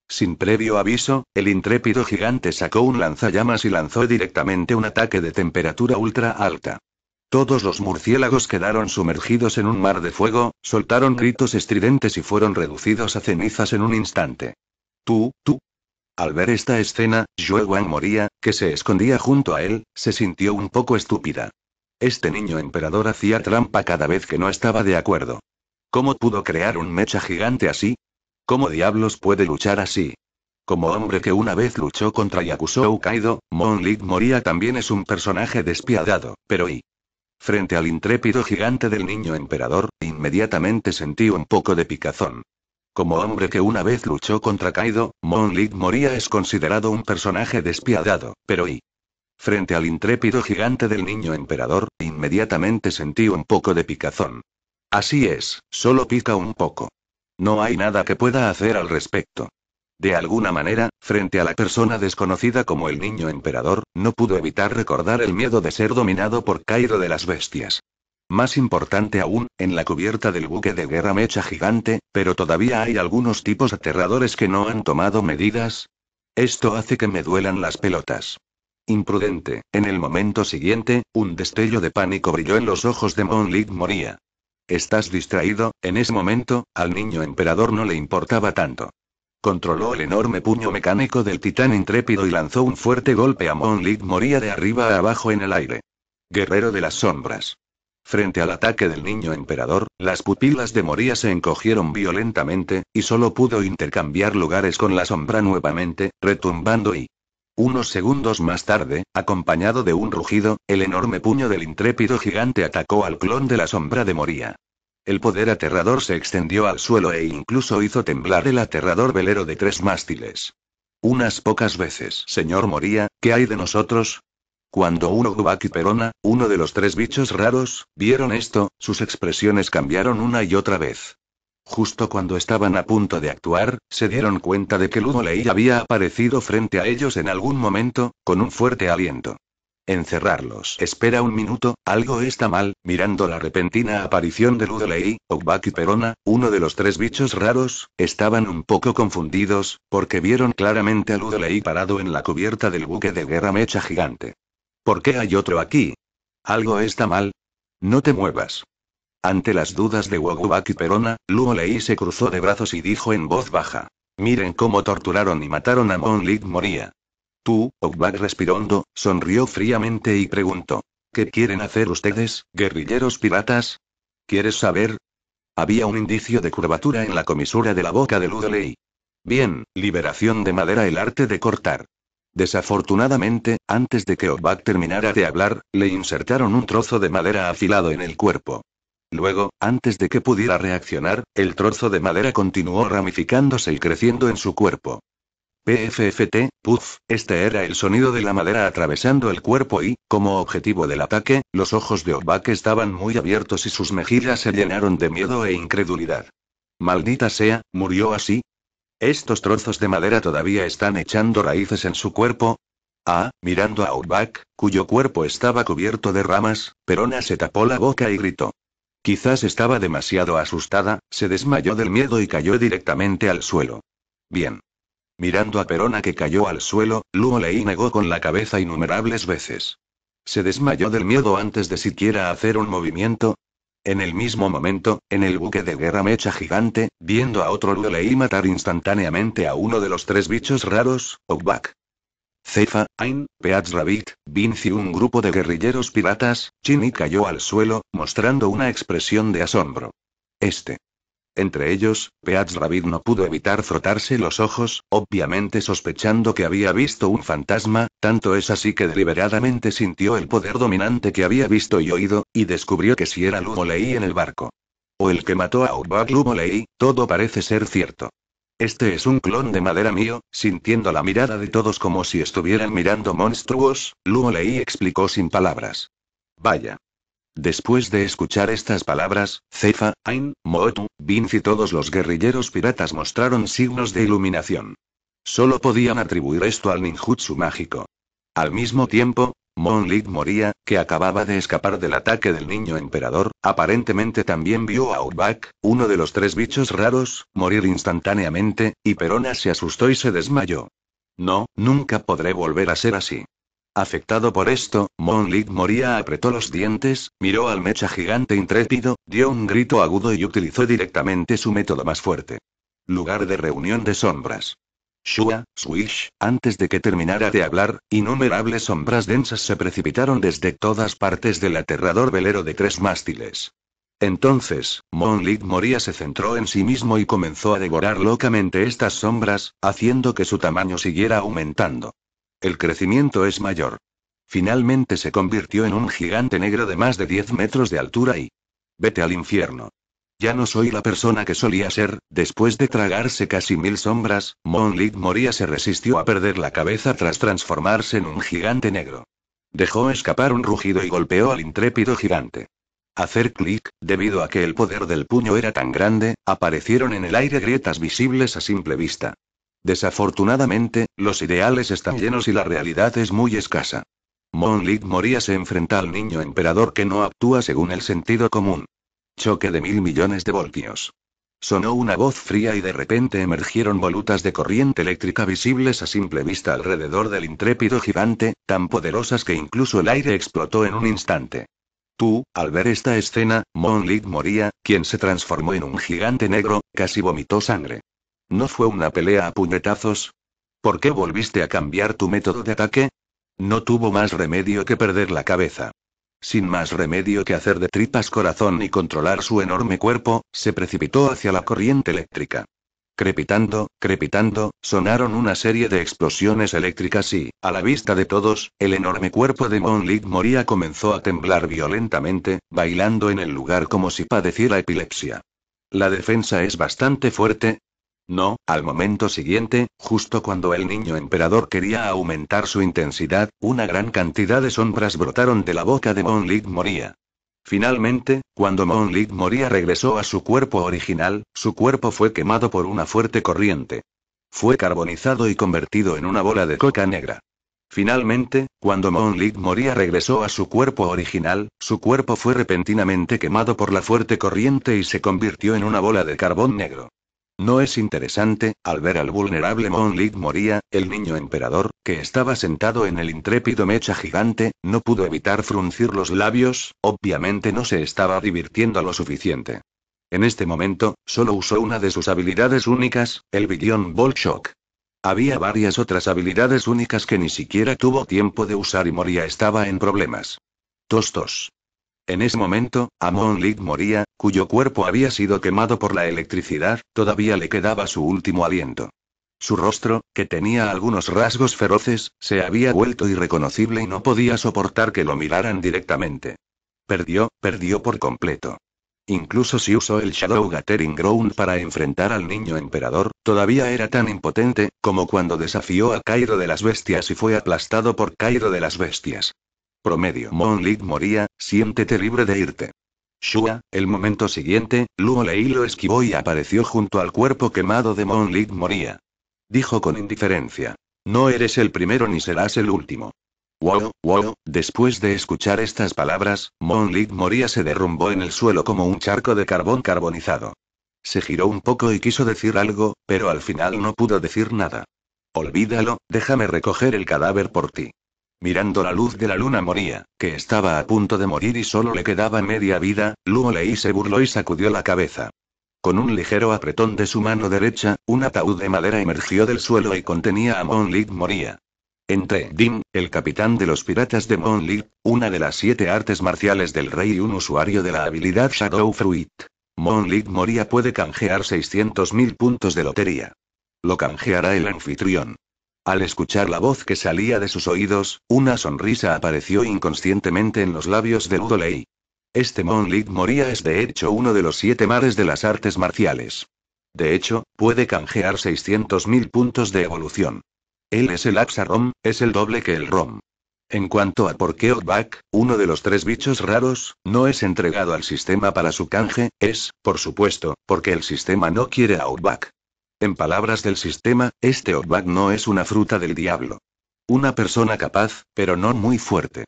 Sin previo aviso, el intrépido gigante sacó un lanzallamas y lanzó directamente un ataque de temperatura ultra alta. Todos los murciélagos quedaron sumergidos en un mar de fuego, soltaron gritos estridentes y fueron reducidos a cenizas en un instante. Tú, tú. Al ver esta escena, Yue Wang moría, que se escondía junto a él, se sintió un poco estúpida. Este niño emperador hacía trampa cada vez que no estaba de acuerdo. ¿Cómo pudo crear un mecha gigante así? ¿Cómo diablos puede luchar así? Como hombre que una vez luchó contra Yakusou Kaido, Mon Lit Moria también es un personaje despiadado, pero ¿y Frente al intrépido gigante del niño emperador, inmediatamente sentí un poco de picazón. Como hombre que una vez luchó contra Kaido, Mon Moría Moria es considerado un personaje despiadado, pero y. Frente al intrépido gigante del niño emperador, inmediatamente sentí un poco de picazón. Así es, solo pica un poco. No hay nada que pueda hacer al respecto. De alguna manera, frente a la persona desconocida como el niño emperador, no pudo evitar recordar el miedo de ser dominado por Cairo de las bestias. Más importante aún, en la cubierta del buque de guerra mecha gigante, pero todavía hay algunos tipos aterradores que no han tomado medidas. Esto hace que me duelan las pelotas. Imprudente, en el momento siguiente, un destello de pánico brilló en los ojos de Monlik Moría. Estás distraído, en ese momento, al niño emperador no le importaba tanto. Controló el enorme puño mecánico del titán intrépido y lanzó un fuerte golpe a Monlit moría de arriba a abajo en el aire. Guerrero de las sombras. Frente al ataque del niño emperador, las pupilas de Moría se encogieron violentamente, y solo pudo intercambiar lugares con la sombra nuevamente, retumbando y... Unos segundos más tarde, acompañado de un rugido, el enorme puño del intrépido gigante atacó al clon de la sombra de Moría. El poder aterrador se extendió al suelo e incluso hizo temblar el aterrador velero de tres mástiles. Unas pocas veces, señor Moría, ¿qué hay de nosotros? Cuando uno y Perona, uno de los tres bichos raros, vieron esto, sus expresiones cambiaron una y otra vez. Justo cuando estaban a punto de actuar, se dieron cuenta de que Ludo había aparecido frente a ellos en algún momento, con un fuerte aliento. Encerrarlos. Espera un minuto, algo está mal, mirando la repentina aparición de Ludolei, Ogbak y Perona, uno de los tres bichos raros, estaban un poco confundidos, porque vieron claramente a Ludolei parado en la cubierta del buque de guerra mecha gigante. ¿Por qué hay otro aquí? Algo está mal. No te muevas. Ante las dudas de Wogubak y Perona, Luolei se cruzó de brazos y dijo en voz baja. Miren cómo torturaron y mataron a Monlik Moría. Tú, Ogbag respiró sonrió fríamente y preguntó. ¿Qué quieren hacer ustedes, guerrilleros piratas? ¿Quieres saber? Había un indicio de curvatura en la comisura de la boca de Ludley. Bien, liberación de madera, el arte de cortar. Desafortunadamente, antes de que Ogbag terminara de hablar, le insertaron un trozo de madera afilado en el cuerpo. Luego, antes de que pudiera reaccionar, el trozo de madera continuó ramificándose y creciendo en su cuerpo. PFFT, puff, este era el sonido de la madera atravesando el cuerpo y, como objetivo del ataque, los ojos de Obak estaban muy abiertos y sus mejillas se llenaron de miedo e incredulidad. Maldita sea, murió así. ¿Estos trozos de madera todavía están echando raíces en su cuerpo? Ah, mirando a Obak, cuyo cuerpo estaba cubierto de ramas, Perona se tapó la boca y gritó. Quizás estaba demasiado asustada, se desmayó del miedo y cayó directamente al suelo. Bien. Mirando a Perona que cayó al suelo, Luo negó con la cabeza innumerables veces. Se desmayó del miedo antes de siquiera hacer un movimiento. En el mismo momento, en el buque de guerra mecha gigante, viendo a otro Luo matar instantáneamente a uno de los tres bichos raros, Ogbak. Cefa, Ain, Peats Rabbit, Vinci un grupo de guerrilleros piratas, Chini cayó al suelo, mostrando una expresión de asombro. Este entre ellos, Peats Rabid no pudo evitar frotarse los ojos, obviamente sospechando que había visto un fantasma, tanto es así que deliberadamente sintió el poder dominante que había visto y oído, y descubrió que si era Lumolei en el barco. O el que mató a Urbag Lumolei, todo parece ser cierto. Este es un clon de madera mío, sintiendo la mirada de todos como si estuvieran mirando monstruos, Lumolei explicó sin palabras. Vaya. Después de escuchar estas palabras, Cefa, Ain, Mootu, Vince y todos los guerrilleros piratas mostraron signos de iluminación. Solo podían atribuir esto al ninjutsu mágico. Al mismo tiempo, Monlit moría, que acababa de escapar del ataque del niño emperador, aparentemente también vio a Urbak, uno de los tres bichos raros, morir instantáneamente, y Perona se asustó y se desmayó. No, nunca podré volver a ser así. Afectado por esto, Monlik Moria apretó los dientes, miró al mecha gigante intrépido, dio un grito agudo y utilizó directamente su método más fuerte. Lugar de reunión de sombras. Shua, Swish, antes de que terminara de hablar, innumerables sombras densas se precipitaron desde todas partes del aterrador velero de tres mástiles. Entonces, Monlik Moria se centró en sí mismo y comenzó a devorar locamente estas sombras, haciendo que su tamaño siguiera aumentando el crecimiento es mayor. Finalmente se convirtió en un gigante negro de más de 10 metros de altura y... Vete al infierno. Ya no soy la persona que solía ser, después de tragarse casi mil sombras, monlit Moria se resistió a perder la cabeza tras transformarse en un gigante negro. Dejó escapar un rugido y golpeó al intrépido gigante. Hacer clic, debido a que el poder del puño era tan grande, aparecieron en el aire grietas visibles a simple vista. Desafortunadamente, los ideales están llenos y la realidad es muy escasa. Monlit Moría se enfrenta al niño emperador que no actúa según el sentido común. Choque de mil millones de voltios. Sonó una voz fría y de repente emergieron volutas de corriente eléctrica visibles a simple vista alrededor del intrépido gigante, tan poderosas que incluso el aire explotó en un instante. Tú, al ver esta escena, Monlit moría, quien se transformó en un gigante negro, casi vomitó sangre. No fue una pelea a puñetazos. ¿Por qué volviste a cambiar tu método de ataque? No tuvo más remedio que perder la cabeza. Sin más remedio que hacer de tripas corazón y controlar su enorme cuerpo, se precipitó hacia la corriente eléctrica. Crepitando, crepitando, sonaron una serie de explosiones eléctricas y, a la vista de todos, el enorme cuerpo de Monlit moría comenzó a temblar violentamente, bailando en el lugar como si padeciera epilepsia. La defensa es bastante fuerte, no, al momento siguiente, justo cuando el niño emperador quería aumentar su intensidad, una gran cantidad de sombras brotaron de la boca de Monlit Moria. Finalmente, cuando Monlit Moria regresó a su cuerpo original, su cuerpo fue quemado por una fuerte corriente. Fue carbonizado y convertido en una bola de coca negra. Finalmente, cuando Monlit Moria regresó a su cuerpo original, su cuerpo fue repentinamente quemado por la fuerte corriente y se convirtió en una bola de carbón negro. No es interesante, al ver al vulnerable Monlik Moría, el niño emperador, que estaba sentado en el intrépido mecha gigante, no pudo evitar fruncir los labios, obviamente no se estaba divirtiendo lo suficiente. En este momento, solo usó una de sus habilidades únicas, el Billion Ball Shock. Había varias otras habilidades únicas que ni siquiera tuvo tiempo de usar y Moria estaba en problemas. Tostos. En ese momento, Amon Lig moría, cuyo cuerpo había sido quemado por la electricidad, todavía le quedaba su último aliento. Su rostro, que tenía algunos rasgos feroces, se había vuelto irreconocible y no podía soportar que lo miraran directamente. Perdió, perdió por completo. Incluso si usó el Shadow Gathering Ground para enfrentar al niño emperador, todavía era tan impotente, como cuando desafió a Cairo de las Bestias y fue aplastado por Cairo de las Bestias. Promedio Moonlit moría, siéntete libre de irte. Shua, el momento siguiente, Luo Lei lo esquivó y apareció junto al cuerpo quemado de Moonlit moría. Dijo con indiferencia. No eres el primero ni serás el último. Wow, wow, después de escuchar estas palabras, Moonlit moría se derrumbó en el suelo como un charco de carbón carbonizado. Se giró un poco y quiso decir algo, pero al final no pudo decir nada. Olvídalo, déjame recoger el cadáver por ti. Mirando la luz de la luna moría, que estaba a punto de morir y solo le quedaba media vida, Luo Lei se burló y sacudió la cabeza. Con un ligero apretón de su mano derecha, un ataúd de madera emergió del suelo y contenía a Mon Lig moría. Entre Dim, el capitán de los piratas de Mon una de las siete artes marciales del rey y un usuario de la habilidad Shadow Fruit. Mon Lig moría puede canjear 600.000 puntos de lotería. Lo canjeará el anfitrión. Al escuchar la voz que salía de sus oídos, una sonrisa apareció inconscientemente en los labios de Udolei. Este Monlit Moria es de hecho uno de los siete mares de las artes marciales. De hecho, puede canjear 600.000 puntos de evolución. Él es el Rom, es el doble que el Rom. En cuanto a por qué Outback, uno de los tres bichos raros, no es entregado al sistema para su canje, es, por supuesto, porque el sistema no quiere a Outback. En palabras del sistema, este Outback no es una fruta del diablo. Una persona capaz, pero no muy fuerte.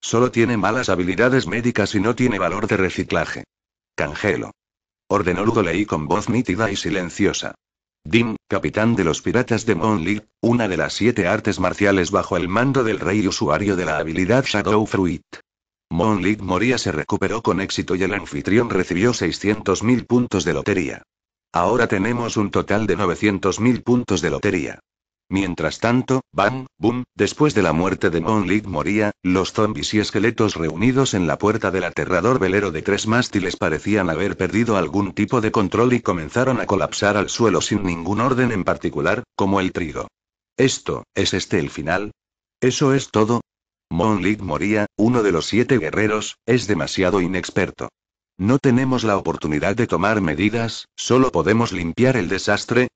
Solo tiene malas habilidades médicas y no tiene valor de reciclaje. Cangelo. Ordenó Ludo con voz nítida y silenciosa. Dim, capitán de los piratas de Monlit, una de las siete artes marciales bajo el mando del rey usuario de la habilidad Shadow Fruit. Monlit Moria se recuperó con éxito y el anfitrión recibió 600.000 puntos de lotería. Ahora tenemos un total de 900.000 puntos de lotería. Mientras tanto, bam, boom, después de la muerte de mon league moría, los zombis y esqueletos reunidos en la puerta del aterrador velero de tres mástiles parecían haber perdido algún tipo de control y comenzaron a colapsar al suelo sin ningún orden en particular, como el trigo. Esto, ¿es este el final? ¿Eso es todo? mon Lig moría, uno de los siete guerreros, es demasiado inexperto. No tenemos la oportunidad de tomar medidas, solo podemos limpiar el desastre,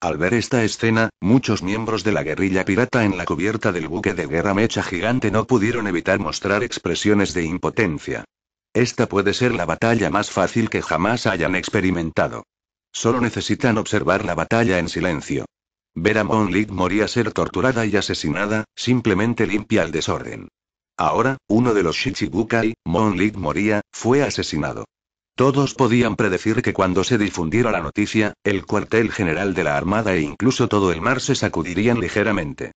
Al ver esta escena, muchos miembros de la guerrilla pirata en la cubierta del buque de guerra mecha gigante no pudieron evitar mostrar expresiones de impotencia. Esta puede ser la batalla más fácil que jamás hayan experimentado. Solo necesitan observar la batalla en silencio. Ver a morir a ser torturada y asesinada, simplemente limpia el desorden. Ahora, uno de los Shichibukai, Lig Moria, fue asesinado. Todos podían predecir que cuando se difundiera la noticia, el cuartel general de la Armada e incluso todo el mar se sacudirían ligeramente.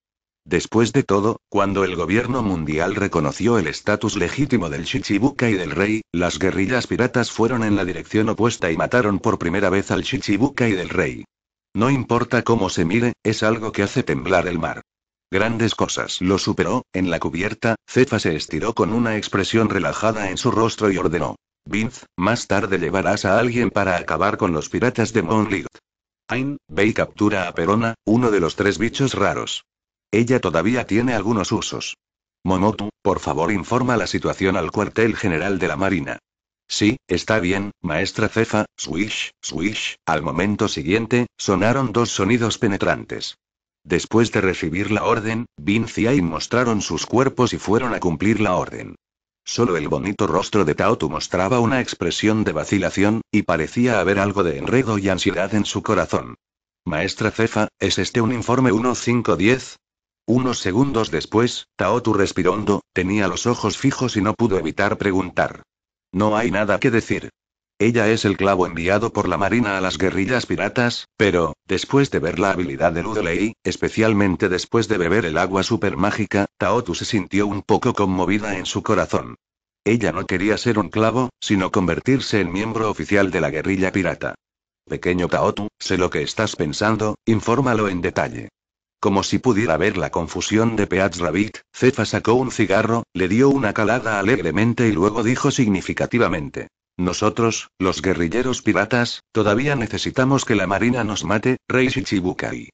Después de todo, cuando el gobierno mundial reconoció el estatus legítimo del Shichibukai y del rey, las guerrillas piratas fueron en la dirección opuesta y mataron por primera vez al Shichibukai y del rey. No importa cómo se mire, es algo que hace temblar el mar. Grandes cosas. Lo superó, en la cubierta, Cefa se estiró con una expresión relajada en su rostro y ordenó. Vince, más tarde llevarás a alguien para acabar con los piratas de monlit Ain, ve y captura a Perona, uno de los tres bichos raros. Ella todavía tiene algunos usos. Momotu, por favor informa la situación al cuartel general de la Marina. Sí, está bien, maestra Cefa, swish, swish. Al momento siguiente, sonaron dos sonidos penetrantes. Después de recibir la orden, Vinci y mostraron sus cuerpos y fueron a cumplir la orden. Solo el bonito rostro de Taotu mostraba una expresión de vacilación, y parecía haber algo de enredo y ansiedad en su corazón. Maestra Cefa, ¿es este un informe 1510? Unos segundos después, Taotu respirando, tenía los ojos fijos y no pudo evitar preguntar. No hay nada que decir. Ella es el clavo enviado por la Marina a las guerrillas piratas, pero, después de ver la habilidad de Ludley, especialmente después de beber el agua supermágica, Taotu se sintió un poco conmovida en su corazón. Ella no quería ser un clavo, sino convertirse en miembro oficial de la guerrilla pirata. Pequeño Taotu, sé lo que estás pensando, infórmalo en detalle. Como si pudiera ver la confusión de Peats Rabbit, Cefa sacó un cigarro, le dio una calada alegremente y luego dijo significativamente. Nosotros, los guerrilleros piratas, todavía necesitamos que la Marina nos mate, Rey Shichibukai.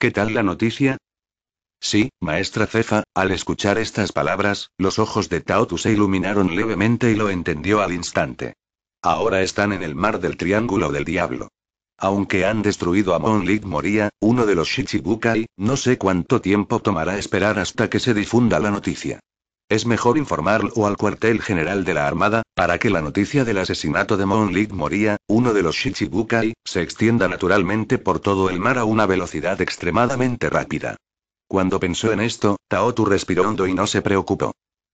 ¿Qué tal la noticia? Sí, maestra Cefa, al escuchar estas palabras, los ojos de Taotu se iluminaron levemente y lo entendió al instante. Ahora están en el mar del Triángulo del Diablo. Aunque han destruido a Monlit Moria, uno de los Shichibukai, no sé cuánto tiempo tomará esperar hasta que se difunda la noticia. Es mejor informarlo al cuartel general de la Armada, para que la noticia del asesinato de Monlik Moría, uno de los Shichibukai, se extienda naturalmente por todo el mar a una velocidad extremadamente rápida. Cuando pensó en esto, Taotu respiró hondo y no se preocupó.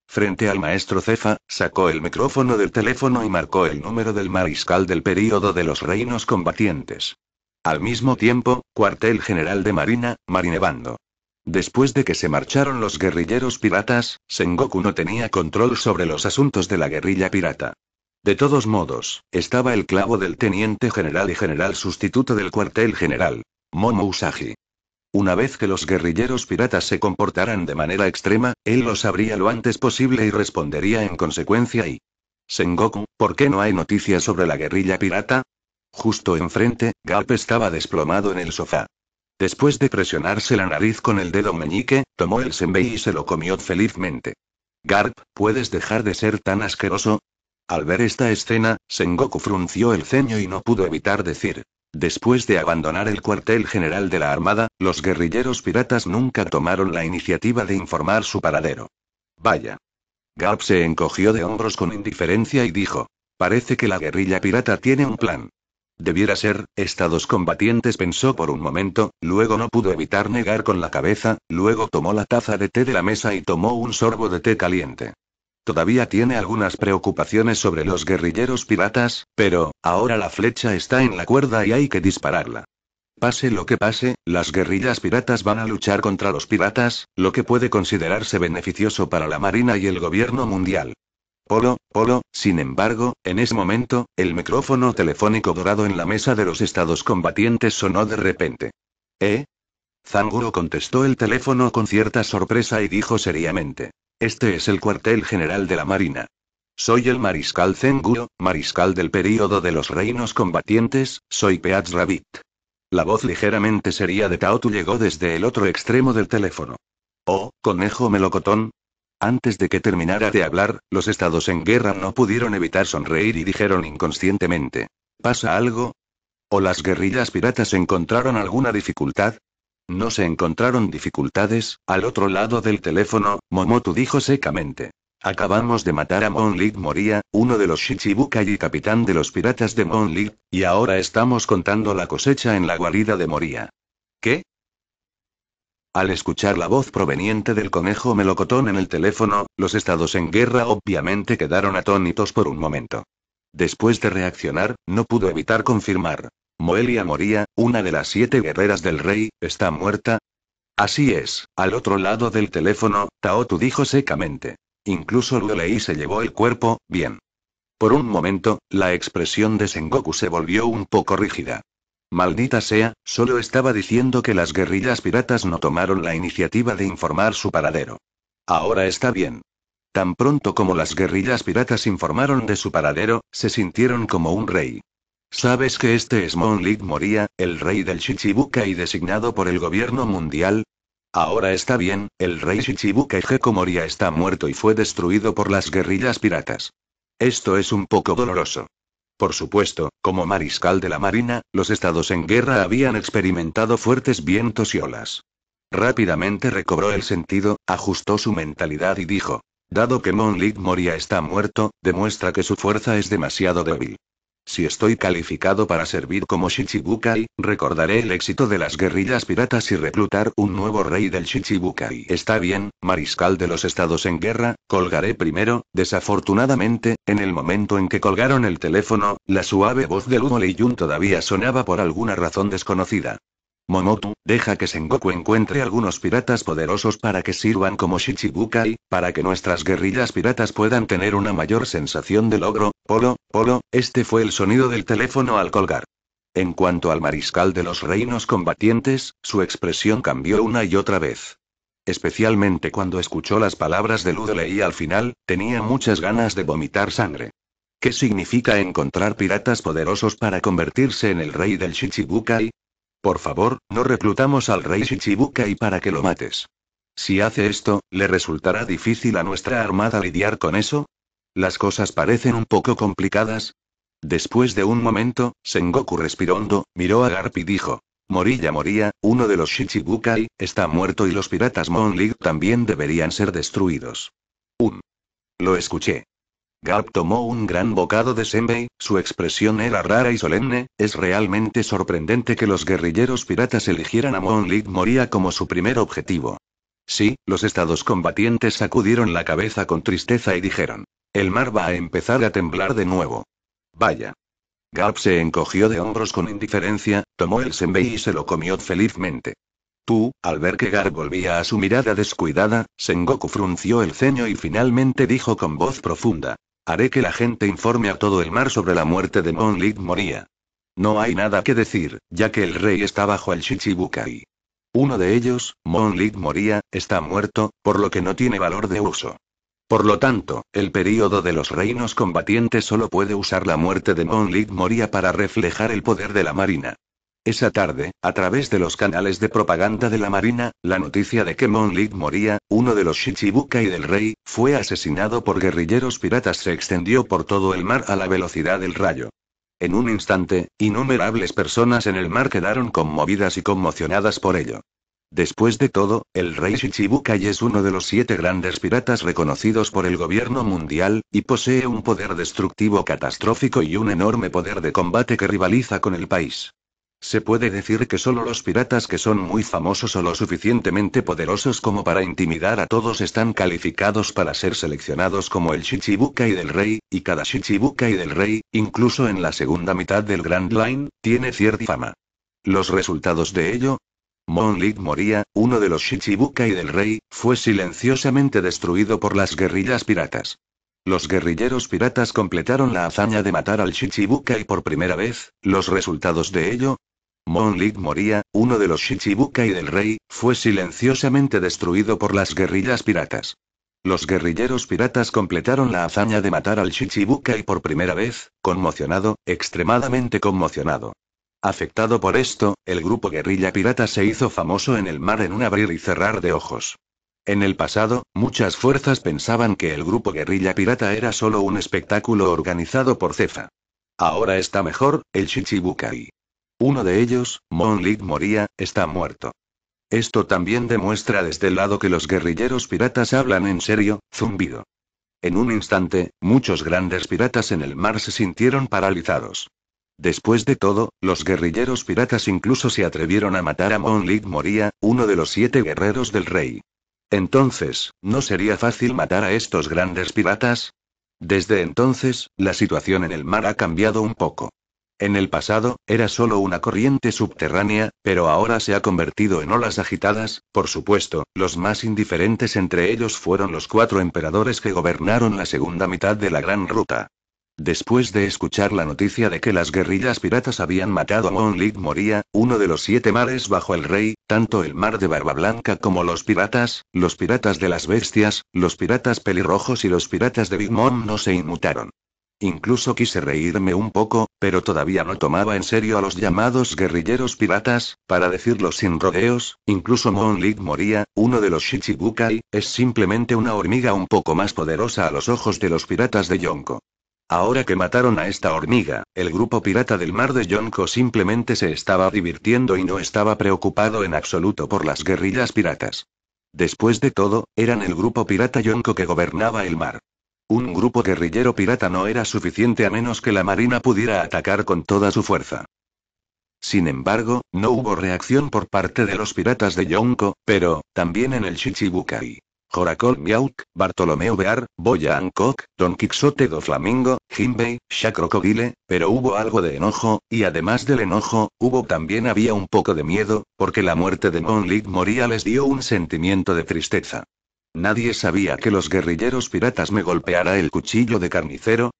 Frente al maestro Cefa, sacó el micrófono del teléfono y marcó el número del mariscal del período de los reinos combatientes. Al mismo tiempo, cuartel general de Marina, Marinebando. Después de que se marcharon los guerrilleros piratas, Sengoku no tenía control sobre los asuntos de la guerrilla pirata. De todos modos, estaba el clavo del teniente general y general sustituto del cuartel general, Momo Usagi. Una vez que los guerrilleros piratas se comportaran de manera extrema, él lo sabría lo antes posible y respondería en consecuencia y... Sengoku, ¿por qué no hay noticias sobre la guerrilla pirata? Justo enfrente, Garp estaba desplomado en el sofá. Después de presionarse la nariz con el dedo meñique, tomó el senbei y se lo comió felizmente. Garp, ¿puedes dejar de ser tan asqueroso? Al ver esta escena, Sengoku frunció el ceño y no pudo evitar decir. Después de abandonar el cuartel general de la Armada, los guerrilleros piratas nunca tomaron la iniciativa de informar su paradero. Vaya. Garp se encogió de hombros con indiferencia y dijo. Parece que la guerrilla pirata tiene un plan. Debiera ser, estados combatientes pensó por un momento, luego no pudo evitar negar con la cabeza, luego tomó la taza de té de la mesa y tomó un sorbo de té caliente. Todavía tiene algunas preocupaciones sobre los guerrilleros piratas, pero, ahora la flecha está en la cuerda y hay que dispararla. Pase lo que pase, las guerrillas piratas van a luchar contra los piratas, lo que puede considerarse beneficioso para la Marina y el gobierno mundial. Polo, Polo, sin embargo, en ese momento, el micrófono telefónico dorado en la mesa de los estados combatientes sonó de repente. ¿Eh? Zanguro contestó el teléfono con cierta sorpresa y dijo seriamente. Este es el cuartel general de la Marina. Soy el mariscal Zenguro, mariscal del período de los reinos combatientes, soy Peatz Rabbit. La voz ligeramente seria de Taotu llegó desde el otro extremo del teléfono. Oh, conejo melocotón, antes de que terminara de hablar, los estados en guerra no pudieron evitar sonreír y dijeron inconscientemente. ¿Pasa algo? ¿O las guerrillas piratas encontraron alguna dificultad? No se encontraron dificultades, al otro lado del teléfono, Momotu dijo secamente. Acabamos de matar a Monlit Moria, uno de los Shichibukai y capitán de los piratas de Monlit, y ahora estamos contando la cosecha en la guarida de Moria. ¿Qué? Al escuchar la voz proveniente del conejo melocotón en el teléfono, los estados en guerra obviamente quedaron atónitos por un momento. Después de reaccionar, no pudo evitar confirmar. Moelia moría, una de las siete guerreras del rey, está muerta. Así es, al otro lado del teléfono, Taotu dijo secamente. Incluso Lulei se llevó el cuerpo, bien. Por un momento, la expresión de Sengoku se volvió un poco rígida. Maldita sea, solo estaba diciendo que las guerrillas piratas no tomaron la iniciativa de informar su paradero. Ahora está bien. Tan pronto como las guerrillas piratas informaron de su paradero, se sintieron como un rey. ¿Sabes que este es Monlit Moria, el rey del Chichibuka y designado por el gobierno mundial? Ahora está bien, el rey y Geko Moria está muerto y fue destruido por las guerrillas piratas. Esto es un poco doloroso. Por supuesto, como mariscal de la Marina, los estados en guerra habían experimentado fuertes vientos y olas. Rápidamente recobró el sentido, ajustó su mentalidad y dijo, Dado que Monlik Moria está muerto, demuestra que su fuerza es demasiado débil. Si estoy calificado para servir como Shichibukai, recordaré el éxito de las guerrillas piratas y reclutar un nuevo rey del Shichibukai. Está bien, mariscal de los estados en guerra, colgaré primero. Desafortunadamente, en el momento en que colgaron el teléfono, la suave voz de Lugo Jun todavía sonaba por alguna razón desconocida. Momotu, deja que Sengoku encuentre algunos piratas poderosos para que sirvan como Shichibukai, para que nuestras guerrillas piratas puedan tener una mayor sensación de logro, Polo, Polo, este fue el sonido del teléfono al colgar. En cuanto al mariscal de los reinos combatientes, su expresión cambió una y otra vez. Especialmente cuando escuchó las palabras de Ludo y al final, tenía muchas ganas de vomitar sangre. ¿Qué significa encontrar piratas poderosos para convertirse en el rey del Shichibukai? Por favor, no reclutamos al rey Shichibukai para que lo mates. Si hace esto, ¿le resultará difícil a nuestra armada lidiar con eso? Las cosas parecen un poco complicadas. Después de un momento, Sengoku respiró hondo, miró a Garp y dijo. Morilla Moría, uno de los Shichibukai, está muerto y los piratas Mon League también deberían ser destruidos. Un. Lo escuché. Garp tomó un gran bocado de senbei, su expresión era rara y solemne, es realmente sorprendente que los guerrilleros piratas eligieran a Mon Moria Moría como su primer objetivo. Sí, los estados combatientes sacudieron la cabeza con tristeza y dijeron, el mar va a empezar a temblar de nuevo. Vaya. Garp se encogió de hombros con indiferencia, tomó el senbei y se lo comió felizmente. Tú, al ver que Gar volvía a su mirada descuidada, Sengoku frunció el ceño y finalmente dijo con voz profunda, Haré que la gente informe a todo el mar sobre la muerte de Monlit Moria. No hay nada que decir, ya que el rey está bajo el Shichibukai. Uno de ellos, Monlit Moria, está muerto, por lo que no tiene valor de uso. Por lo tanto, el período de los reinos combatientes solo puede usar la muerte de Monlit Moria para reflejar el poder de la marina. Esa tarde, a través de los canales de propaganda de la Marina, la noticia de que Monlik moría, uno de los Shichibukai del rey, fue asesinado por guerrilleros piratas se extendió por todo el mar a la velocidad del rayo. En un instante, innumerables personas en el mar quedaron conmovidas y conmocionadas por ello. Después de todo, el rey Shichibukai es uno de los siete grandes piratas reconocidos por el gobierno mundial, y posee un poder destructivo catastrófico y un enorme poder de combate que rivaliza con el país. Se puede decir que solo los piratas que son muy famosos o lo suficientemente poderosos como para intimidar a todos están calificados para ser seleccionados como el Shichibukai del rey, y cada Shichibukai del rey, incluso en la segunda mitad del Grand Line, tiene cierta fama. Los resultados de ello, Monlit Moría, uno de los Shichibukai del rey, fue silenciosamente destruido por las guerrillas piratas. Los guerrilleros piratas completaron la hazaña de matar al Shichibukai por primera vez, los resultados de ello, Monlik moría, uno de los Shichibukai del rey, fue silenciosamente destruido por las guerrillas piratas. Los guerrilleros piratas completaron la hazaña de matar al Shichibukai por primera vez, conmocionado, extremadamente conmocionado. Afectado por esto, el grupo guerrilla pirata se hizo famoso en el mar en un abrir y cerrar de ojos. En el pasado, muchas fuerzas pensaban que el grupo guerrilla pirata era solo un espectáculo organizado por Cefa. Ahora está mejor, el Shichibukai uno de ellos, Mon moría, Moria, está muerto. Esto también demuestra desde el lado que los guerrilleros piratas hablan en serio, zumbido. En un instante, muchos grandes piratas en el mar se sintieron paralizados. Después de todo, los guerrilleros piratas incluso se atrevieron a matar a Monlik Moria, uno de los siete guerreros del rey. Entonces, ¿no sería fácil matar a estos grandes piratas? Desde entonces, la situación en el mar ha cambiado un poco. En el pasado, era solo una corriente subterránea, pero ahora se ha convertido en olas agitadas, por supuesto, los más indiferentes entre ellos fueron los cuatro emperadores que gobernaron la segunda mitad de la Gran Ruta. Después de escuchar la noticia de que las guerrillas piratas habían matado a Monlik Moría, uno de los siete mares bajo el rey, tanto el mar de Barba Blanca como los piratas, los piratas de las bestias, los piratas pelirrojos y los piratas de Big Mom no se inmutaron. Incluso quise reírme un poco, pero todavía no tomaba en serio a los llamados guerrilleros piratas, para decirlo sin rodeos, incluso Moonlit Moría, uno de los Shichibukai, es simplemente una hormiga un poco más poderosa a los ojos de los piratas de Yonko. Ahora que mataron a esta hormiga, el grupo pirata del mar de Yonko simplemente se estaba divirtiendo y no estaba preocupado en absoluto por las guerrillas piratas. Después de todo, eran el grupo pirata Yonko que gobernaba el mar. Un grupo guerrillero pirata no era suficiente a menos que la Marina pudiera atacar con toda su fuerza. Sin embargo, no hubo reacción por parte de los piratas de Yonko, pero, también en el Shichibukai. Joracol Miauk, Bartolomeo Bear, Boya Hancock, Don Quixote do Flamingo, Jinbei, Crocodile, pero hubo algo de enojo, y además del enojo, hubo también había un poco de miedo, porque la muerte de Monlit Moria les dio un sentimiento de tristeza. Nadie sabía que los guerrilleros piratas me golpeara el cuchillo de carnicero.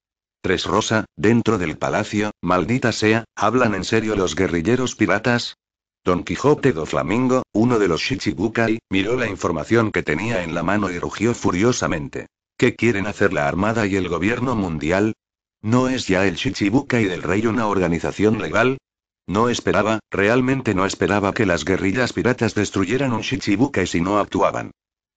Tres Rosa, dentro del palacio, maldita sea, ¿hablan en serio los guerrilleros piratas? Don Quijote do Flamingo, uno de los Shichibukai, miró la información que tenía en la mano y rugió furiosamente. ¿Qué quieren hacer la Armada y el gobierno mundial? ¿No es ya el Shichibukai del rey una organización legal? No esperaba, realmente no esperaba que las guerrillas piratas destruyeran un Shichibukai si no actuaban.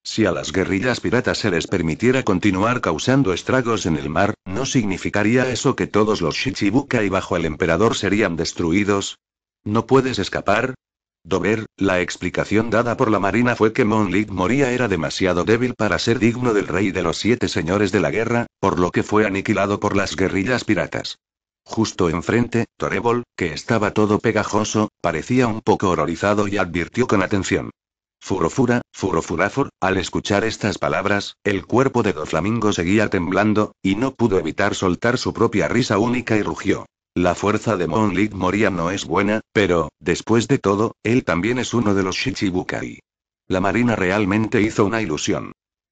Si a las guerrillas piratas se les permitiera continuar causando estragos en el mar, ¿no significaría eso que todos los Shichibukai y bajo el emperador serían destruidos? ¿No puedes escapar? Dover, la explicación dada por la marina fue que Monlik moría era demasiado débil para ser digno del rey de los siete señores de la guerra, por lo que fue aniquilado por las guerrillas piratas. Justo enfrente, Torebol, que estaba todo pegajoso, parecía un poco horrorizado y advirtió con atención. Furofura, Furofurafor, al escuchar estas palabras, el cuerpo de Doflamingo seguía temblando, y no pudo evitar soltar su propia risa única y rugió. La fuerza de Moonlit Moria no es buena, pero, después de todo, él también es uno de los Shichibukai. La marina realmente hizo una ilusión.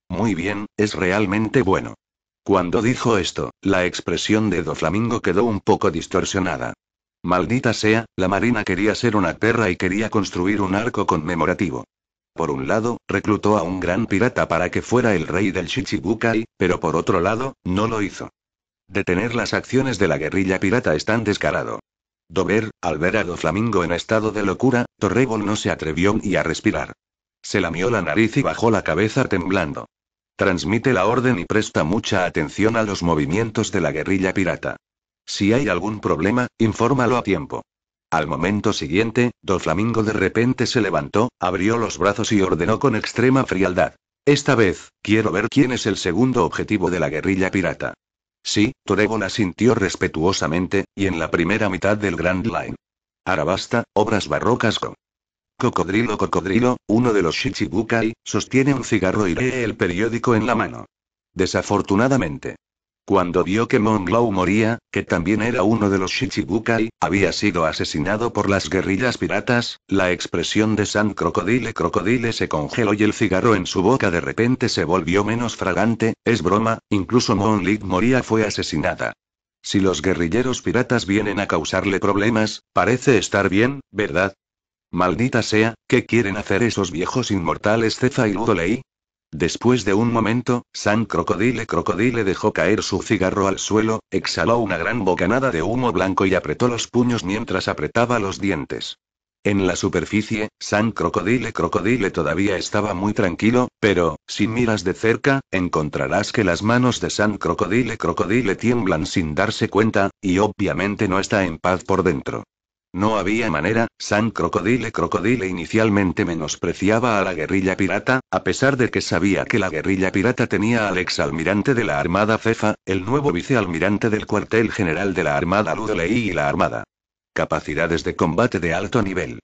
Muy bien, es realmente bueno. Cuando dijo esto, la expresión de Doflamingo quedó un poco distorsionada. Maldita sea, la marina quería ser una tierra y quería construir un arco conmemorativo. Por un lado, reclutó a un gran pirata para que fuera el rey del Shichibukai, pero por otro lado, no lo hizo. Detener las acciones de la guerrilla pirata es tan descarado. Dover, al ver a Doflamingo en estado de locura, Torrebol no se atrevió ni a respirar. Se lamió la nariz y bajó la cabeza temblando. Transmite la orden y presta mucha atención a los movimientos de la guerrilla pirata. Si hay algún problema, infórmalo a tiempo. Al momento siguiente, Doflamingo de repente se levantó, abrió los brazos y ordenó con extrema frialdad. Esta vez, quiero ver quién es el segundo objetivo de la guerrilla pirata. Sí, la sintió respetuosamente, y en la primera mitad del Grand Line. Arabasta, obras barrocas con. Cocodrilo Cocodrilo, uno de los Shichibukai, sostiene un cigarro y lee el periódico en la mano. Desafortunadamente, cuando vio que Glow moría, que también era uno de los Shichibukai, había sido asesinado por las guerrillas piratas, la expresión de San Crocodile Crocodile se congeló y el cigarro en su boca de repente se volvió menos fragante, es broma, incluso Monlik moría fue asesinada. Si los guerrilleros piratas vienen a causarle problemas, parece estar bien, ¿verdad? Maldita sea, ¿qué quieren hacer esos viejos inmortales Cefa y Ludolei? Después de un momento, San Crocodile Crocodile dejó caer su cigarro al suelo, exhaló una gran bocanada de humo blanco y apretó los puños mientras apretaba los dientes. En la superficie, San Crocodile Crocodile todavía estaba muy tranquilo, pero, si miras de cerca, encontrarás que las manos de San Crocodile Crocodile tiemblan sin darse cuenta, y obviamente no está en paz por dentro. No había manera, San Crocodile Crocodile inicialmente menospreciaba a la guerrilla pirata, a pesar de que sabía que la guerrilla pirata tenía al exalmirante de la Armada Cefa, el nuevo vicealmirante del cuartel general de la Armada Ludley y la Armada. Capacidades de combate de alto nivel.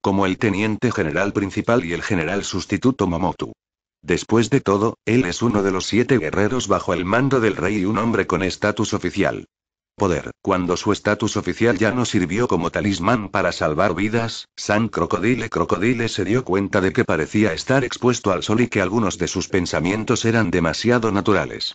Como el teniente general principal y el general sustituto Momotu. Después de todo, él es uno de los siete guerreros bajo el mando del rey y un hombre con estatus oficial poder. Cuando su estatus oficial ya no sirvió como talismán para salvar vidas, San Crocodile Crocodile se dio cuenta de que parecía estar expuesto al sol y que algunos de sus pensamientos eran demasiado naturales.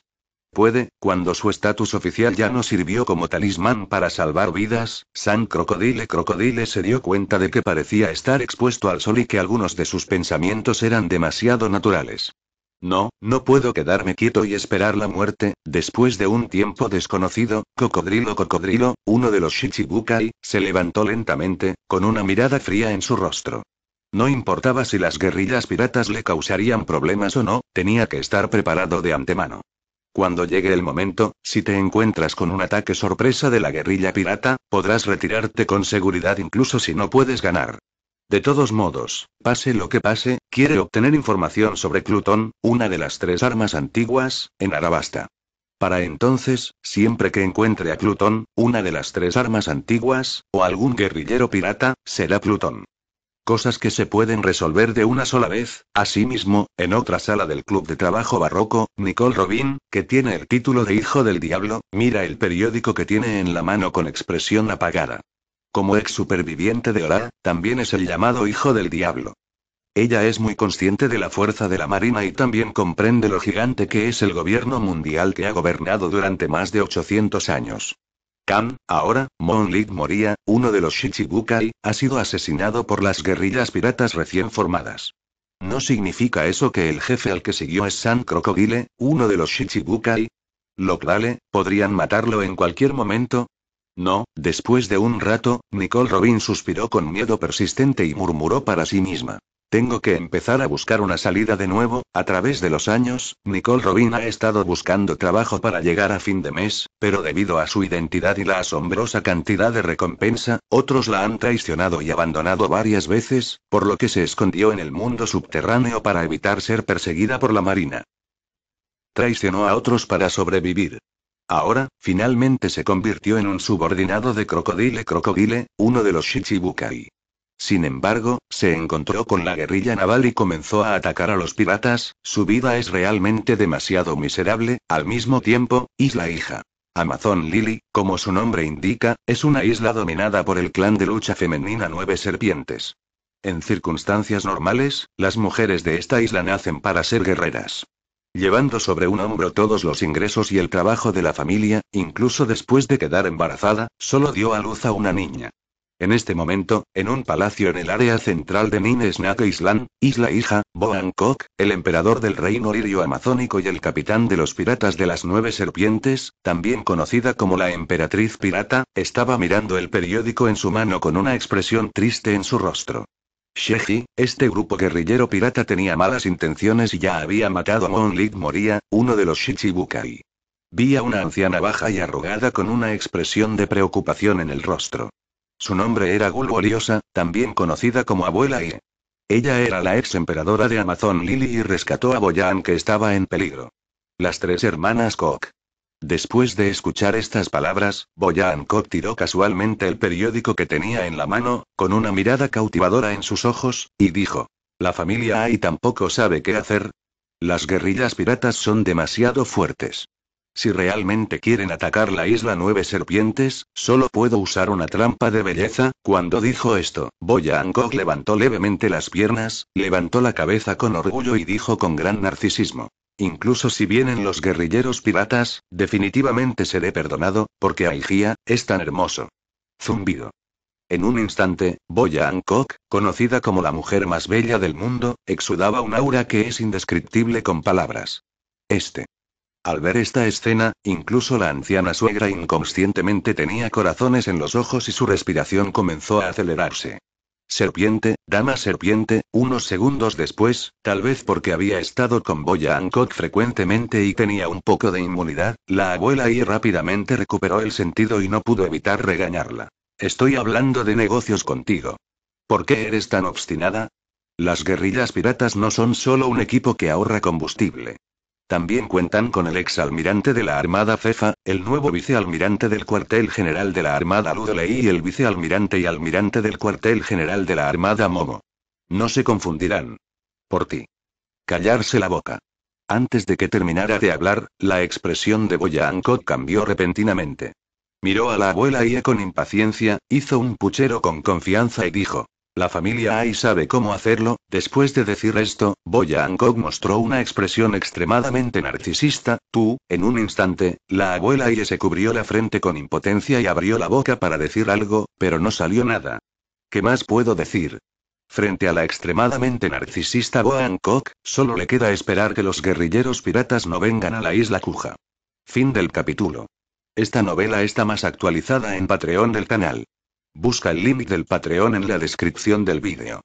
Puede, cuando su estatus oficial ya no sirvió como talismán para salvar vidas, San Crocodile Crocodile se dio cuenta de que parecía estar expuesto al sol y que algunos de sus pensamientos eran demasiado naturales. No, no puedo quedarme quieto y esperar la muerte, después de un tiempo desconocido, cocodrilo cocodrilo, uno de los Shichibukai, se levantó lentamente, con una mirada fría en su rostro. No importaba si las guerrillas piratas le causarían problemas o no, tenía que estar preparado de antemano. Cuando llegue el momento, si te encuentras con un ataque sorpresa de la guerrilla pirata, podrás retirarte con seguridad incluso si no puedes ganar. De todos modos, pase lo que pase, quiere obtener información sobre Plutón, una de las tres armas antiguas, en Arabasta. Para entonces, siempre que encuentre a Plutón, una de las tres armas antiguas, o algún guerrillero pirata, será Plutón. Cosas que se pueden resolver de una sola vez. Asimismo, en otra sala del Club de Trabajo Barroco, Nicole Robin, que tiene el título de Hijo del Diablo, mira el periódico que tiene en la mano con expresión apagada. Como ex superviviente de Orad, también es el llamado hijo del diablo. Ella es muy consciente de la fuerza de la Marina y también comprende lo gigante que es el gobierno mundial que ha gobernado durante más de 800 años. Khan, ahora, Lee Moria, uno de los Shichibukai, ha sido asesinado por las guerrillas piratas recién formadas. ¿No significa eso que el jefe al que siguió es San Crocodile, uno de los Shichibukai? Lo vale, eh, podrían matarlo en cualquier momento, no, después de un rato, Nicole Robin suspiró con miedo persistente y murmuró para sí misma. Tengo que empezar a buscar una salida de nuevo. A través de los años, Nicole Robin ha estado buscando trabajo para llegar a fin de mes, pero debido a su identidad y la asombrosa cantidad de recompensa, otros la han traicionado y abandonado varias veces, por lo que se escondió en el mundo subterráneo para evitar ser perseguida por la Marina. Traicionó a otros para sobrevivir. Ahora, finalmente se convirtió en un subordinado de Crocodile Crocodile, uno de los Shichibukai. Sin embargo, se encontró con la guerrilla naval y comenzó a atacar a los piratas, su vida es realmente demasiado miserable, al mismo tiempo, Isla Hija. Amazon Lily, como su nombre indica, es una isla dominada por el clan de lucha femenina Nueve Serpientes. En circunstancias normales, las mujeres de esta isla nacen para ser guerreras llevando sobre un hombro todos los ingresos y el trabajo de la familia, incluso después de quedar embarazada, solo dio a luz a una niña. En este momento, en un palacio en el área central de Ninesnake Island, Isla Hija, Kok, el emperador del reino lirio amazónico y el capitán de los piratas de las nueve serpientes, también conocida como la emperatriz pirata, estaba mirando el periódico en su mano con una expresión triste en su rostro. Sheji, este grupo guerrillero pirata tenía malas intenciones y ya había matado a Mon Monlit Moria, uno de los Shichibukai. Vi a una anciana baja y arrugada con una expresión de preocupación en el rostro. Su nombre era Gulboriosa, también conocida como Abuela Ie. Ella era la ex emperadora de Amazon Lily y rescató a Boyan que estaba en peligro. Las tres hermanas Koch Después de escuchar estas palabras, Hancock tiró casualmente el periódico que tenía en la mano, con una mirada cautivadora en sus ojos, y dijo: La familia Ai tampoco sabe qué hacer. Las guerrillas piratas son demasiado fuertes. Si realmente quieren atacar la isla Nueve Serpientes, solo puedo usar una trampa de belleza. Cuando dijo esto, Hancock levantó levemente las piernas, levantó la cabeza con orgullo y dijo con gran narcisismo: Incluso si vienen los guerrilleros piratas, definitivamente seré perdonado, porque Aigía, es tan hermoso. Zumbido. En un instante, Boya Hancock, conocida como la mujer más bella del mundo, exudaba un aura que es indescriptible con palabras. Este. Al ver esta escena, incluso la anciana suegra inconscientemente tenía corazones en los ojos y su respiración comenzó a acelerarse. Serpiente, dama serpiente, unos segundos después, tal vez porque había estado con Boya Hancock frecuentemente y tenía un poco de inmunidad, la abuela y rápidamente recuperó el sentido y no pudo evitar regañarla. Estoy hablando de negocios contigo. ¿Por qué eres tan obstinada? Las guerrillas piratas no son solo un equipo que ahorra combustible. También cuentan con el exalmirante de la Armada Cefa, el nuevo vicealmirante del cuartel general de la Armada Ludeley y el vicealmirante y almirante del cuartel general de la Armada Momo. No se confundirán. Por ti. Callarse la boca. Antes de que terminara de hablar, la expresión de Boya Ancot cambió repentinamente. Miró a la abuela y con impaciencia, hizo un puchero con confianza y dijo: la familia Ai sabe cómo hacerlo. Después de decir esto, Boya Hancock mostró una expresión extremadamente narcisista. Tú, en un instante, la abuela Ai se cubrió la frente con impotencia y abrió la boca para decir algo, pero no salió nada. ¿Qué más puedo decir? Frente a la extremadamente narcisista Boa Hancock, solo le queda esperar que los guerrilleros piratas no vengan a la isla Cuja. Fin del capítulo. Esta novela está más actualizada en Patreon del canal. Busca el link del Patreon en la descripción del vídeo.